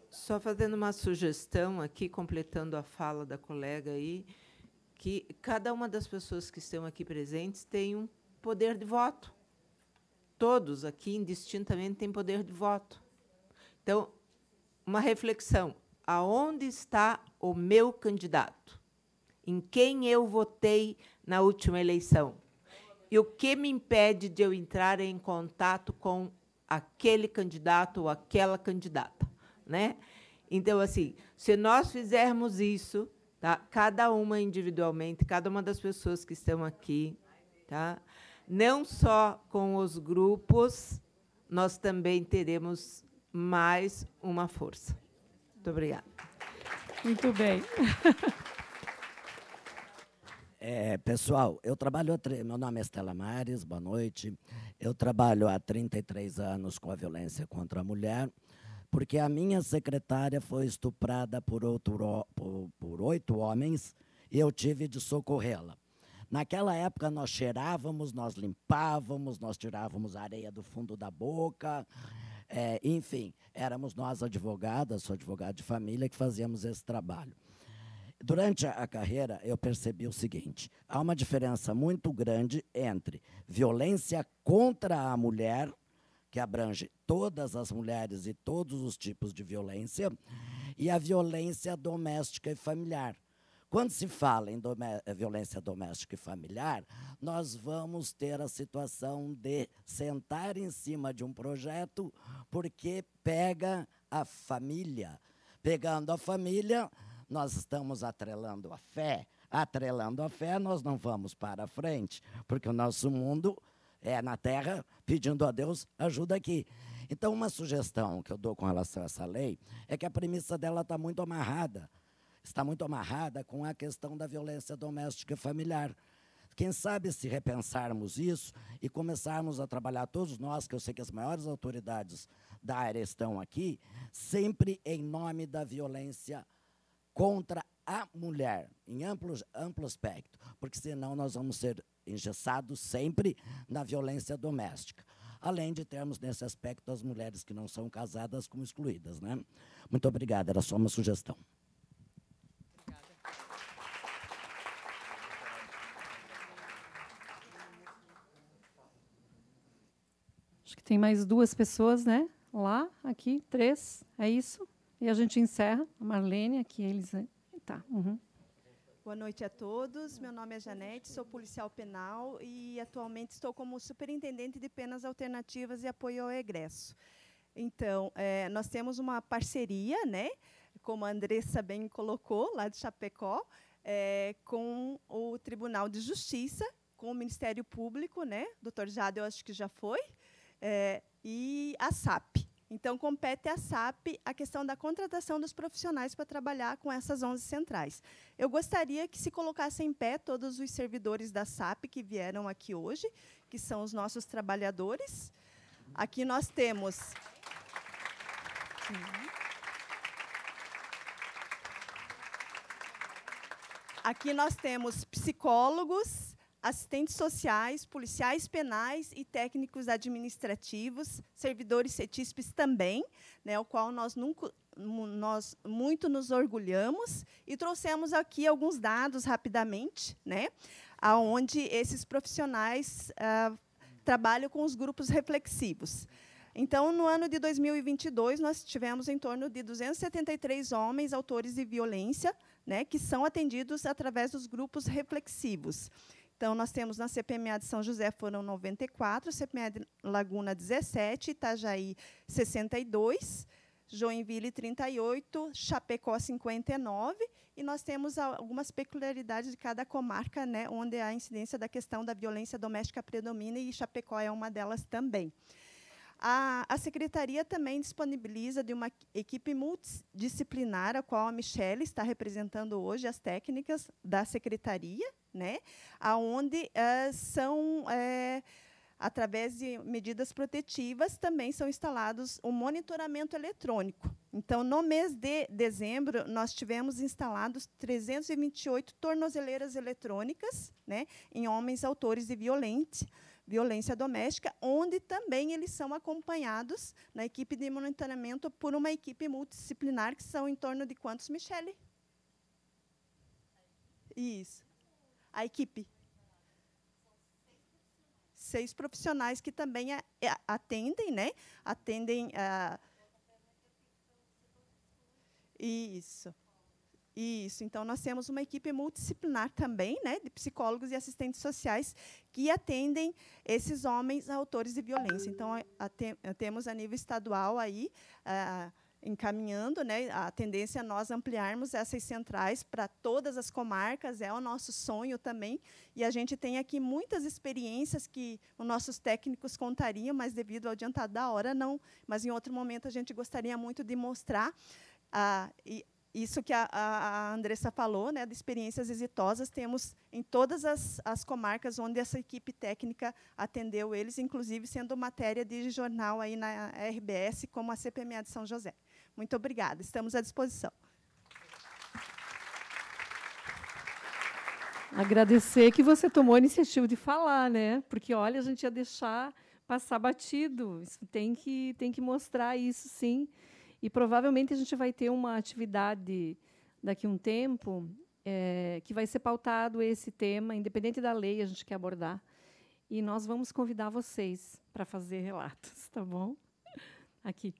Só fazendo uma sugestão aqui, completando a fala da colega aí que cada uma das pessoas que estão aqui presentes tem um poder de voto. Todos aqui, indistintamente, têm poder de voto. Então, uma reflexão: aonde está o meu candidato? Em quem eu votei na última eleição? E o que me impede de eu entrar em contato com aquele candidato ou aquela candidata, né? Então, assim, se nós fizermos isso, tá? Cada uma individualmente, cada uma das pessoas que estão aqui, tá? Não só com os grupos, nós também teremos mais uma força. Muito obrigada. Muito bem. É, pessoal, eu trabalho. Meu nome é Estela Mares, boa noite. Eu trabalho há 33 anos com a violência contra a mulher porque a minha secretária foi estuprada por, outro, por, por oito homens e eu tive de socorrê-la. Naquela época, nós cheirávamos, nós limpávamos, nós tirávamos areia do fundo da boca, é, enfim, éramos nós advogadas, sou advogada de família, que fazíamos esse trabalho. Durante a carreira, eu percebi o seguinte: há uma diferença muito grande entre violência contra a mulher que abrange todas as mulheres e todos os tipos de violência, e a violência doméstica e familiar. Quando se fala em eh, violência doméstica e familiar, nós vamos ter a situação de sentar em cima de um projeto porque pega a família. Pegando a família, nós estamos atrelando a fé. Atrelando a fé, nós não vamos para frente, porque o nosso mundo é, na terra, pedindo a Deus ajuda aqui. Então, uma sugestão que eu dou com relação a essa lei é que a premissa dela está muito amarrada. Está muito amarrada com a questão da violência doméstica e familiar. Quem sabe se repensarmos isso e começarmos a trabalhar todos nós, que eu sei que as maiores autoridades da área estão aqui, sempre em nome da violência contra a mulher, em amplo, amplo aspecto, porque senão nós vamos ser engessado sempre na violência doméstica. Além de termos nesse aspecto as mulheres que não são casadas como excluídas. Né? Muito obrigada, era só uma sugestão. Acho que tem mais duas pessoas, né? Lá, aqui, três, é isso? E a gente encerra. A Marlene, aqui, eles. Tá. Uhum. Boa noite a todos. Meu nome é Janete, sou policial penal e atualmente estou como superintendente de penas alternativas e apoio ao egresso. Então, é, nós temos uma parceria, né, como a Andressa bem colocou, lá de Chapecó, é, com o Tribunal de Justiça, com o Ministério Público, né, doutor Jade, eu acho que já foi, é, e a SAP. Então, compete à SAP a questão da contratação dos profissionais para trabalhar com essas 11 centrais. Eu gostaria que se colocassem em pé todos os servidores da SAP que vieram aqui hoje, que são os nossos trabalhadores. Aqui nós temos. Aqui nós temos psicólogos, assistentes sociais, policiais penais e técnicos administrativos, servidores CETISPs também, né, o qual nós, nunca, nós muito nos orgulhamos e trouxemos aqui alguns dados rapidamente, né, aonde esses profissionais ah, trabalham com os grupos reflexivos. Então, no ano de 2022, nós tivemos em torno de 273 homens autores de violência, né, que são atendidos através dos grupos reflexivos. Então, nós temos na CPMA de São José foram 94, CPMA de Laguna 17, Itajaí 62, Joinville 38, Chapecó 59, e nós temos algumas peculiaridades de cada comarca, né, onde a incidência da questão da violência doméstica predomina, e Chapecó é uma delas também. A, a secretaria também disponibiliza de uma equipe multidisciplinar, a qual a Michelle está representando hoje as técnicas da secretaria, né? Aonde uh, são é, através de medidas protetivas também são instalados o um monitoramento eletrônico. Então, no mês de dezembro, nós tivemos instalados 328 tornozeleiras eletrônicas, né, em homens autores de violente, violência doméstica, onde também eles são acompanhados na equipe de monitoramento por uma equipe multidisciplinar que são em torno de quantos, Michele? Isso a equipe. Seis profissionais que também atendem, né? Atendem a. Isso. Isso. Então, nós temos uma equipe multidisciplinar também, né, de psicólogos e assistentes sociais que atendem esses homens autores de violência. Então, a, a, temos a nível estadual aí encaminhando, né? A tendência é nós ampliarmos essas centrais para todas as comarcas, é o nosso sonho também. E a gente tem aqui muitas experiências que os nossos técnicos contariam, mas devido ao adiantado da hora não, mas em outro momento a gente gostaria muito de mostrar ah, isso que a, a, Andressa falou, né, de experiências exitosas, temos em todas as, as comarcas onde essa equipe técnica atendeu eles, inclusive sendo matéria de jornal aí na RBS, como a CPMA de São José. Muito obrigada, estamos à disposição. Agradecer que você tomou a iniciativa de falar, né? Porque olha, a gente ia deixar passar batido. Isso tem que tem que mostrar isso, sim. E provavelmente a gente vai ter uma atividade daqui a um tempo é, que vai ser pautado esse tema, independente da lei a gente quer abordar. E nós vamos convidar vocês para fazer relatos, tá bom? Aqui.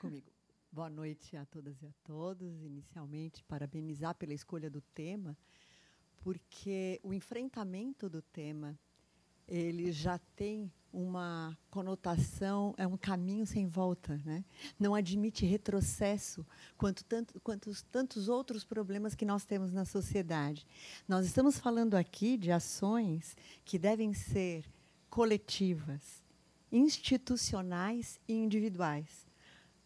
comigo. Boa noite a todas e a todos. Inicialmente, parabenizar pela escolha do tema, porque o enfrentamento do tema ele já tem uma conotação, é um caminho sem volta, né? Não admite retrocesso quanto tanto, tantos outros problemas que nós temos na sociedade. Nós estamos falando aqui de ações que devem ser coletivas, institucionais e individuais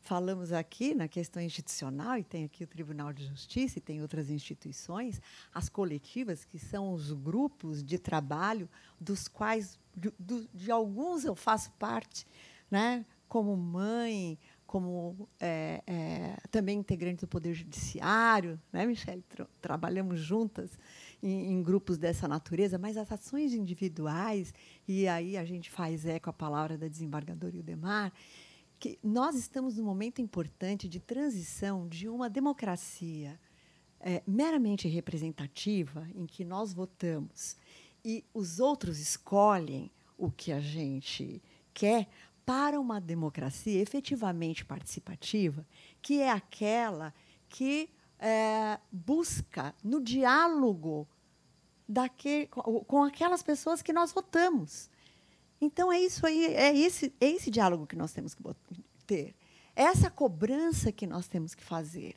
falamos aqui na questão institucional, e tem aqui o Tribunal de Justiça, e tem outras instituições, as coletivas, que são os grupos de trabalho, dos quais, de, de alguns eu faço parte, né? como mãe, como é, é, também integrante do Poder Judiciário, né, Michele? Tra trabalhamos juntas em, em, grupos dessa natureza, mas as ações individuais, e aí a gente faz eco à palavra da desembargadora Ildemar, que nós estamos num momento importante de transição de uma democracia é, meramente representativa, em que nós votamos e os outros escolhem o que a gente quer, para uma democracia efetivamente participativa, que é aquela que é, busca no diálogo daquele, com aquelas pessoas que nós votamos. Então é isso aí, é esse, é esse diálogo que nós temos que ter. É essa cobrança que nós temos que fazer.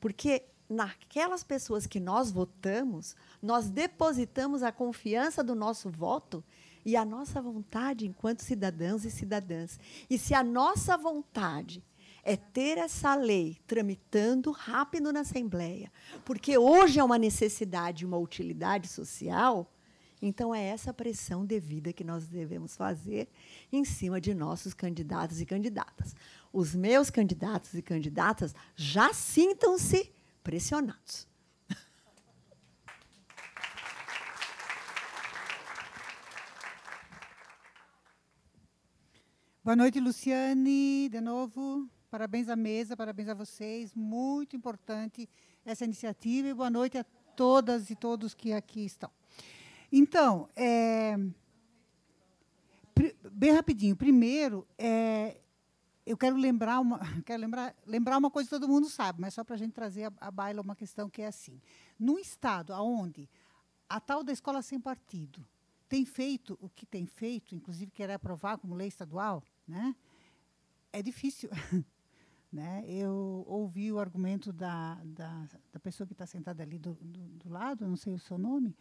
Porque naquelas pessoas que nós votamos, nós depositamos a confiança do nosso voto e a nossa vontade enquanto cidadãos e cidadãs. E se a nossa vontade é ter essa lei tramitando rápido na Assembleia, porque hoje é uma necessidade, uma utilidade social, então, é essa pressão devida que nós devemos fazer em cima de nossos candidatos e candidatas. Os meus candidatos e candidatas já sintam-se pressionados. Boa noite, Luciane, de novo. Parabéns à mesa, parabéns a vocês. Muito importante essa iniciativa e boa noite a todas e todos que aqui estão. Então, é, bem rapidinho. Primeiro, é, eu quero lembrar uma, quero lembrar, lembrar uma coisa que todo mundo sabe, mas só para a gente trazer a, a baila uma questão que é assim. Num estado aonde a tal da escola sem partido tem feito o que tem feito, inclusive querer aprovar como lei estadual, né? É difícil. né? Eu ouvi o argumento da, da, da pessoa que está sentada ali do, do, do lado, não sei o seu nome,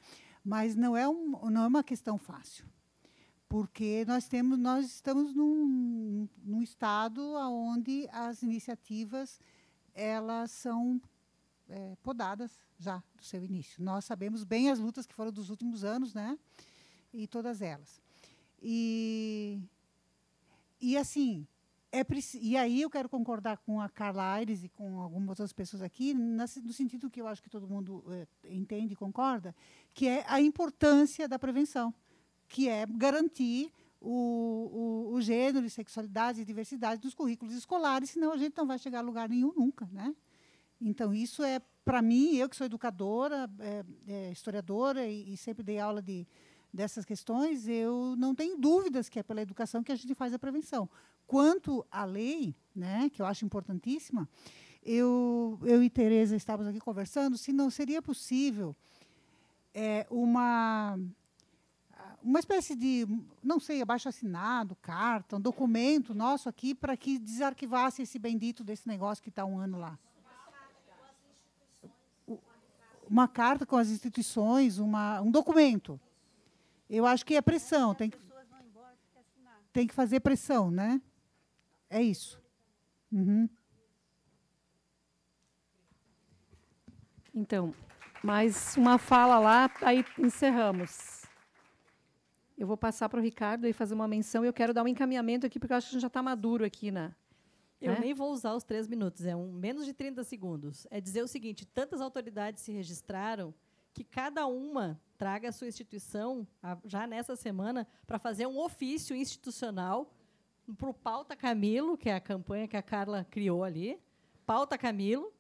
mas não é, um, não é uma questão fácil, porque nós, temos, nós estamos num, num estado onde as iniciativas elas são é, podadas já do seu início. Nós sabemos bem as lutas que foram dos últimos anos, né? E todas elas. E, e assim, é e aí eu quero concordar com a Carla Aires e com algumas outras pessoas aqui, no sentido que eu acho que todo mundo é, entende e concorda, que é a importância da prevenção, que é garantir o, o, o gênero, sexualidade e diversidade dos currículos escolares, senão a gente não vai chegar a lugar nenhum nunca. Né? Então, isso é, para mim, eu que sou educadora, é, é, historiadora e, e sempre dei aula de, dessas questões, eu não tenho dúvidas que é pela educação que a gente faz a prevenção. Quanto à lei, né, que eu acho importantíssima, eu, eu e Tereza estávamos aqui conversando se não seria possível é, uma uma espécie de, não sei, abaixo assinado, carta, um documento nosso aqui para que desarquivasse esse bendito desse negócio que está um ano lá. Uma carta com as instituições, uma, um documento. Eu acho que é pressão, tem que, tem que fazer pressão, né? É isso. Uhum. Então, mais uma fala lá, aí encerramos. Eu vou passar para o Ricardo e fazer uma menção. Eu quero dar um encaminhamento aqui, porque eu acho que já está maduro aqui na. Né? Eu é? nem vou usar os três minutos, é um menos de 30 segundos. É dizer o seguinte: tantas autoridades se registraram que cada uma traga a sua instituição, já nessa semana, para fazer um ofício institucional para o Pauta Camilo, que é a campanha que a Carla criou ali, Pauta Camilo,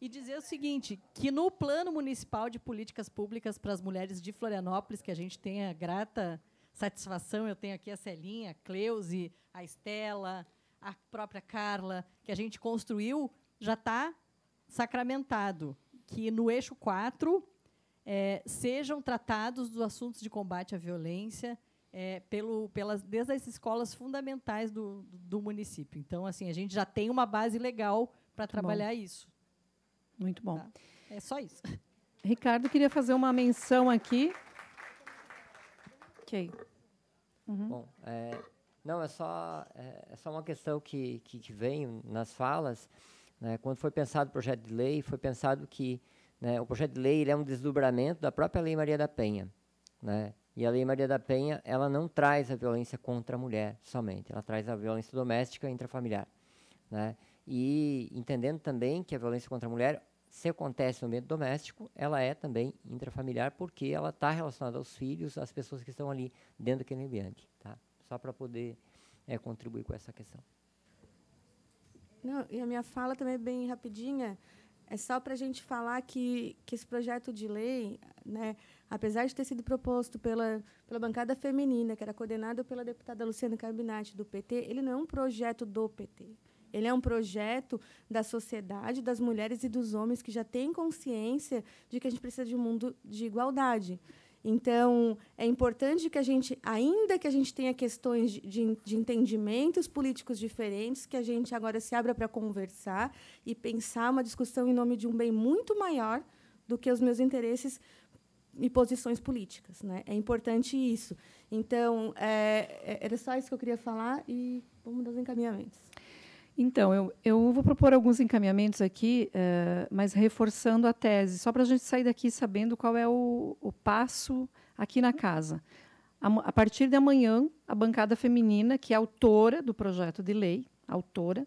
e dizer o seguinte, que no Plano Municipal de Políticas Públicas para as Mulheres de Florianópolis, que a gente tem a grata satisfação, eu tenho aqui a Celinha, a Cleuse, a Estela, a própria Carla, que a gente construiu, já está sacramentado que no eixo 4 é, eh, sejam tratados os assuntos de combate à violência, é, pelo, pelas, desde as escolas fundamentais do, do, município. Então, assim, a gente já tem uma base legal para trabalhar bom. isso. Muito bom. Tá? É só isso. Ricardo queria fazer uma menção aqui. Ok. Uhum. Bom, é, não, é só, é, é só uma questão que, que, que vem nas falas. Né, quando foi pensado o projeto de lei, foi pensado que né, o projeto de lei é um desdobramento da própria Lei Maria da Penha. Né, e a Lei Maria da Penha, ela não traz a violência contra a mulher somente, ela traz a violência doméstica e intrafamiliar, né? E entendendo também que a violência contra a mulher, se acontece no ambiente doméstico, ela é também intrafamiliar porque ela está relacionada aos filhos, às pessoas que estão ali dentro daquele ambiente, tá? Só para poder é, contribuir com essa questão. Não, e a minha fala também é bem rapidinha. É só para a gente falar que, que esse projeto de lei, né, apesar de ter sido proposto pela, pela bancada feminina, que era coordenada pela deputada Luciana Carbinati, do PT, ele não é um projeto do PT. Ele é um projeto da sociedade, das mulheres e dos homens que já têm consciência de que a gente precisa de um mundo de igualdade. Então, é importante que a gente, ainda que a gente tenha questões de, de, de entendimentos políticos diferentes, que a gente agora se abra para conversar e pensar uma discussão em nome de um bem muito maior do que os meus interesses e posições políticas. Né? É importante isso. Então, é, é, era só isso que eu queria falar e vamos dar os encaminhamentos. Então, eu, eu vou propor alguns encaminhamentos aqui, uh, mas reforçando a tese, só para a gente sair daqui sabendo qual é o, o passo aqui na casa. A, a partir de amanhã, a bancada feminina, que é autora do projeto de lei, autora,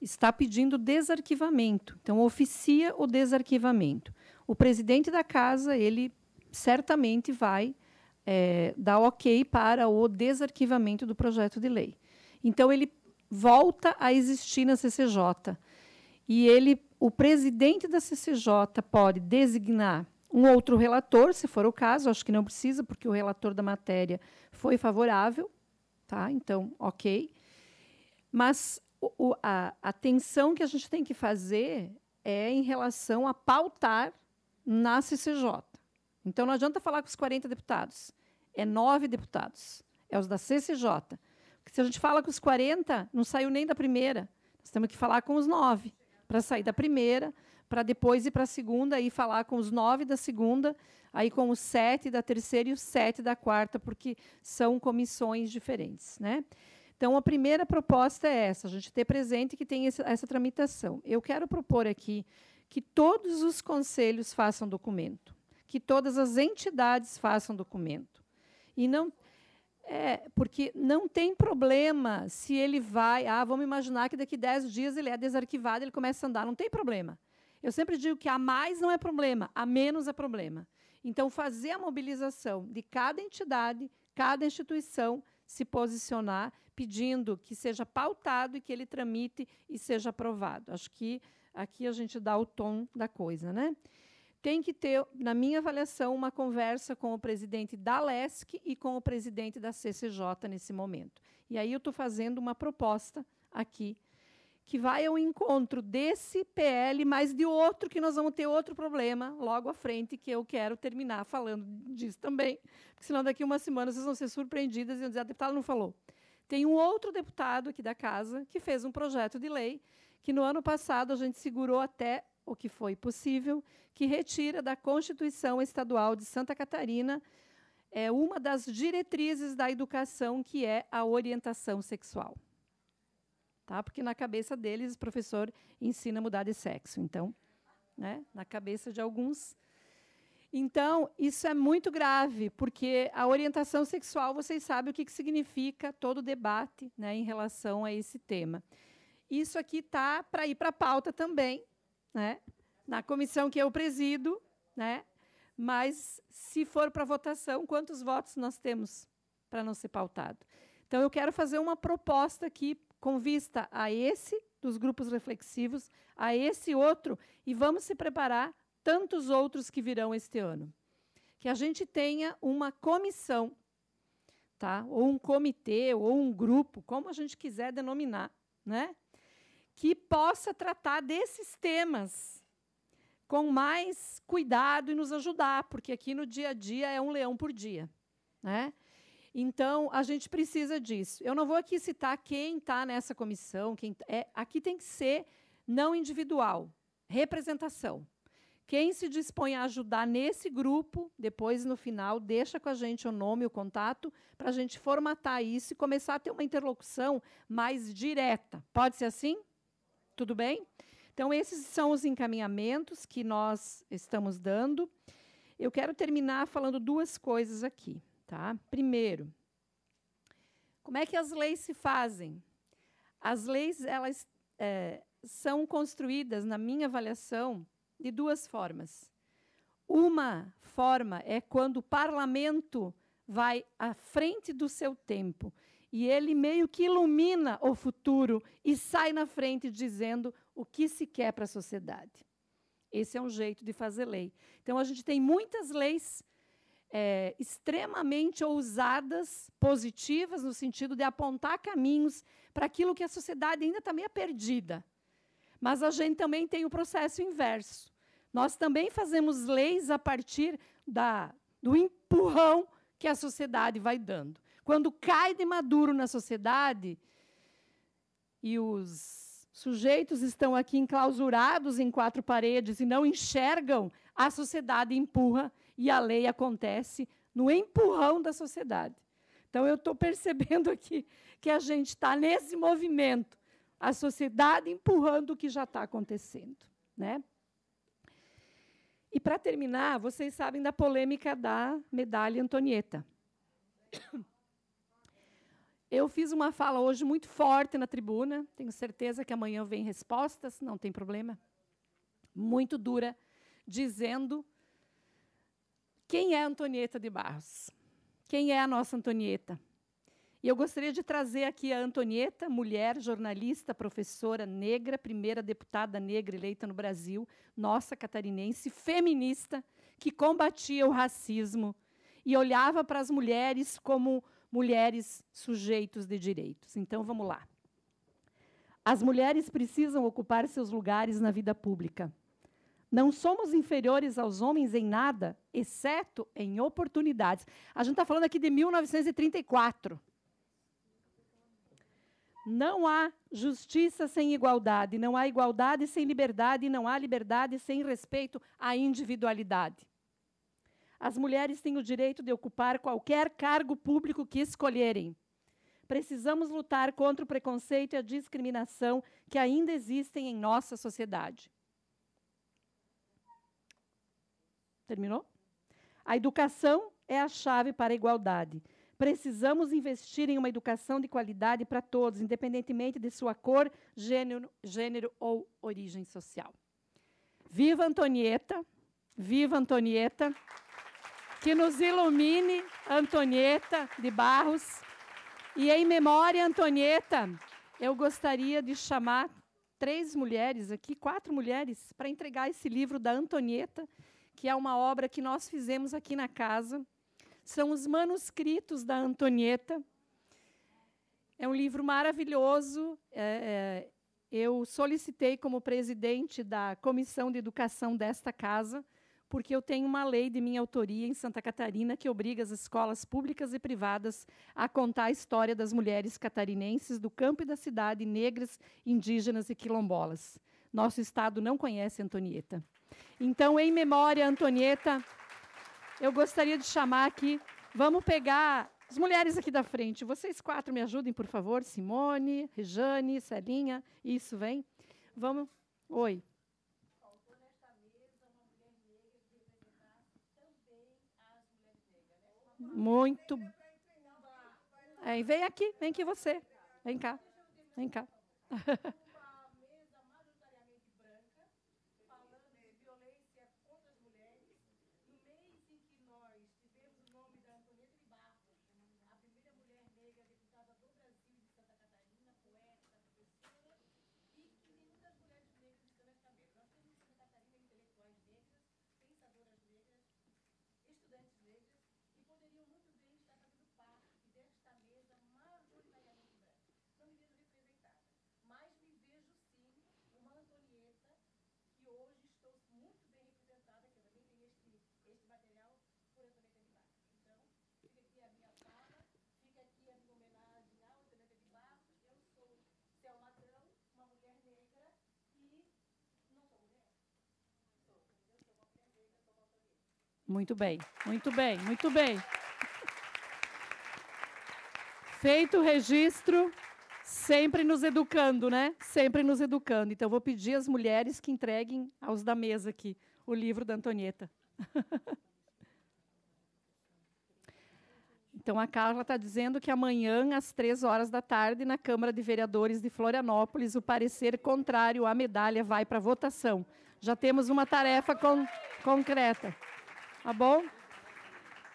está pedindo desarquivamento. Então, oficia o desarquivamento. O presidente da casa, ele certamente vai é, dar ok para o desarquivamento do projeto de lei. Então, ele volta a existir na CCJ. E ele, o presidente da CCJ pode designar um outro relator, se for o caso, acho que não precisa, porque o relator da matéria foi favorável, tá? Então, ok. Mas o, a atenção que a gente tem que fazer é em relação a pautar na CCJ. Então não adianta falar com os 40 deputados. É nove deputados. É os da CCJ. Porque se a gente fala com os 40, não saiu nem da primeira. Nós temos que falar com os nove para sair da primeira, para depois ir para a segunda e falar com os nove da segunda, aí com os sete da terceira e os sete da quarta, porque são comissões diferentes. Né? Então, a primeira proposta é essa, a gente ter presente que tem essa, essa tramitação. Eu quero propor aqui que todos os conselhos façam documento que todas as entidades façam documento. E não é, porque não tem problema se ele vai, ah, vamos imaginar que daqui 10 dias ele é desarquivado, ele começa a andar, não tem problema. Eu sempre digo que a mais não é problema, a menos é problema. Então, fazer a mobilização de cada entidade, cada instituição se posicionar, pedindo que seja pautado e que ele tramite e seja aprovado. Acho que aqui a gente dá o tom da coisa, né? tem que ter, na minha avaliação, uma conversa com o presidente da LESC e com o presidente da CCJ nesse momento. E aí eu estou fazendo uma proposta aqui que vai ao encontro desse PL, mas de outro, que nós vamos ter outro problema logo à frente, que eu quero terminar falando disso também, porque senão daqui uma semana vocês vão ser surpreendidas e vão dizer, a ah, deputada não falou. Tem um outro deputado aqui da casa que fez um projeto de lei que no ano passado a gente segurou até o que foi possível, que retira da Constituição Estadual de Santa Catarina é uma das diretrizes da educação, que é a orientação sexual. Tá? Porque na cabeça deles, o professor ensina a mudar de sexo. Então, né? na cabeça de alguns. Então, isso é muito grave, porque a orientação sexual, vocês sabem o que, que significa todo o debate né, em relação a esse tema. Isso aqui está para ir para a pauta também, né? na comissão que eu presido, né? mas se for para votação, quantos votos nós temos para não ser pautado? Então, eu quero fazer uma proposta aqui com vista a esse dos grupos reflexivos, a esse outro, e vamos se preparar tantos outros que virão este ano. Que a gente tenha uma comissão, tá? ou um comitê, ou um grupo, como a gente quiser denominar, né? que possa tratar desses temas com mais cuidado e nos ajudar, porque aqui no dia a dia é um leão por dia, né? Então, a gente precisa disso. Eu não vou aqui citar quem está nessa comissão. Quem é, aqui tem que ser não individual, representação. Quem se dispõe a ajudar nesse grupo, depois, no final, deixa com a gente o nome, o contato, para a gente formatar isso e começar a ter uma interlocução mais direta. Pode ser assim? Tudo bem? Então, esses são os encaminhamentos que nós estamos dando. Eu quero terminar falando duas coisas aqui. Tá? Primeiro, como é que as leis se fazem? As leis elas é, são construídas, na minha avaliação, de duas formas. Uma forma é quando o parlamento vai à frente do seu tempo. E ele meio que ilumina o futuro e sai na frente dizendo o que se quer para a sociedade. Esse é um jeito de fazer lei. Então, a gente tem muitas leis é, extremamente ousadas, positivas, no sentido de apontar caminhos para aquilo que a sociedade ainda está meio perdida. Mas a gente também tem o processo inverso. Nós também fazemos leis a partir da, do empurrão que a sociedade vai dando. Quando cai de maduro na sociedade e os sujeitos estão aqui enclausurados em quatro paredes e não enxergam, a sociedade empurra e a lei acontece no empurrão da sociedade. Então, eu estou percebendo aqui que a gente está nesse movimento, a sociedade empurrando o que já está acontecendo. Né? E, para terminar, vocês sabem da polêmica da medalha Antonieta. Eu fiz uma fala hoje muito forte na tribuna. Tenho certeza que amanhã vem respostas, não tem problema. Muito dura, dizendo quem é Antonieta de Barros. Quem é a nossa Antonieta? E eu gostaria de trazer aqui a Antonieta, mulher, jornalista, professora negra, primeira deputada negra eleita no Brasil, nossa catarinense, feminista, que combatia o racismo e olhava para as mulheres como mulheres sujeitos de direitos. Então, vamos lá. As mulheres precisam ocupar seus lugares na vida pública. Não somos inferiores aos homens em nada, exceto em oportunidades. A gente está falando aqui de 1934. Não há justiça sem igualdade, não há igualdade sem liberdade, não há liberdade sem respeito à individualidade. As mulheres têm o direito de ocupar qualquer cargo público que escolherem. Precisamos lutar contra o preconceito e a discriminação que ainda existem em nossa sociedade. Terminou? A educação é a chave para a igualdade. Precisamos investir em uma educação de qualidade para todos, independentemente de sua cor, gênero, gênero ou origem social. Viva Antonieta! Viva Antonieta! que nos ilumine Antonieta de Barros. E em memória, Antonieta, eu gostaria de chamar três mulheres aqui, quatro mulheres, para entregar esse livro da Antonieta, que é uma obra que nós fizemos aqui na casa. São os manuscritos da Antonieta. É um livro maravilhoso. É, é, eu solicitei como presidente da Comissão de Educação desta casa porque eu tenho uma lei de minha autoria em Santa Catarina que obriga as escolas públicas e privadas a contar a história das mulheres catarinenses do campo e da cidade, negras, indígenas e quilombolas. Nosso Estado não conhece Antonieta. Então, em memória, Antonieta, eu gostaria de chamar aqui. Vamos pegar as mulheres aqui da frente. Vocês quatro me ajudem, por favor. Simone, Rejane, Celinha. Isso, vem. Vamos. Oi. Muito. É, vem aqui, vem aqui você. Vem cá, vem cá. Muito bem, muito bem, muito bem. Feito o registro, sempre nos educando, né? Sempre nos educando. Então, vou pedir às mulheres que entreguem aos da mesa aqui o livro da Antonieta. Então, a Carla está dizendo que amanhã, às três horas da tarde, na Câmara de Vereadores de Florianópolis, o parecer contrário à medalha vai para votação. Já temos uma tarefa con concreta. Tá bom?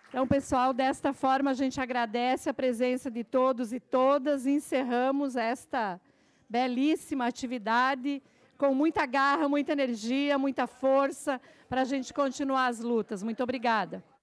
Então, pessoal, desta forma a gente agradece a presença de todos e todas. Encerramos esta belíssima atividade com muita garra, muita energia, muita força para a gente continuar as lutas. Muito obrigada.